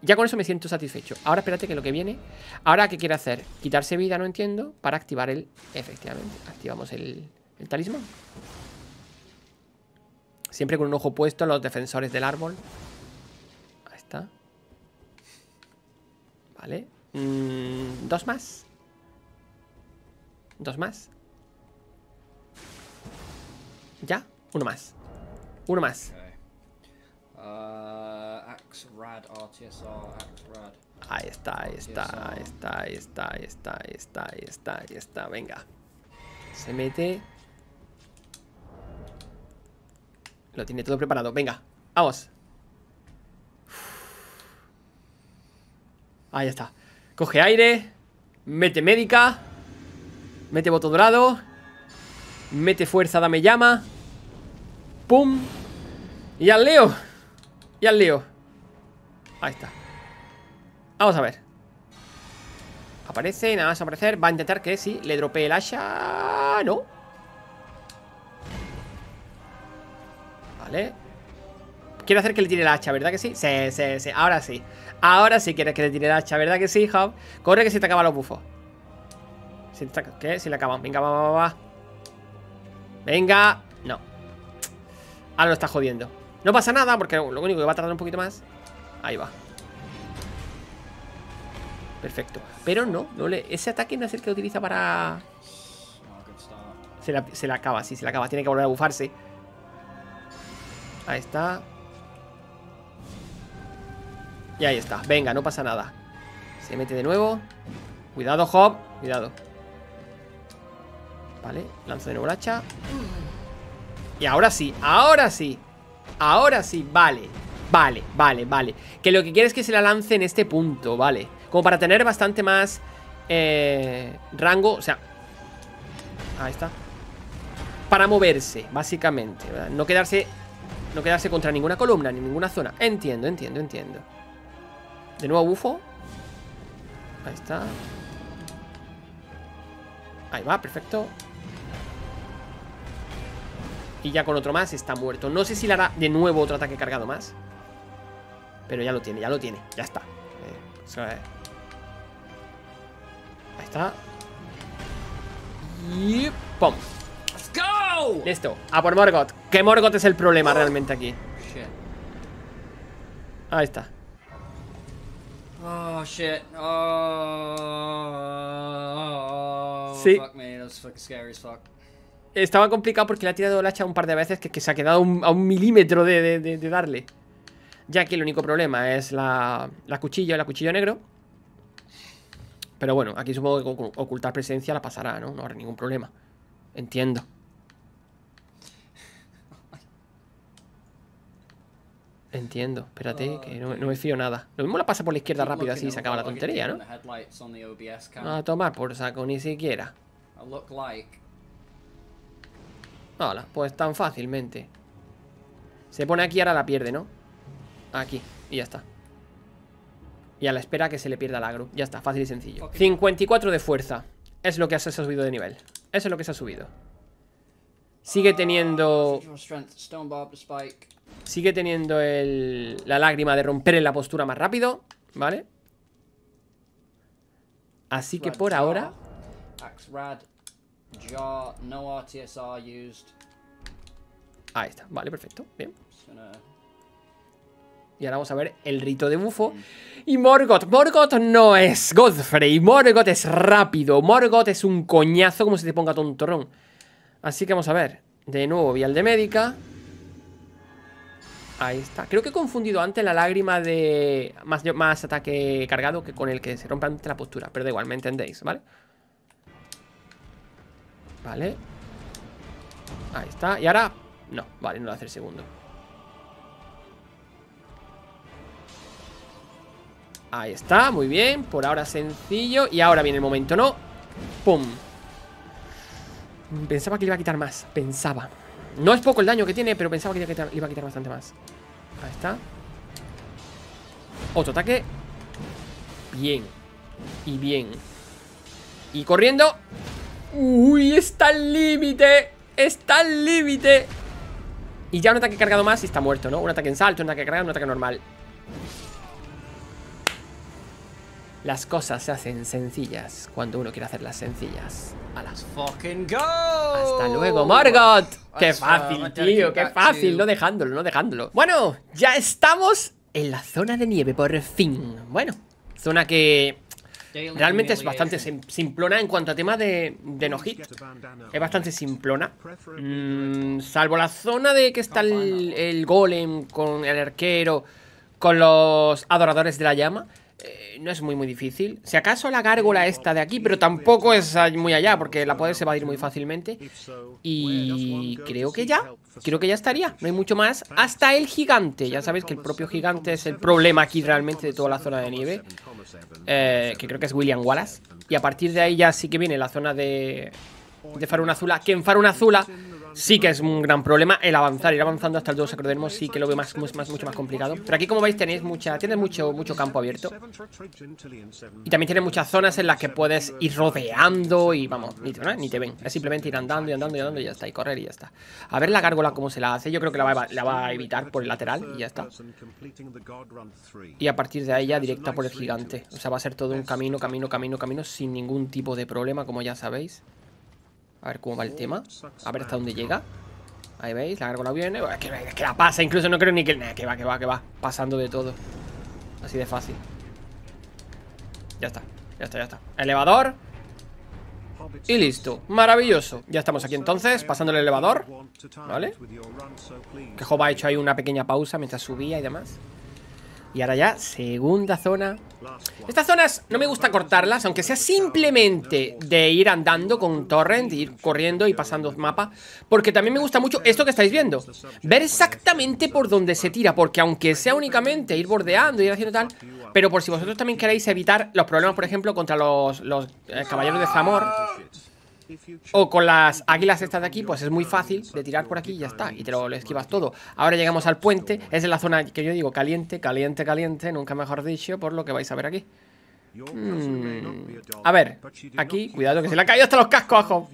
Ya con eso me siento satisfecho. Ahora espérate que lo que viene... Ahora, ¿qué quiere hacer? Quitarse vida, no entiendo, para activar el... Efectivamente, activamos el, el talismán. Siempre con un ojo puesto en los defensores del árbol. Ahí está. Vale. Mm, dos más. Dos más. Ya. Uno más. Uno más. Ah, Ahí está, ahí está, ahí está, ahí está, ahí está, ahí está, está, está, venga. Se mete. Lo tiene todo preparado, venga, vamos. Ahí está. Coge aire, mete médica, mete voto dorado, mete fuerza, dame llama. ¡Pum! Y al Leo. Y al Leo. Ahí está Vamos a ver Aparece, nada más aparecer Va a intentar que sí, le dropee el hacha No Vale Quiero hacer que le tire el hacha, ¿verdad que sí? Sí, sí, sí, ahora sí Ahora sí quieres que le tire el hacha, ¿verdad que sí, Job? Corre que se te acaban los bufos ¿Se te, ¿Qué? Si le acaban Venga, va, va, va Venga No Ahora lo está jodiendo No pasa nada porque lo único que va a tardar un poquito más Ahí va. Perfecto. Pero no, no le, ese ataque no es el que utiliza para... Se la, la acaba, sí, se la acaba. Tiene que volver a bufarse. Ahí está. Y ahí está. Venga, no pasa nada. Se mete de nuevo. Cuidado, Hop. Cuidado. Vale, lanzo de nuevo Y ahora sí, ahora sí. Ahora sí, vale. Vale, vale, vale. Que lo que quiere es que se la lance en este punto, vale. Como para tener bastante más eh, rango, o sea... Ahí está. Para moverse, básicamente. No quedarse no quedarse contra ninguna columna, ni ninguna zona. Entiendo, entiendo, entiendo. De nuevo bufo. Ahí está. Ahí va, perfecto. Y ya con otro más está muerto. No sé si le hará de nuevo otro ataque cargado más. Pero ya lo tiene, ya lo tiene, ya está. Eh, eh. ahí está. Y ¡pum! Listo, a por Morgoth. Que Morgoth es el problema oh. realmente aquí. Ahí está. Oh shit. Oh. oh, oh sí. Fuck me, was fucking scary fuck. Estaba complicado porque le ha tirado el hacha un par de veces que, se ha quedado a un milímetro de darle. Ya que el único problema es la, la cuchilla, la cuchilla negro. Pero bueno, aquí supongo que ocultar presencia la pasará, ¿no? No habrá ningún problema. Entiendo. Entiendo, espérate, que no, me fío nada. Lo mismo la pasa por la izquierda rápido así y se acaba la tontería, ¿no? No a tomar por saco ni siquiera. Hola, pues tan fácilmente. Se pone aquí y ahora la pierde, ¿no? Aquí, y ya está Y a la espera que se le pierda la agro Ya está, fácil y sencillo 54 de fuerza Es lo que se ha subido de nivel Eso es lo que se ha subido Sigue teniendo... Ah, Sigue teniendo el, la lágrima de romper en la postura más rápido ¿Vale? Así que por ahora... Ahí está, vale, perfecto, bien y ahora vamos a ver el rito de bufo. Mm. Y Morgoth, Morgoth no es Godfrey, Morgoth es rápido, Morgoth es un coñazo como si te ponga tontorrón. Así que vamos a ver, de nuevo vial de médica. Ahí está. Creo que he confundido antes la lágrima de más, más ataque cargado que con el que se rompe antes la postura. Pero da igual, me entendéis, ¿vale? Vale. Ahí está. Y ahora... No, vale, no lo hace el segundo. Ahí está, muy bien Por ahora sencillo Y ahora viene el momento, ¿no? ¡Pum! Pensaba que le iba a quitar más Pensaba No es poco el daño que tiene Pero pensaba que le iba a quitar, bastante más Ahí está Otro ataque Bien Y bien Y corriendo ¡Uy! Está al límite Está al límite Y ya un ataque cargado más y está muerto, ¿no? Un ataque en salto, un ataque cargado, un ataque normal las cosas se hacen sencillas cuando uno quiere hacerlas sencillas. A las fucking go. Hasta luego, Margot. Qué fácil, tío, qué fácil, no dejándolo, no dejándolo. Bueno, ya estamos en la zona de nieve por fin. Bueno, zona que Realmente es bastante simplona en cuanto a tema de, de no Es bastante simplona. Mm, salvo la zona de que está el golem con el arquero, con los adoradores de la llama. Eh, no es muy muy difícil. Si acaso la gárgola está de aquí, pero tampoco es muy allá, porque la puedes evadir muy fácilmente. Y creo que ya, creo que ya estaría. No hay mucho más. Hasta el gigante. Ya sabéis que el propio gigante es el problema aquí realmente de toda la zona de nieve. Eh, que creo que es William Wallace. Y a partir de ahí ya sí que viene la zona de, de Faruna Azula. Que en Faruna Azula sí que es un gran problema el avanzar, ir avanzando hasta el 2 Sacrodermo sí que lo veo más, mucho más complicado. Pero aquí como veis tenéis mucha, tienes mucho, mucho campo abierto. Y también tienes muchas zonas en las que puedes ir rodeando y vamos, ni te, ven. Es simplemente ir andando y andando y andando y ya está, y correr y ya está. A ver la gárgola cómo se la hace, yo creo que la va, la va a evitar por el lateral y ya está. Y a partir de ahí ya directa por el gigante. O sea, va a ser todo un camino, camino, camino, camino sin ningún tipo de problema, como ya sabéis. A ver cómo va el tema. A ver hasta dónde llega. Ahí veis, la gárgola viene. Es que, la pasa, incluso no creo ni que... que va, que va, que va. Pasando de todo. Así de fácil. Ya está, ya está, ya está. Elevador. Y listo, maravilloso Ya estamos aquí entonces, pasando el elevador ¿Vale? Que Job ha hecho ahí una pequeña pausa mientras subía y demás y ahora ya, segunda zona Estas zonas no me gusta cortarlas Aunque sea simplemente de ir andando con un torrent Ir corriendo y pasando mapa Porque también me gusta mucho esto que estáis viendo Ver exactamente por dónde se tira Porque aunque sea únicamente ir bordeando Ir haciendo tal Pero por si vosotros también queréis evitar los problemas Por ejemplo, contra los, eh, caballeros de Zamor o con las águilas estas de aquí, pues es muy fácil de tirar por aquí y ya está. Y te lo esquivas todo. Ahora llegamos al puente. Es la zona que yo digo caliente, caliente, caliente. Nunca mejor dicho, por lo que vais a ver aquí. Hmm. A ver, aquí, cuidado que se le ha caído hasta los cascos,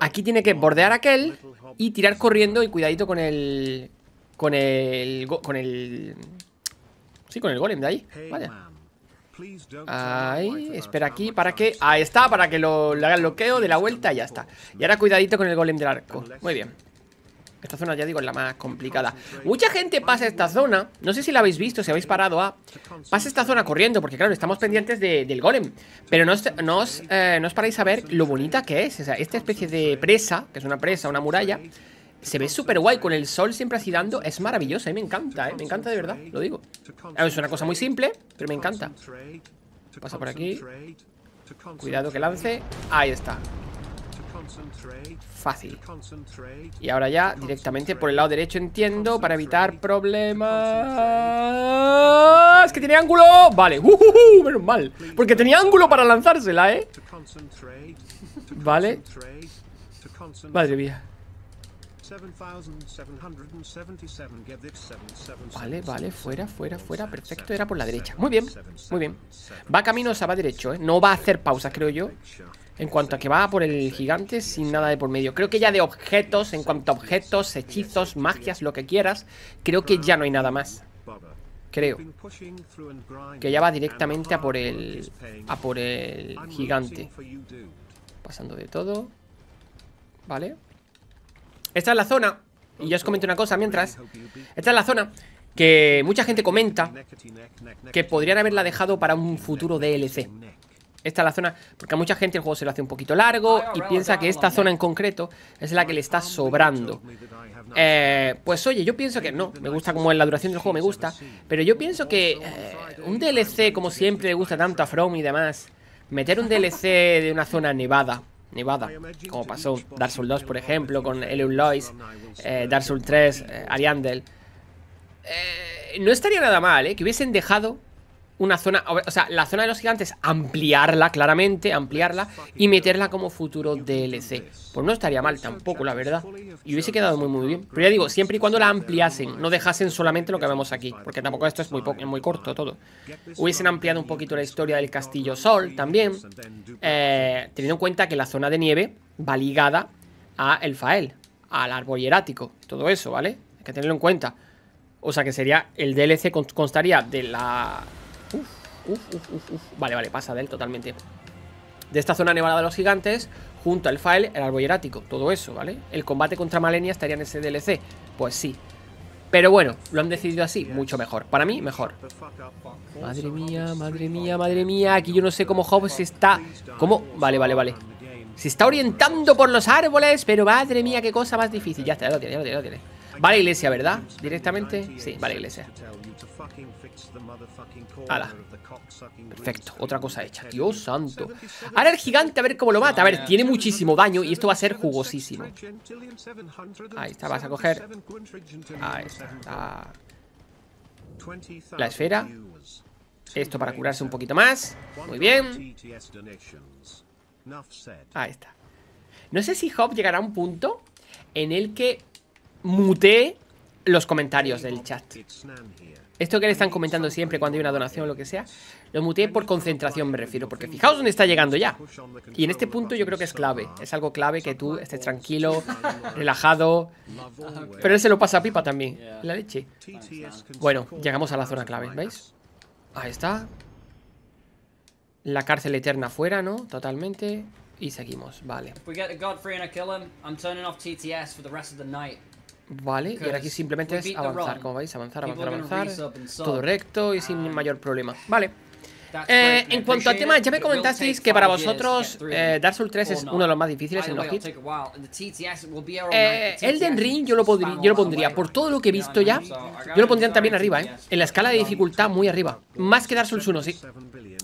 Aquí tiene que bordear aquel y tirar corriendo y cuidadito con el... Con el... Con el... Sí, con el golem de ahí. Vaya. Ahí, espera aquí, para que... Ahí está, para que lo, lo haga el bloqueo de la vuelta y ya está Y ahora cuidadito con el golem del arco Muy bien esta zona ya digo es la más complicada Mucha gente pasa esta zona No sé si la habéis visto, si habéis parado a Pasa esta zona corriendo, porque claro, estamos pendientes del golem Pero no os, no, eh, no os paráis a ver lo bonita que es o sea, esta especie de presa, que es una presa, una muralla se ve súper guay con el sol siempre así dando. Es maravilloso, a mí me encanta, ¿eh? Me encanta de verdad, lo digo. Es una cosa muy simple, pero me encanta. Pasa por aquí. Cuidado que lance. Ahí está. Fácil. Y ahora ya directamente por el lado derecho entiendo para evitar problemas. ¡Es ¡Que tiene ángulo! Vale, uh, uh, uh, menos mal. Porque tenía ángulo para lanzársela, ¿eh? Vale. Madre mía. Vale, vale, fuera, fuera, fuera Perfecto, era por la derecha Muy bien, muy bien Va camino, o sea, va derecho, ¿eh? No va a hacer pausas, creo yo En cuanto a que va por el gigante sin nada de por medio Creo que ya de objetos, en cuanto a objetos, hechizos, magias, lo que quieras Creo que ya no hay nada más Creo Que ya va directamente a por el... A por el gigante Pasando de todo Vale esta es la zona, y ya os comento una cosa mientras. Esta es la zona que mucha gente comenta que podrían haberla dejado para un futuro DLC. Esta es la zona, porque a mucha gente el juego se lo hace un poquito largo ah, y piensa que esta zona en concreto es la que le está sobrando. Eh, pues oye, yo pienso que no, me gusta como es la duración del juego, me gusta, pero yo pienso que eh, un DLC, como siempre le gusta tanto a From y demás, meter un DLC de una zona nevada Nevada, como pasó Dark Souls 2, por ejemplo, con Elon Lois, eh, Dark Souls 3, eh, Ariandel. Eh, no estaría nada mal, ¿eh? Que hubiesen dejado una zona, o sea, la zona de los gigantes, ampliarla claramente, ampliarla y meterla como futuro DLC. Pues no estaría mal tampoco, la verdad. Y hubiese quedado muy muy bien. Pero ya digo, siempre y cuando la ampliasen, no dejasen solamente lo que vemos aquí, porque tampoco esto es muy, muy corto todo. Hubiesen ampliado un poquito la historia del Castillo Sol también, eh, teniendo en cuenta que la zona de nieve va ligada a el Fael, al árbol hierático, todo eso, ¿vale? Hay que tenerlo en cuenta. O sea que sería, el DLC constaría de la Vale, vale, pasa de él totalmente. De esta zona nevada de los gigantes, junto al file, el árbol hierático, todo eso, ¿vale? El combate contra Malenia estaría en ese DLC. Pues sí. Pero bueno, lo han decidido así, mucho mejor. Para mí, mejor. Madre mía, madre mía, madre mía. Aquí yo no sé cómo Hobbes está... ¿Cómo? Vale, vale, vale. Se está orientando por los árboles, pero madre mía, qué cosa más difícil. Ya está, ya lo ya lo lo tiene. Vale iglesia, ¿verdad? Directamente. Sí, vale iglesia. Ala. Perfecto. Otra cosa hecha. Dios santo. Ahora el gigante, a ver cómo lo mata. A ver, tiene muchísimo daño y esto va a ser jugosísimo. Ahí está, vas a coger. Ahí está. La esfera. Esto para curarse un poquito más. Muy bien. Ahí está. No sé si Hop llegará a un punto en el que muté los comentarios del chat. Esto que le están comentando siempre cuando hay una donación o lo que sea, lo muté por concentración me refiero, porque fijaos dónde está llegando ya. Y en este punto yo creo que es clave, es algo clave que tú estés tranquilo, relajado, pero él se lo pasa a pipa también, la leche. Bueno, llegamos a la zona clave, ¿veis? Ahí está. La cárcel eterna fuera, ¿no? Totalmente. Y seguimos, vale. Vale, y ahora aquí simplemente es avanzar, como veis, avanzar, avanzar, avanzar. Todo recto y sin ah. mayor problema. Vale. Eh, en cuanto al tema, ya me comentasteis que para vosotros eh, Dark Souls 3 es uno de los más difíciles en los hits. Elden Ring yo lo, yo lo pondría, por todo lo que he visto ya, yo lo pondría también arriba, ¿eh? En la escala de dificultad muy arriba. Más que Dark Souls 1, sí.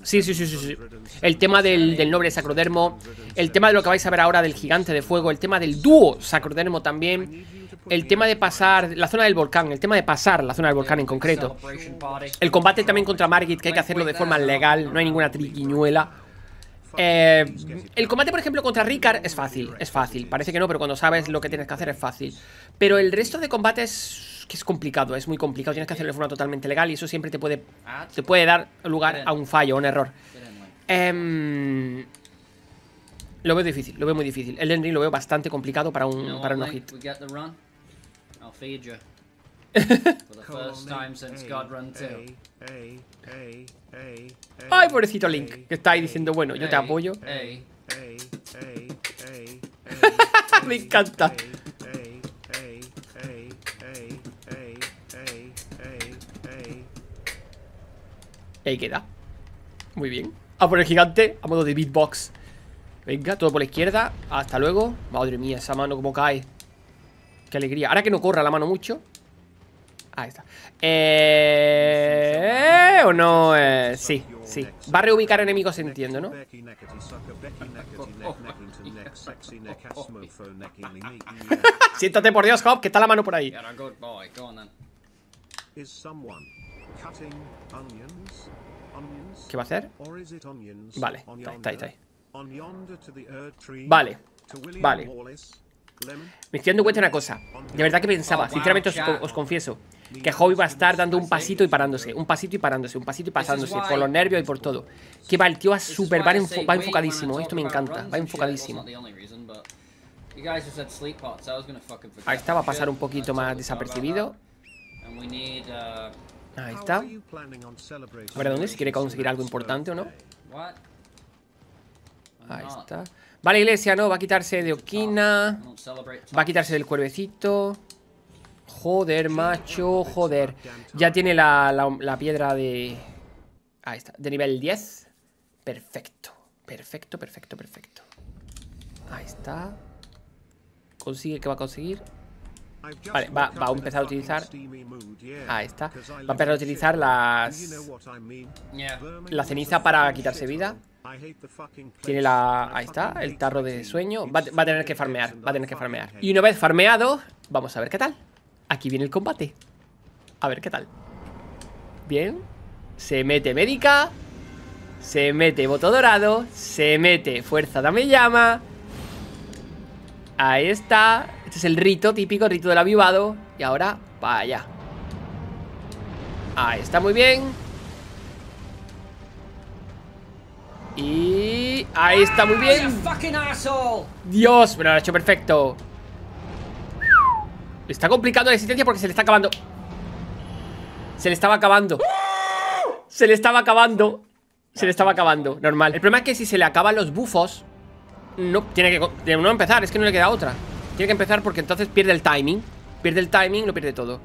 Sí, sí, sí, sí. El tema del, del noble sacrodermo, el tema de lo que vais a ver ahora del gigante de fuego, el tema del dúo sacrodermo también el tema de pasar la zona del volcán, el tema de pasar la zona del volcán en concreto. El combate también contra Margit, que hay que hacerlo de forma legal, no hay ninguna triquiñuela. Eh, el combate, por ejemplo, contra Ricard es fácil, es fácil. Parece que no, pero cuando sabes lo que tienes que hacer es fácil. Pero el resto de combates que es complicado, es muy complicado. Tienes que hacerlo de forma totalmente legal y eso siempre te puede, te puede dar lugar a un fallo, a un error. Em, lo veo difícil, lo veo muy difícil. El Elden lo veo bastante complicado para un, para hit. Ay, pobrecito Link, que está ahí diciendo, bueno, yo te apoyo. Me encanta. Ahí queda. Muy bien. A por el gigante, a modo de beatbox. Venga, todo por la izquierda. Hasta luego. Madre mía, esa mano como cae. Qué alegría. Ahora que no corra la mano mucho. Ahí está. Eh, ¿O no? Eh, sí, sí. Va a reubicar enemigos, entiendo, ¿no? Siéntate por Dios, Hop, que está la mano por ahí. ¿Qué va a hacer? Vale, Vale, vale. Me estoy dando cuenta de una cosa. De verdad que pensaba, sinceramente os, confieso, que Hobby va a estar dando un pasito y parándose, un pasito y parándose, un pasito y pasándose, por los nervios y por todo. Que va, el tío va súper, va, va enfocadísimo. Esto me encanta, va enfocadísimo. Ahí está, va a pasar un poquito más desapercibido. Uh, Ahí está. A ver, ¿dónde? Si quiere conseguir algo importante o no. Ahí está. Vale, iglesia, no, va a quitarse de Oquina Va a quitarse del cuervecito Joder, macho, joder Ya tiene la, piedra de... Ahí está, de nivel 10 Perfecto, perfecto, perfecto, perfecto Ahí está Consigue, ¿qué va a conseguir? Vale, va, va, a empezar a utilizar Ahí está Va a empezar a utilizar las La ceniza para quitarse vida tiene la... Ahí está, el tarro de sueño. Va, a tener que farmear, va a tener que farmear. Y una vez farmeado, vamos a ver qué tal. Aquí viene el combate. A ver qué tal. Bien. Se mete médica. Se mete voto dorado. Se mete fuerza dame llama. Ahí está. Este es el rito típico, rito del avivado. Y ahora, para allá. Ahí está, muy bien. Y... Ahí está, muy bien Dios, me lo ha hecho perfecto Está complicando la existencia porque se le está acabando Se le estaba acabando Se le estaba acabando Se le estaba acabando, normal El problema es que si se le acaban los bufos No, tiene que no empezar, es que no le queda otra Tiene que empezar porque entonces pierde el timing Pierde el timing, lo pierde todo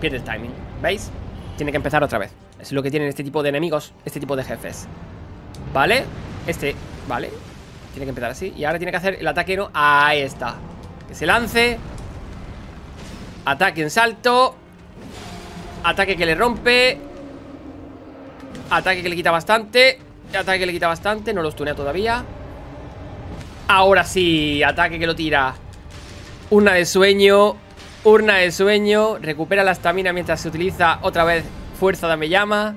Pierde el timing, ¿veis? Tiene que empezar otra vez es lo que tienen este tipo de enemigos, este tipo de jefes. ¿Vale? Este, vale. Tiene que empezar así. Y ahora tiene que hacer el ataque, ¿no? Ahí está. Que se lance. Ataque en salto. Ataque que le rompe. Ataque que le quita bastante. Ataque que le quita bastante. No los tunea todavía. Ahora sí. Ataque que lo tira. Urna de sueño. Urna de sueño. Recupera la estamina mientras se utiliza otra vez Fuerza, dame llama.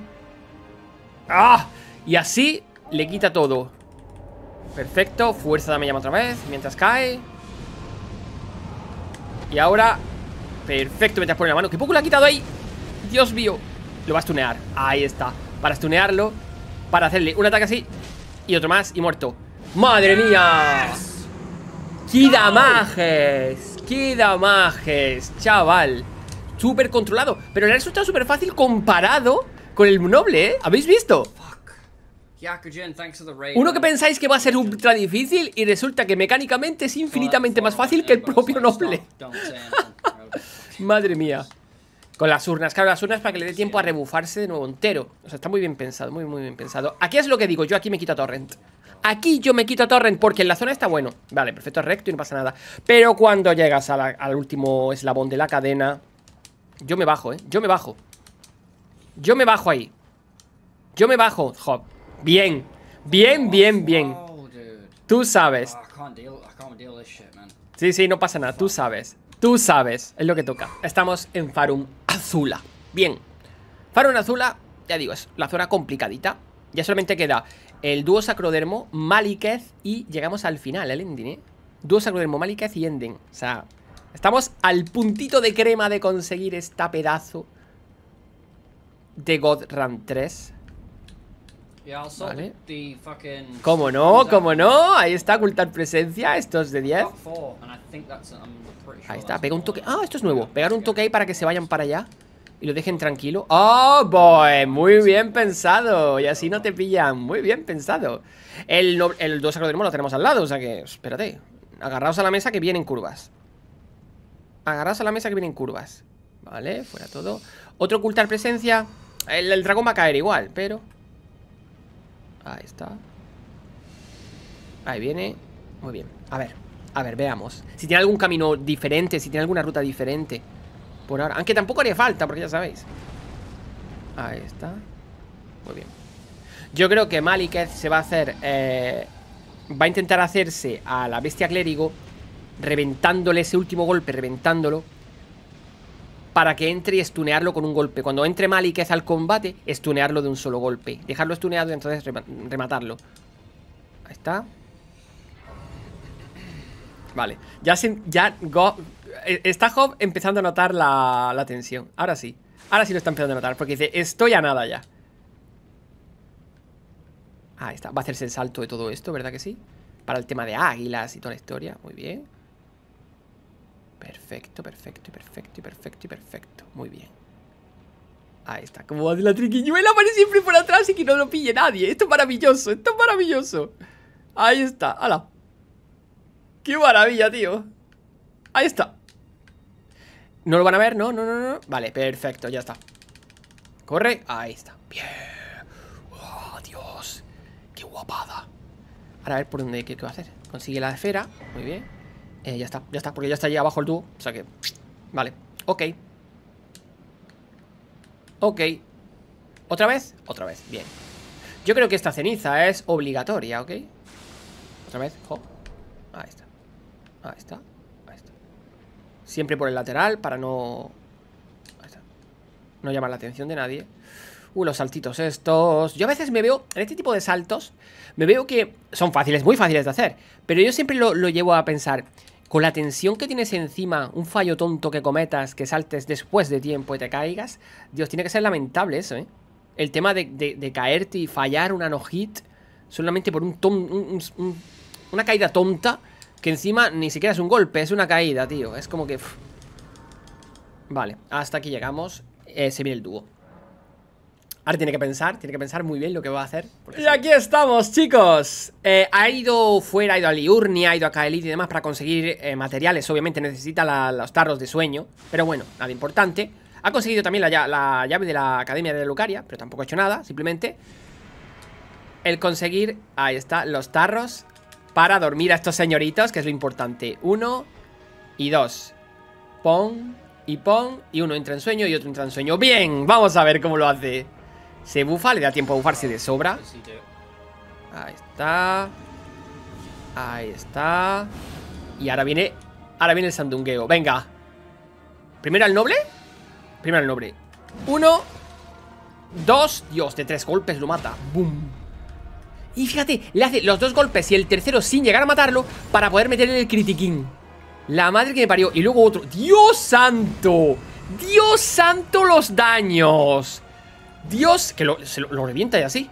¡Ah! Y así le quita todo. Perfecto. Fuerza, dame llama otra vez. Mientras cae. Y ahora... Perfecto, mientras pone la mano. ¡Qué poco le ha quitado ahí! ¡Dios mío! Lo va a stunear. Ahí está. Para stunearlo. Para hacerle un ataque así. Y otro más. Y muerto. ¡Madre mía! ¡Qué damajes! ¡Qué damajes, chaval! súper controlado Pero le ha resultado súper fácil comparado con el noble, ¿eh? ¿Habéis visto? Uno que pensáis que va a ser ultra difícil y resulta que mecánicamente es infinitamente más fácil que el propio noble Madre mía con las urnas, claro, las urnas para que le dé tiempo a eh. rebufarse de nuevo entero O sea, está muy bien pensado, muy muy bien pensado Aquí es lo que digo, yo aquí me quito a Torrent Aquí yo me quito a Torrent porque en la zona está bueno Vale, perfecto, recto y no pasa nada Pero cuando llegas al último eslabón de la cadena yo me bajo, ¿eh? Yo me bajo. Yo me bajo ahí. Yo me bajo. Job. Bien. Bien, bien, bien. Tú sabes. Oh, sí, sí, no pasa nada. Tú sabes. Tú sabes. Es lo que toca. Estamos en Farum Azula. Bien. Farum Azula, ya digo, es la zona complicadita. Ya solamente queda el dúo Sacrodermo, Malikez y llegamos al final, el ending, ¿eh? Dúo Sacrodermo, Malikez y ending. O sea, Estamos al puntito de crema de conseguir esta pedazo de God Run 3. Vale. ¿Cómo no? ¿Cómo no? Ahí está, ocultar presencia. Esto es de 10. Ahí está, pega un toque. Ah, esto es nuevo. Pegar un toque ahí para que se vayan para allá. Y lo dejen tranquilo. ¡Oh, boy! Muy bien pensado. Y así no te pillan. Muy bien pensado. El, 2 sacro lo tenemos al lado. O sea que, espérate. Agarraos a la mesa que vienen curvas. Agarraos a la mesa que vienen curvas. Vale, fuera todo. Otro ocultar presencia. El, dragón va a caer igual, pero... Ahí está. Ahí viene. Muy bien. A ver, a ver, veamos. Si tiene algún camino diferente, si tiene alguna ruta diferente. Por ahora. Aunque tampoco haría falta, porque ya sabéis. Ahí está. Muy bien. Yo creo que Maliketh se va a hacer... Eh, va a intentar hacerse a la bestia clérigo reventándole ese último golpe, reventándolo, para que entre y estunearlo con un golpe. Cuando entre mal y que Malikez al combate, estunearlo de un solo golpe. Dejarlo estuneado y entonces rematarlo. Ahí está. Vale. Ya, eh, está Job empezando a notar la, tensión. Ahora sí. Ahora sí lo está empezando a notar. Porque dice, estoy a nada ya. Ahí está. Va a hacerse el salto de todo esto, ¿verdad que sí? Para el tema de águilas y toda la historia. Muy bien. Perfecto, perfecto, perfecto, perfecto, perfecto. Muy bien. Ahí está, como de la triquiñuela, aparece siempre por atrás y que no lo pille nadie. Esto es maravilloso, esto es maravilloso. Ahí está, ala. ¡Qué maravilla, tío! Ahí está. ¿No lo van a ver? No, no, no, no. Vale, perfecto, ya está. Corre, ahí está. Bien. ¡Oh, Dios! ¡Qué guapada! Ahora a ver por dónde, qué, qué va a hacer. Consigue la esfera, muy bien. Eh, ya está, ya está, porque ya está allí abajo el dúo. O sea que... Vale. Ok. Ok. ¿Otra vez? Otra vez. Bien. Yo creo que esta ceniza es obligatoria, ¿ok? Otra vez. Jo. Ahí está. Ahí está. Ahí está. Siempre por el lateral para no... Ahí está. No llamar la atención de nadie. Uh, los saltitos estos. Yo a veces me veo, en este tipo de saltos, me veo que son fáciles, muy fáciles de hacer. Pero yo siempre lo, lo llevo a pensar, con la tensión que tienes encima, un fallo tonto que cometas, que saltes después de tiempo y te caigas, Dios, tiene que ser lamentable eso, ¿eh? El tema de, caerte y fallar una no-hit solamente por un, una caída tonta, que encima ni siquiera es un golpe, es una caída, tío. Es como que... Vale, hasta aquí llegamos. Eh, se viene el dúo. Ahora tiene que pensar, tiene que pensar muy bien lo que va a hacer. Y aquí estamos, chicos. Eh, ha ido fuera, ha ido a Liurnia, ha ido a Kaelit y demás para conseguir eh, materiales. Obviamente necesita los tarros de sueño, pero bueno, nada importante. Ha conseguido también la, la llave de la Academia de Lucaria, pero tampoco ha hecho nada, simplemente el conseguir, ahí está, los tarros para dormir a estos señoritos, que es lo importante. Uno y dos. Pon y pon y uno entra en sueño y otro entra en sueño. Bien, vamos a ver cómo lo hace. Se bufa, le da tiempo a bufarse de sobra. Ahí está. Ahí está. Y ahora viene. Ahora viene el sandungueo. Venga. Primero el noble. Primero el noble. Uno. Dos. Dios, de tres golpes lo mata. Boom. Y fíjate, le hace los dos golpes y el tercero sin llegar a matarlo para poder meterle el critiquín. La madre que me parió. Y luego otro. ¡Dios santo! ¡Dios santo los daños! Dios, que lo, revienta de así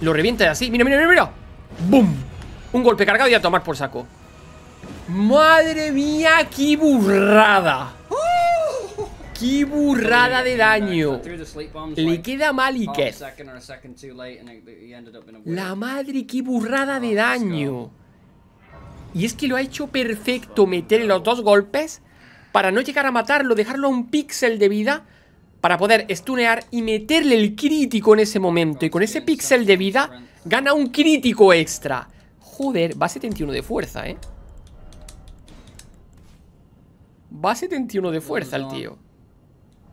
Lo revienta de así, mira, mira, mira, mira ¡Bum! Un golpe cargado y a tomar por saco ¡Madre mía, qué burrada! ¡Qué burrada de daño! Le queda mal y qué La madre, qué burrada de daño Y es que lo ha hecho perfecto meter los dos golpes Para no llegar a matarlo, dejarlo a un píxel de vida para poder stunear y meterle el crítico en ese momento. Y con ese píxel de vida, gana un crítico extra. Joder, va a 71 de fuerza, ¿eh? Va a 71 de fuerza el tío.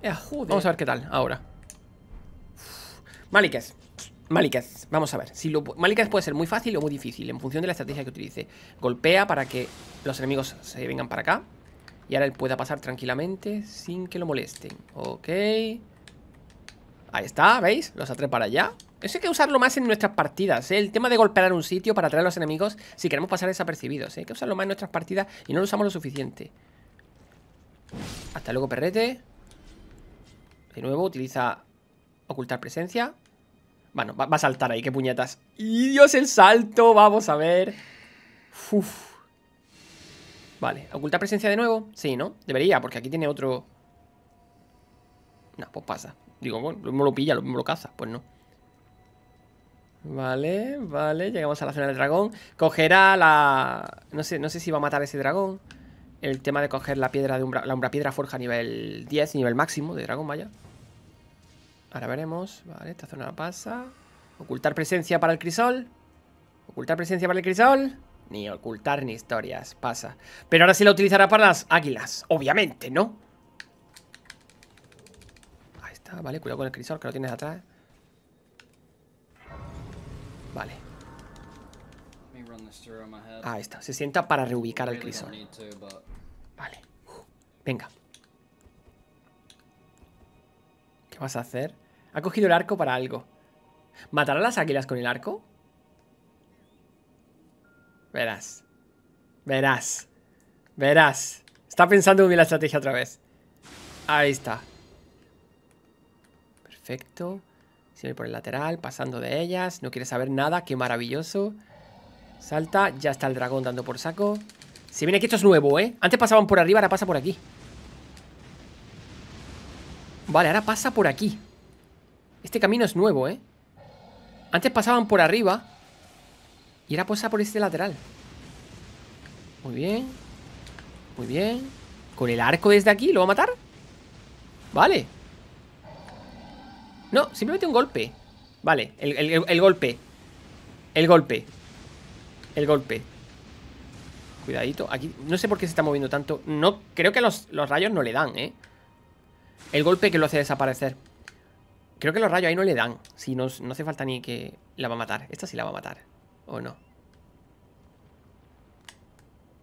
Eh, joder. Vamos a ver qué tal ahora. Malikas. Malikas, vamos a ver. Si lo, puede ser muy fácil o muy difícil en función de la estrategia que utilice. Golpea para que los enemigos se vengan para acá. Y ahora él pueda pasar tranquilamente sin que lo molesten. Ok. Ahí está, ¿veis? Los atrae para allá. Eso hay que usarlo más en nuestras partidas, ¿eh? El tema de golpear un sitio para atraer a los enemigos si queremos pasar desapercibidos, ¿eh? Hay que usarlo más en nuestras partidas y no lo usamos lo suficiente. Hasta luego, perrete. De nuevo, utiliza ocultar presencia. Bueno, va, a saltar ahí, qué puñetas. ¡Y Dios, el salto! Vamos a ver. Uf. Vale, ¿ocultar presencia de nuevo? Sí, ¿no? Debería, porque aquí tiene otro... No, pues pasa. Digo, bueno, lo lo pilla, lo lo caza. Pues no. Vale, vale, llegamos a la zona del dragón. Cogerá la... No sé, no sé si va a matar ese dragón. El tema de coger la piedra de umbra... La umbra piedra forja nivel 10, nivel máximo de dragón, vaya. Ahora veremos. Vale, esta zona pasa. Ocultar presencia para el crisol. Ocultar presencia para el crisol. Ni ocultar ni historias, pasa. Pero ahora sí la utilizará para las águilas, obviamente, ¿no? Ahí está, vale, cuidado con el crisol que lo tienes atrás. Vale. Ahí está, se sienta para reubicar el crisol. Vale. Venga. ¿Qué vas a hacer? Ha cogido el arco para algo. ¿Matará a las águilas con el arco? Verás. Verás. Verás. Está pensando en la estrategia otra vez. Ahí está. Perfecto. Se por el lateral, pasando de ellas. No quiere saber nada. Qué maravilloso. Salta. Ya está el dragón dando por saco. Se viene que esto es nuevo, ¿eh? Antes pasaban por arriba, ahora pasa por aquí. Vale, ahora pasa por aquí. Este camino es nuevo, ¿eh? Antes pasaban por arriba y era posa por este lateral. Muy bien. Muy bien. Con el arco desde aquí, ¿lo va a matar? Vale. No, simplemente un golpe. Vale, el, golpe. El golpe. El golpe. Cuidadito. Aquí no sé por qué se está moviendo tanto. No, creo que los, los rayos no le dan, ¿eh? El golpe que lo hace desaparecer. Creo que los rayos ahí no le dan. Si no, no hace falta ni que la va a matar. Esta sí la va a matar. ¿O no?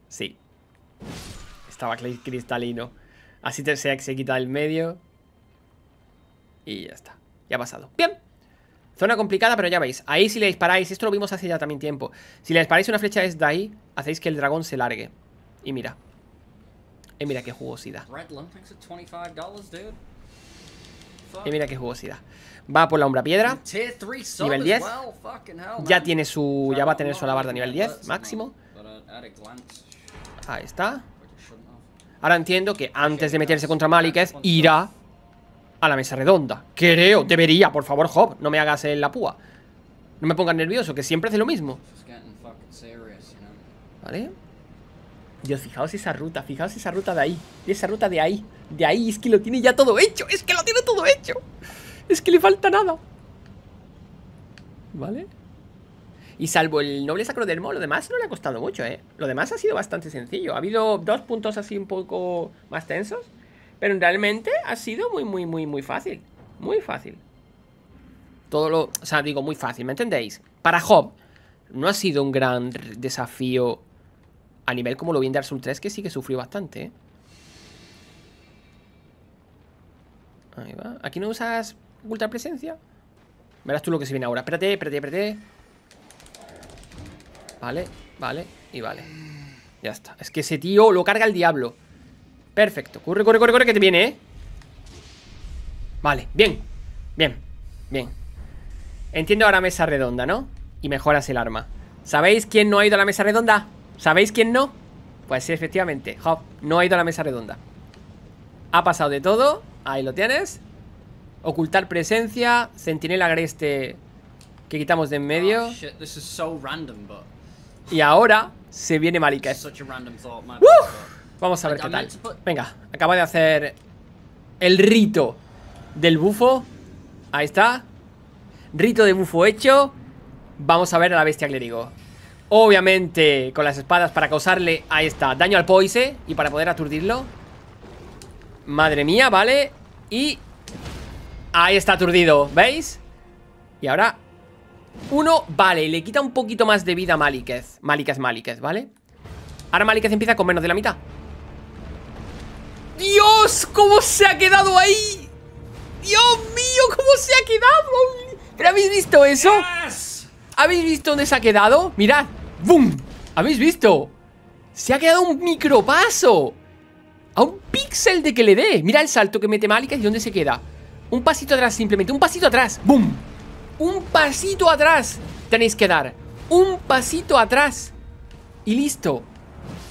Sí. Estaba cristalino. Así te sea que se quita el medio. Y ya está. Ya ha pasado. Bien. Zona complicada, pero ya veis. Ahí si le disparáis, esto lo vimos hace ya también tiempo. Si le disparáis una flecha desde ahí, hacéis que el dragón se largue. Y mira. Y mira qué jugosidad. Y mira qué jugosidad. Va por la Hombra Piedra. Nivel 10. Ya tiene su. Ya va a tener su alabarda nivel 10, máximo. Uh, Ahí está. Ahora entiendo que antes de meterse contra Maliketh irá a la mesa redonda. Creo, debería, por favor, Job, no me hagas en la púa. No me pongas nervioso, que siempre hace lo mismo. Vale. Dios, fijaos esa ruta, fijaos esa ruta de ahí Esa ruta de ahí, de ahí, es que lo tiene ya todo hecho Es que lo tiene todo hecho Es que le falta nada ¿Vale? Y salvo el noble sacro Mo, lo demás no le ha costado mucho, ¿eh? Lo demás ha sido bastante sencillo Ha habido dos puntos así un poco más tensos Pero realmente ha sido muy, muy, muy, muy fácil Muy fácil Todo lo... O sea, digo, muy fácil, ¿me entendéis? Para Job no ha sido un gran desafío a nivel como lo vi en Dark Souls 3, que sí que sufrió bastante, ¿eh? Ahí va. ¿Aquí no usas Ultra presencia? Verás tú lo que se viene ahora. Espérate, espérate, espérate. Vale, vale y vale. Ya está. Es que ese tío lo carga el diablo. Perfecto. Corre, corre, corre, corre, que te viene, ¿eh? Vale, bien. Bien, bien. Entiendo ahora mesa redonda, ¿no? Y mejoras el arma. ¿Sabéis quién no ha ido a la mesa redonda? ¿Sabéis quién no? Pues sí, efectivamente, Hop no ha ido a la mesa redonda Ha pasado de todo Ahí lo tienes Ocultar presencia Centinela agreste Que quitamos de en medio oh, Y ahora se viene Malika Vamos a ver qué tal Venga, acaba de hacer El rito del bufo Ahí está Rito de bufo hecho Vamos a ver a la bestia clérigo Obviamente con las espadas para causarle a esta daño al Poise Y para poder aturdirlo Madre mía, vale Y ahí está aturdido, ¿veis? Y ahora Uno, vale, le quita un poquito más de vida a Malikez Maliquez, Malikez, ¿vale? Ahora Maliquez empieza con menos de la mitad ¡Dios! ¿Cómo se ha quedado ahí? ¡Dios mío! ¿Cómo se ha quedado? ¿Pero habéis visto eso? ¿Habéis visto dónde se ha quedado? Mirad ¡Bum! ¿Habéis visto? Se ha quedado un micropaso A un píxel de que le dé Mira el salto que mete Malika y dónde se queda Un pasito atrás simplemente, un pasito atrás ¡Bum! Un pasito atrás Tenéis que dar Un pasito atrás Y listo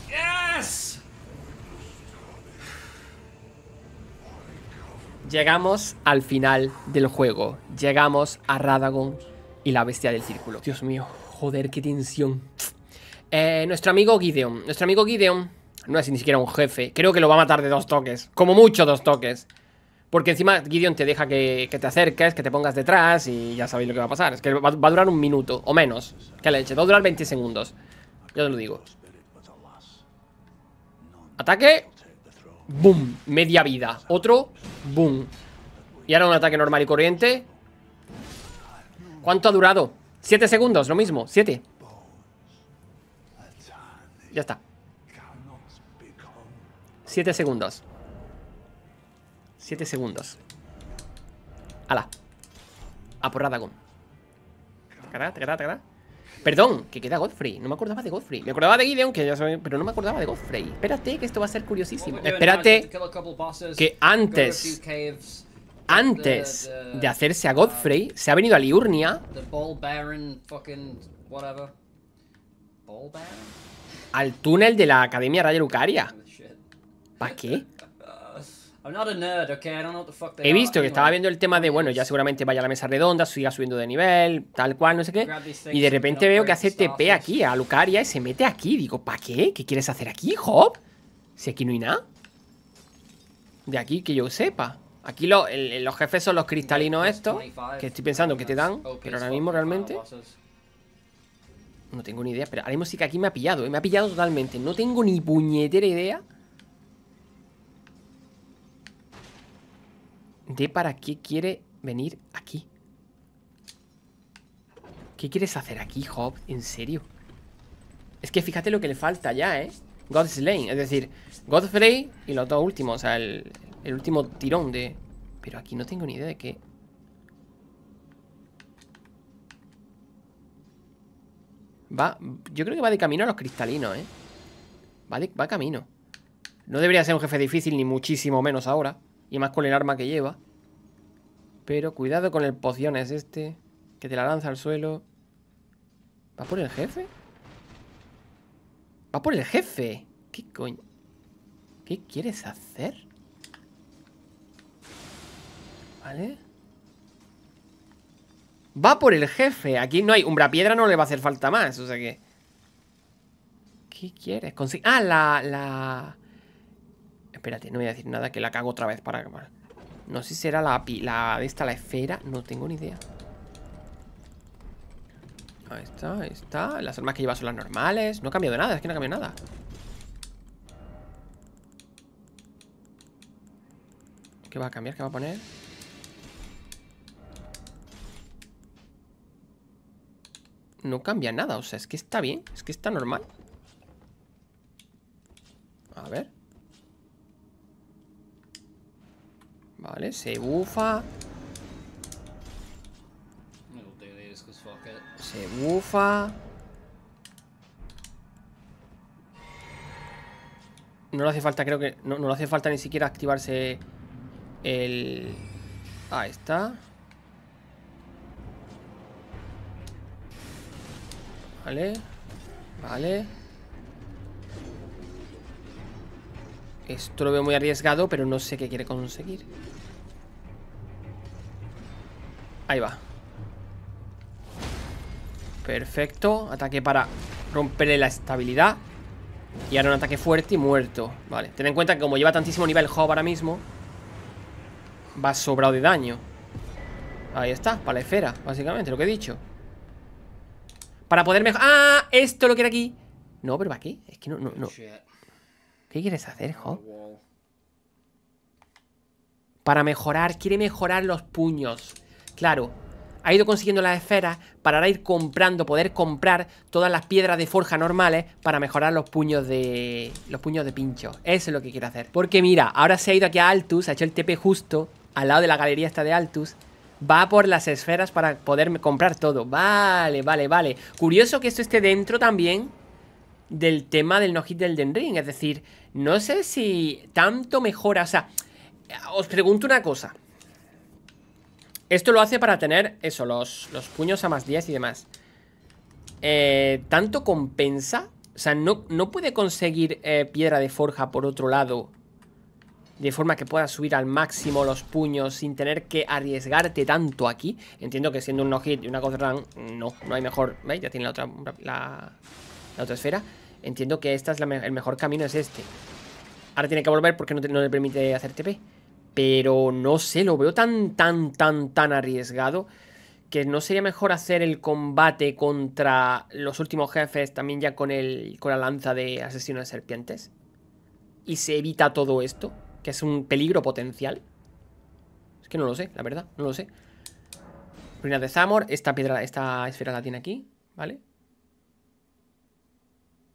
yes. Llegamos al final del juego Llegamos a Radagon y la bestia del círculo Dios mío Joder, qué tensión. Eh, nuestro amigo Gideon. Nuestro amigo Gideon no es ni siquiera un jefe. Creo que lo va a matar de dos toques. Como mucho dos toques. Porque encima Gideon te deja que, te acerques, que te pongas detrás y ya sabéis lo que va a pasar. Es que va, a durar un minuto o menos. Que le eche. Va a durar 20 segundos. Yo te lo digo. Ataque. Boom. Media vida. Otro. Boom. Y ahora un ataque normal y corriente. ¿Cuánto ha durado? Siete segundos, lo mismo, siete. Ya está. Siete segundos. Siete segundos. Ala. A por Radagon. Perdón, que queda Godfrey. No me acordaba de Godfrey. Me acordaba de Gideon, que ya pero no me acordaba de Godfrey. Espérate, que esto va a ser curiosísimo. Espérate que antes antes de hacerse a Godfrey, se ha venido a Liurnia. Al túnel de la Academia Raya Lucaria. ¿Para qué? He visto que estaba viendo el tema de, bueno, ya seguramente vaya a la mesa redonda, siga subiendo de nivel, tal cual, no sé qué. Y de repente veo que hace TP aquí a Lucaria y se mete aquí. Digo, ¿para qué? ¿Qué quieres hacer aquí, Hop? Si aquí no hay nada. De aquí que yo sepa. Aquí los jefes son los cristalinos estos, que estoy pensando que te dan, pero ahora mismo realmente... No tengo ni idea, pero ahora mismo sí que aquí me ha pillado, ¿eh? me ha pillado totalmente. No tengo ni puñetera idea de para qué quiere venir aquí. ¿Qué quieres hacer aquí, Job? ¿En serio? Es que fíjate lo que le falta ya, ¿eh? Lane es decir, Godfrey y los dos últimos, o sea, el, el último tirón de... Pero aquí no tengo ni idea de qué... Va... Yo creo que va de camino a los cristalinos, ¿eh? Va, camino. No debería ser un jefe difícil, ni muchísimo menos ahora. Y más con el arma que lleva. Pero cuidado con el pociones este. Que te la lanza al suelo. ¿Va por el jefe? ¡Va por el jefe! ¿Qué coño? ¿Qué quieres hacer? ¿Vale? Va por el jefe. Aquí no hay... Umbra piedra no le va a hacer falta más. O sea que... ¿Qué quieres? Consig ah, la, la... Espérate, no voy a decir nada que la cago otra vez para... No sé si será la, la de esta, la esfera. No tengo ni idea. Ahí está, ahí está. Las armas que lleva son las normales. No ha cambiado nada, es que no ha cambiado nada. ¿Qué va a cambiar? ¿Qué va a poner? no cambia nada. O sea, es que está bien. Es que está normal. A ver. Vale, se bufa. Se bufa. No le hace falta, creo que... No, no le hace falta ni siquiera activarse el... Ahí está. Vale. Vale. Esto lo veo muy arriesgado, pero no sé qué quiere conseguir. Ahí va. Perfecto. Ataque para romperle la estabilidad. Y ahora un ataque fuerte y muerto. Vale. Ten en cuenta que como lleva tantísimo nivel Hob ahora mismo, va sobrado de daño. Ahí está, para la esfera, básicamente, lo que he dicho. Para poder mejorar... ¡Ah! Esto lo que aquí. No, pero va aquí. Es que no, no, no. ¿Qué quieres hacer, Jo? Para mejorar, quiere mejorar los puños. Claro, ha ido consiguiendo las esferas para ahora ir comprando, poder comprar todas las piedras de forja normales para mejorar los puños de los puños de pincho. Eso es lo que quiere hacer. Porque mira, ahora se ha ido aquí a Altus, ha hecho el TP justo al lado de la galería esta de Altus Va por las esferas para poderme comprar todo. Vale, vale, vale. Curioso que esto esté dentro también del tema del no-hit del Den Ring. Es decir, no sé si tanto mejora. O sea, os pregunto una cosa. Esto lo hace para tener eso, los, puños a más 10 y demás. Eh, ¿Tanto compensa? O sea, no, no puede conseguir eh, piedra de forja por otro lado de forma que puedas subir al máximo los puños sin tener que arriesgarte tanto aquí. Entiendo que siendo un no-hit y una cosa Run, no, no hay mejor... ¿Veis? Ya tiene la otra, esfera. Entiendo que esta es el mejor camino es este. Ahora tiene que volver porque no, le permite hacer TP. Pero no sé, lo veo tan, tan, tan, tan arriesgado que no sería mejor hacer el combate contra los últimos jefes también ya con, el, con la lanza de asesino de serpientes. Y se evita todo esto que es un peligro potencial. Es que no lo sé, la verdad, no lo sé. Ruinas de Zamor, esta piedra, esta esfera la tiene aquí, ¿vale?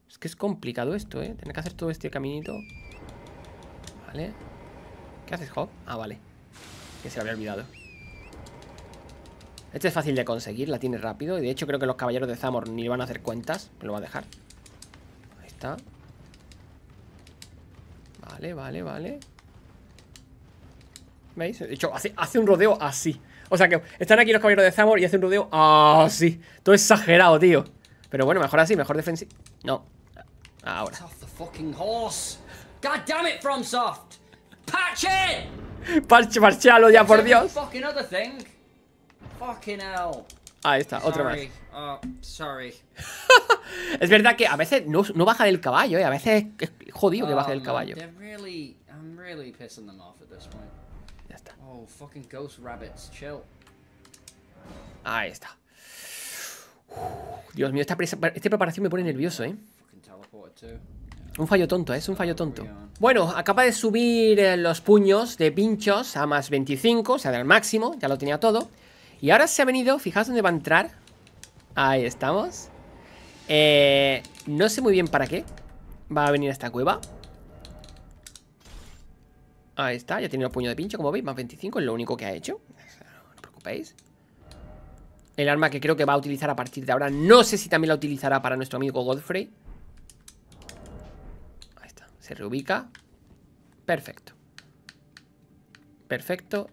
Es que es complicado esto, ¿eh? Tener que hacer todo este caminito. Vale. ¿Qué haces, Hop? Ah, vale. Que se lo había olvidado. Este es fácil de conseguir, la tiene rápido. Y de hecho creo que los caballeros de Zamor ni le van a hacer cuentas. Me lo va a dejar. Ahí está. Vale, vale, vale. ¿Veis? De hecho, hace, un rodeo así. O sea que están aquí los caballeros de Zamor y hace un rodeo así. Todo exagerado, tío. Pero bueno, mejor así, mejor defensivo. No. Ahora. Parche, ya, por Dios. Ahí está, otra más. Oh, es verdad que a veces no, baja del caballo, ¿eh? A veces es jodido que oh, baje del caballo. Ya está. Oh, fucking ghost rabbits, chill. Ahí está. Dios mío, esta, preparación me pone nervioso, ¿eh? Un fallo tonto, ¿eh? es un fallo tonto. Bueno, acaba de subir eh, los puños de pinchos a más 25, o sea, del máximo, ya lo tenía todo. Y ahora se ha venido, fijaos dónde va a entrar. Ahí estamos. Eh, no sé muy bien para qué va a venir a esta cueva. Ahí está, ya tiene el puño de pincho, como veis, más 25 es lo único que ha hecho. No os preocupéis. El arma que creo que va a utilizar a partir de ahora. No sé si también la utilizará para nuestro amigo Godfrey. Ahí está, se reubica. Perfecto. Perfecto.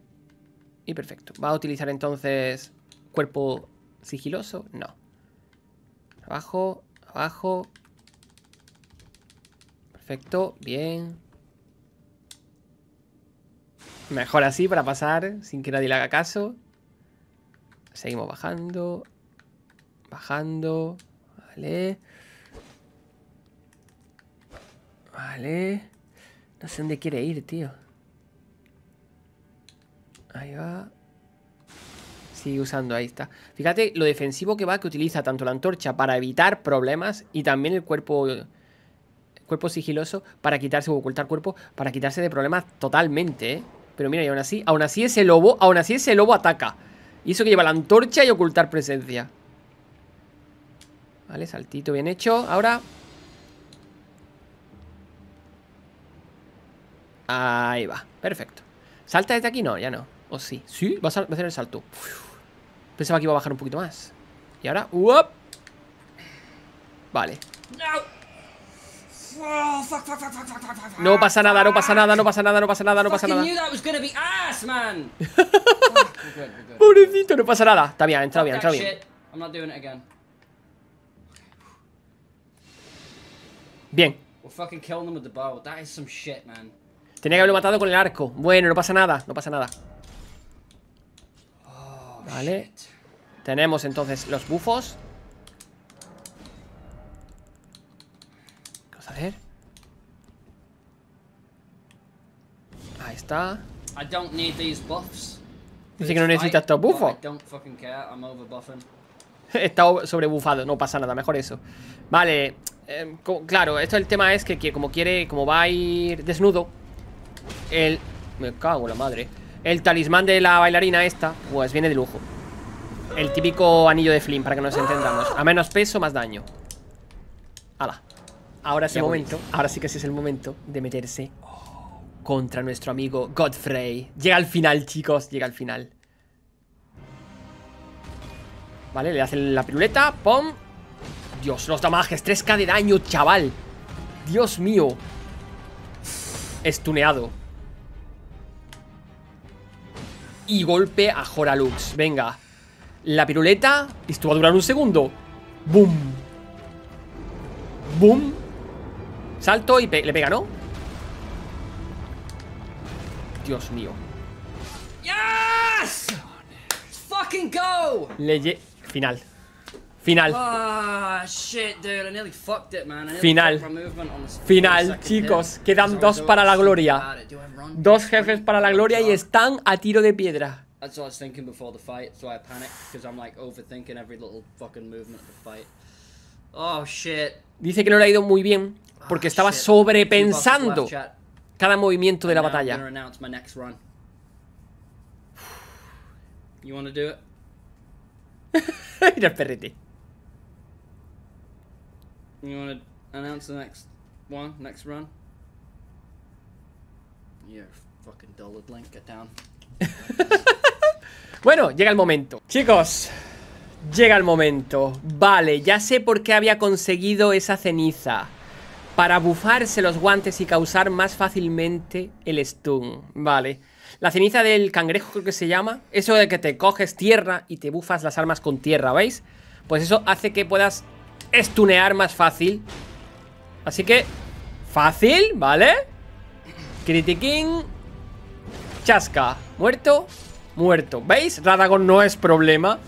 Y perfecto. ¿Va a utilizar entonces cuerpo sigiloso? No. Abajo, abajo. Perfecto, bien. Mejor así para pasar sin que nadie le haga caso. Seguimos bajando. Bajando. Vale. Vale. No sé dónde quiere ir, tío. Ahí va. Sigue usando, ahí está. Fíjate lo defensivo que va, que utiliza tanto la antorcha para evitar problemas y también el cuerpo cuerpo sigiloso para quitarse o ocultar cuerpo, para quitarse de problemas totalmente, ¿eh? Pero mira, y aún así, aún así ese lobo, aún así ese lobo ataca. Y eso que lleva la antorcha y ocultar presencia. Vale, saltito bien hecho. Ahora... Ahí va, perfecto. ¿Salta desde aquí? No, ya no. ¿O sí? ¿Sí? Va a, hacer el salto. Pensaba que iba a bajar un poquito más. Y ahora... Vale. No. No pasa nada, no pasa nada, no pasa nada, no pasa nada, no pasa nada. Pobrecito, no pasa nada. Está bien, ha entrado bien, ha bien. Bien. Tenía que haberlo matado con el arco. Bueno, no pasa nada, no pasa nada. Oh, vale. Tenemos entonces los bufos. Ahí está. I don't Dice que no necesitas estos buffos Está sobrebufado, no pasa nada, mejor eso. Vale, em, claro, esto el tema es que, como quiere, como va a ir desnudo, el... Me cago la madre. El talismán de la bailarina esta, pues viene de lujo. El típico anillo de flim para que nos entendamos. A menos peso, más daño ahora momento, ahora sí que sí es el momento de meterse contra nuestro amigo Godfrey. Llega al final, chicos, llega al final. Vale, le hacen la piruleta, ¡pum! Dios, los damajes, 3k de daño, chaval. Dios mío. Estuneado. Y golpe a Joralux, venga. La piruleta, esto va a durar un segundo. ¡Boom! ¡Boom! Salto y pe le pega, ¿no? Dios mío. ¡Yes! Fucking go! Le Final. Final. Ah, final. Final, chicos. Quedan dos para la gloria. Dos jefes para la gloria y están a tiro de piedra. That's what I was thinking before the fight, so I panicked because I'm like overthinking every little fucking movement of the fight. Oh shit. Dice que no le ha ido muy bien, porque ah, estaba sobrepensando cada movimiento de la batalla. Mira el perrete. You want to announce the next one, next run? You're fucking dullard, Link. Get down. bueno, llega el momento. Chicos, llega el momento. Vale, ya sé por qué había conseguido esa ceniza para bufarse los guantes y causar más fácilmente el stun. Vale. La ceniza del cangrejo creo que se llama. Eso de que te coges tierra y te bufas las armas con tierra, ¿veis? Pues eso hace que puedas estunear más fácil. Así que... Fácil, ¿vale? Critiquín. Chasca. Muerto. Muerto. ¿Veis? Radagon no es problema.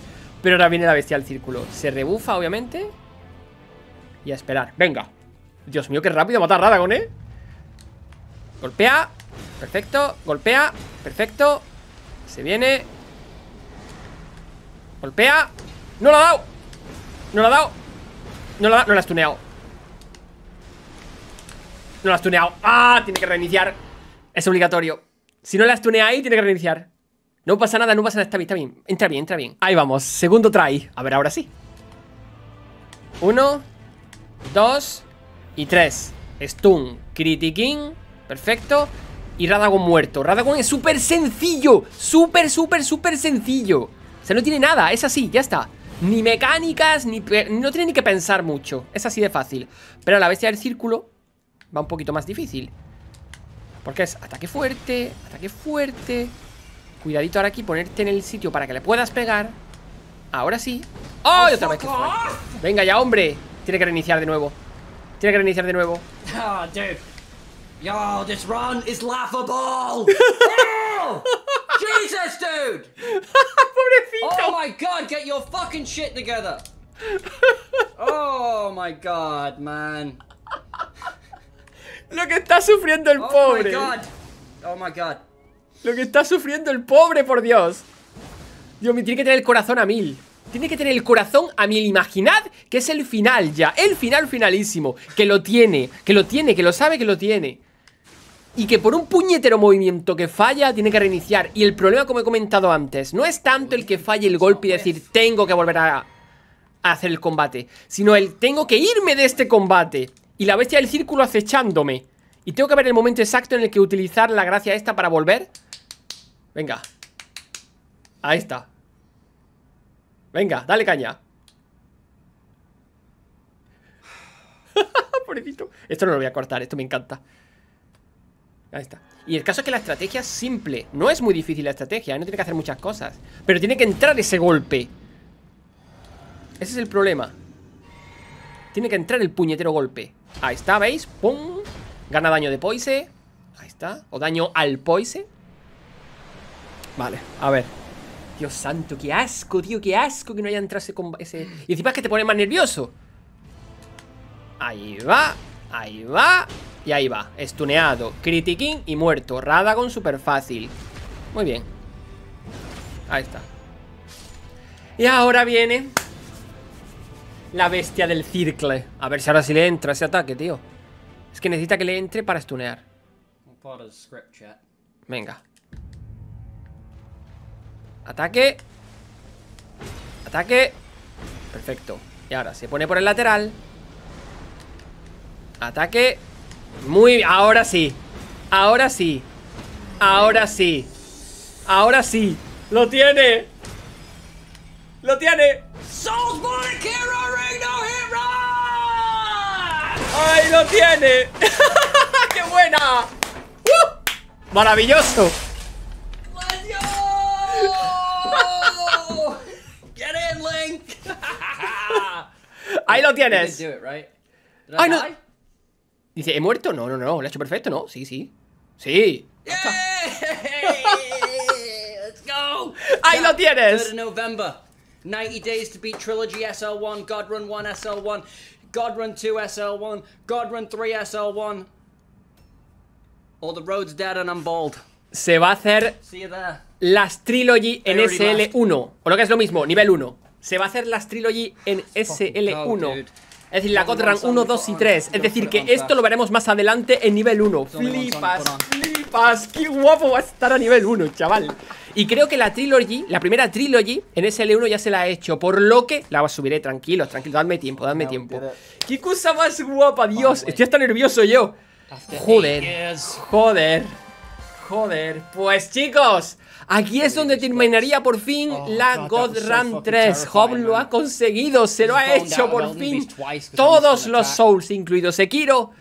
Pero ahora viene la bestia al círculo. Se rebufa, obviamente. Y a esperar. Venga. Dios mío, qué rápido matar a Radagon, ¿eh? Golpea Perfecto, golpea Perfecto Se viene Golpea ¡No lo ha dado! ¡No lo ha dado! No lo ha no lo has tuneado No lo has tuneado ¡Ah! Tiene que reiniciar Es obligatorio Si no lo has tuneado ahí, tiene que reiniciar No pasa nada, no pasa nada Está bien, está bien Entra bien, entra bien Ahí vamos Segundo try A ver, ahora sí Uno Dos y tres Stun, Critiquín. Perfecto. Y Radagon muerto. Radagon es súper sencillo. Súper, súper, súper sencillo. O sea, no tiene nada. Es así, ya está. Ni mecánicas, ni no tiene ni que pensar mucho. Es así de fácil. Pero a la bestia del círculo va un poquito más difícil. Porque es ataque fuerte, ataque fuerte. Cuidadito ahora aquí, ponerte en el sitio para que le puedas pegar. Ahora sí. ¡Oh! otra vez. Venga ya, hombre. Tiene que reiniciar de nuevo. Tiene que reiniciar de nuevo. oh, dude. Yo, this run is laughable. Oh, Jesus, dude. Oh my god, get your fucking shit together. Oh my god, man. Lo que está sufriendo el oh pobre. My god. Oh my god. Lo que está sufriendo el pobre, por Dios. Dios, me tiene que tener el corazón a mil tiene que tener el corazón a mil. Imaginad que es el final ya. El final finalísimo. Que lo tiene. Que lo tiene. Que lo sabe que lo tiene. Y que por un puñetero movimiento que falla tiene que reiniciar. Y el problema, como he comentado antes, no es tanto el que falle el golpe y decir tengo que volver a, hacer el combate. Sino el tengo que irme de este combate. Y la bestia del círculo acechándome. Y tengo que ver el momento exacto en el que utilizar la gracia esta para volver. Venga. Ahí está. Venga, dale caña. Pobrecito. Esto no lo voy a cortar, esto me encanta. Ahí está. Y el caso es que la estrategia es simple. No es muy difícil la estrategia, ¿eh? no tiene que hacer muchas cosas. Pero tiene que entrar ese golpe. Ese es el problema. Tiene que entrar el puñetero golpe. Ahí está, ¿veis? ¡Pum! Gana daño de Poise. Ahí está. O daño al Poise. Vale, a ver. Dios santo, qué asco, tío, qué asco que no haya entrado ese... ese... Y encima es que te pone más nervioso. Ahí va, ahí va Y ahí va, estuneado, critiquín y muerto Radagon súper fácil Muy bien Ahí está Y ahora viene La bestia del circle A ver si ahora sí le entra ese ataque, tío Es que necesita que le entre para estunear Venga Ataque. Ataque. Perfecto. Y ahora se pone por el lateral. Ataque. Muy... Ahora sí. Ahora sí. Ahora sí. Ahora sí. Lo tiene. Lo tiene. ¡Ay, lo tiene! ¡Qué buena! ¡Uh! ¡Maravilloso! Ahí lo tienes. It, right? Ay, no. Dice, ¿he muerto? No, no, no. Lo he hecho perfecto, ¿no? Sí, sí. Sí. Let's go. Ahí lo tienes. November. 90 days to beat Trilogy SL1, Godrun 1 SL1, Godrun 2 SL1, Godrun 3 SL1. All the road's dead and I'm bald. Se va a hacer See you there. las Trilogy en SL1, o lo que es lo mismo, nivel 1 se va a hacer las trilogy en SL1. Es decir, la God 1, 2 y 3. Es decir, que esto lo veremos más adelante en nivel 1. Flipas, flipas. Qué guapo va a estar a nivel 1, chaval. Y creo que la trilogy, la primera trilogy en SL1 ya se la ha hecho. Por lo que la subiré, tranquilo, tranquilo, Dadme tiempo, dadme tiempo. Qué cosa más guapa, ah, Dios. Estoy hasta nervioso yo. Joder, joder. Joder. Pues chicos. Aquí es donde terminaría por fin oh, la God Run 3. Job lo ha conseguido, se lo ha hecho por fin. Todos los Souls, incluido Sekiro,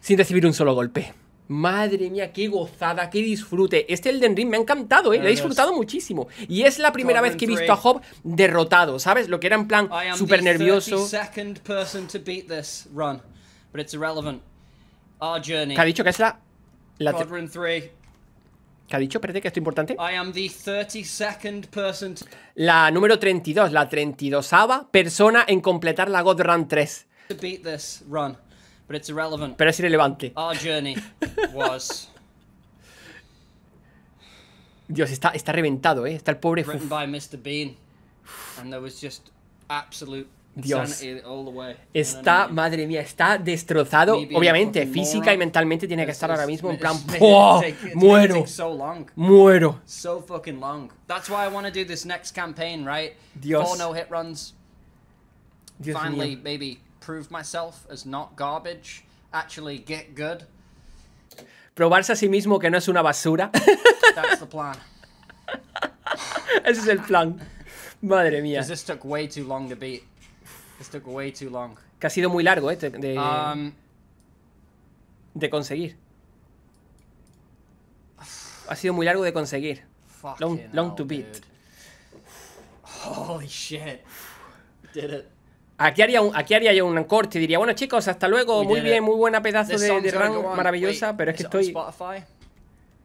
sin recibir un solo golpe. Madre mía, qué gozada, qué disfrute. Este Elden Ring me ha encantado, ¿eh? Lo he disfrutado muchísimo. Y es la primera vez que he visto a Job derrotado, ¿sabes? Lo que era en plan súper nervioso. ha dicho que es la... la 3. ¿Qué ha dicho? Espérate, que esto es importante. I am the 32nd person La número 32, la 32ava persona en completar la God Run 3. To beat this run, but it's irrelevant. Pero es irrelevante. Our journey was... Dios, está, está reventado, ¿eh? Está el pobre... Written by Mr. Bean. And there was just absolute Dios. Eh, está, madre mía, está destrozado. Obviamente, física y mentalmente tiene que estar ahora mismo en plan. ¡Oh! Muero. Muero. So fucking long. That's why I want to do this next campaign, right? Dios. no hit runs. Finally, maybe prove myself as not garbage. Actually get good. Probarse a sí mismo que no es una basura. That's the plan. Ese es el plan. Madre mía. This took way too long to beat. Que ha sido muy largo, ¿eh? Um, de, conseguir. Ha sido muy largo de conseguir. long, to beat. Holy shit. Did Aquí haría, aquí haría yo un corte y diría, bueno chicos, hasta luego, muy bien, muy buena pedazo de, de maravillosa, pero es que estoy...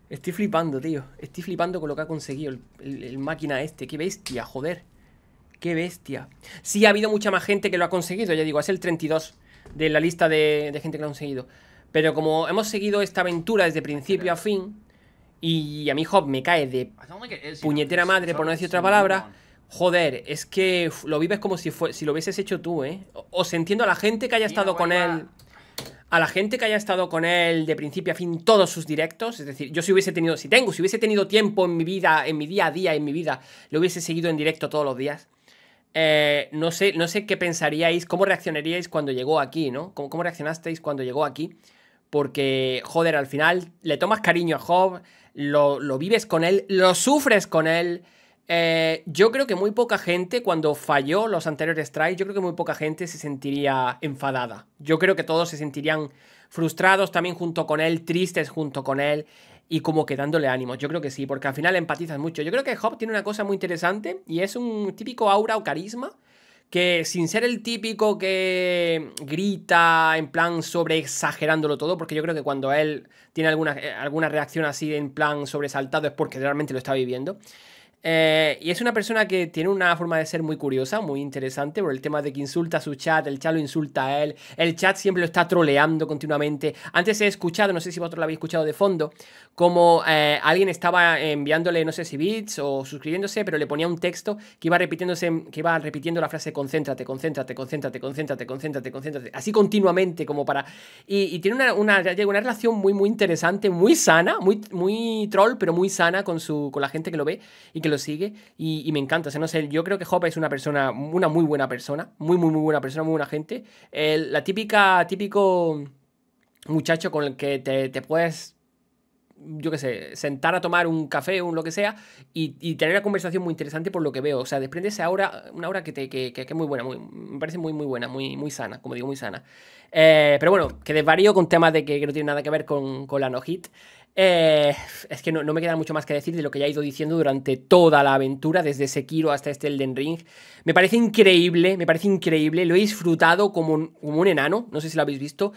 Estoy flipando, tío. Estoy flipando con lo que ha conseguido el, el máquina este. Qué bestia, joder. Qué bestia. Sí ha habido mucha más gente que lo ha conseguido, ya digo, es el 32 de la lista de, gente que lo ha conseguido. Pero como hemos seguido esta aventura desde principio a fin, y a mí Job me cae de puñetera madre, por no decir otra palabra, joder, es que lo vives como si, si lo hubieses hecho tú, ¿eh? Os entiendo a la gente que haya estado con él a la gente que haya estado con él de principio a fin todos sus directos, es decir, yo si hubiese tenido, si tengo, si hubiese tenido tiempo en mi vida, en mi día a día, en mi vida, lo hubiese seguido en directo todos los días. Eh, no, sé, no sé qué pensaríais, cómo reaccionaríais cuando llegó aquí, ¿no? ¿Cómo, reaccionasteis cuando llegó aquí? Porque, joder, al final le tomas cariño a Job, lo, vives con él, lo sufres con él. Eh, yo creo que muy poca gente, cuando falló los anteriores strikes, yo creo que muy poca gente se sentiría enfadada. Yo creo que todos se sentirían frustrados también junto con él, tristes junto con él y como que dándole ánimos. Yo creo que sí, porque al final empatizas mucho. Yo creo que Hop tiene una cosa muy interesante y es un típico aura o carisma que sin ser el típico que grita en plan sobre exagerándolo todo, porque yo creo que cuando él tiene alguna, eh, alguna reacción así en plan sobresaltado es porque realmente lo está viviendo. Eh, y es una persona que tiene una forma de ser muy curiosa, muy interesante, por el tema de que insulta a su chat, el chat lo insulta a él, el chat siempre lo está troleando continuamente. Antes he escuchado, no sé si vosotros lo habéis escuchado de fondo, como eh, alguien estaba enviándole, no sé si bits o suscribiéndose, pero le ponía un texto que iba repitiéndose, que iba repitiendo la frase concéntrate, concéntrate, concéntrate, concéntrate, concéntrate, concéntrate, así continuamente como para... Y, tiene una, una, una, relación muy, muy interesante, muy sana, muy, muy troll, pero muy sana con, su, con la gente que lo ve y que lo sigue y, me encanta. O sea, no sé, yo creo que Hoppe es una persona, una muy buena persona, muy, muy, muy buena persona, muy buena gente. la típica, típico muchacho con el que te, puedes yo qué sé, sentar a tomar un café o lo que sea y, tener una conversación muy interesante por lo que veo. O sea, desprende esa hora, una hora que, te, es muy buena, me parece muy, muy buena, muy, muy sana, como digo, muy sana. Eh, pero bueno, que desvarío con temas de que, no tiene nada que ver con, con la no-hit. Eh, es que no, me queda mucho más que decir de lo que ya he ido diciendo durante toda la aventura, desde Sekiro hasta este Elden Ring. Me parece increíble, me parece increíble. Lo he disfrutado como como un enano, no sé si lo habéis visto.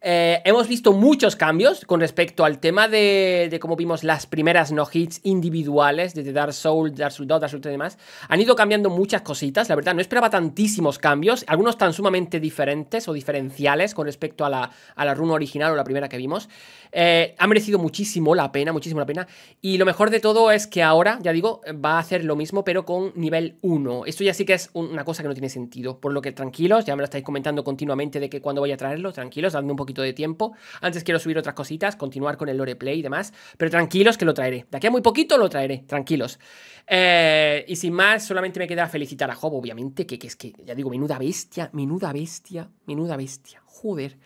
Eh, hemos visto muchos cambios con respecto al tema de, cómo vimos las primeras no-hits individuales de Dark Souls, Dark Souls 2, Dark Souls 3 y demás. Han ido cambiando muchas cositas, la verdad, no esperaba tantísimos cambios, algunos tan sumamente diferentes o diferenciales con respecto a la, a runa original o la primera que vimos. Eh, ha merecido muchísimo la pena, muchísimo la pena. Y lo mejor de todo es que ahora, ya digo, va a hacer lo mismo pero con nivel 1. Esto ya sí que es una cosa que no tiene sentido, por lo que tranquilos, ya me lo estáis comentando continuamente de que cuando vaya a traerlo, tranquilos, dadme un poco poquito de tiempo. Antes quiero subir otras cositas, continuar con el lore play y demás. Pero tranquilos que lo traeré. De aquí a muy poquito lo traeré, tranquilos. Eh, y sin más, solamente me queda felicitar a Job, obviamente, que, que es que, ya digo, menuda bestia, menuda bestia, menuda bestia. Joder.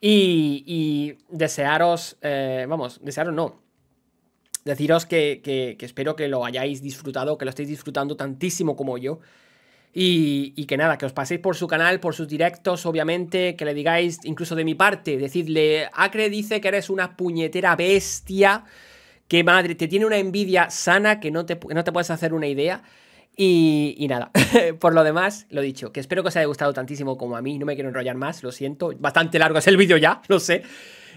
Y, desearos, eh, vamos, desearos no. Deciros que, que, que, espero que lo hayáis disfrutado, que lo estéis disfrutando tantísimo como yo. Y, que nada, que os paséis por su canal, por sus directos, obviamente, que le digáis, incluso de mi parte, decidle, Acre dice que eres una puñetera bestia, que madre, te tiene una envidia sana que no te, no te puedes hacer una idea. Y, y nada, por lo demás, lo dicho, que espero que os haya gustado tantísimo como a mí, no me quiero enrollar más, lo siento, bastante largo es el vídeo ya, lo sé.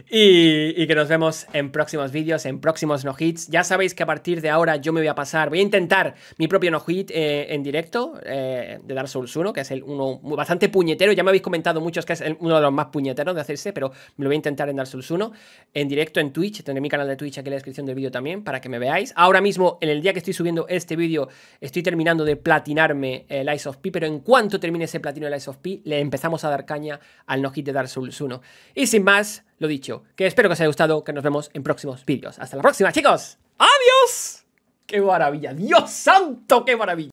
Y, que nos vemos en próximos vídeos, en próximos no hits. Ya sabéis que a partir de ahora yo me voy a pasar, voy a intentar mi propio no hit eh, en directo eh, de Dark Souls 1, que es el uno bastante puñetero. Ya me habéis comentado muchos que es uno de los más puñeteros de hacerse, pero me lo voy a intentar en Dark Souls 1 en directo en Twitch. Tendré mi canal de Twitch aquí en la descripción del vídeo también para que me veáis. Ahora mismo, en el día que estoy subiendo este vídeo, estoy terminando de platinarme el eh, Ice of P, pero en cuanto termine ese platino del Ice of P, le empezamos a dar caña al no hit de Dark Souls 1. Y sin más lo dicho, que espero que os haya gustado, que nos vemos en próximos vídeos. Hasta la próxima, chicos. ¡Adiós! ¡Qué maravilla! ¡Dios santo, qué maravilla!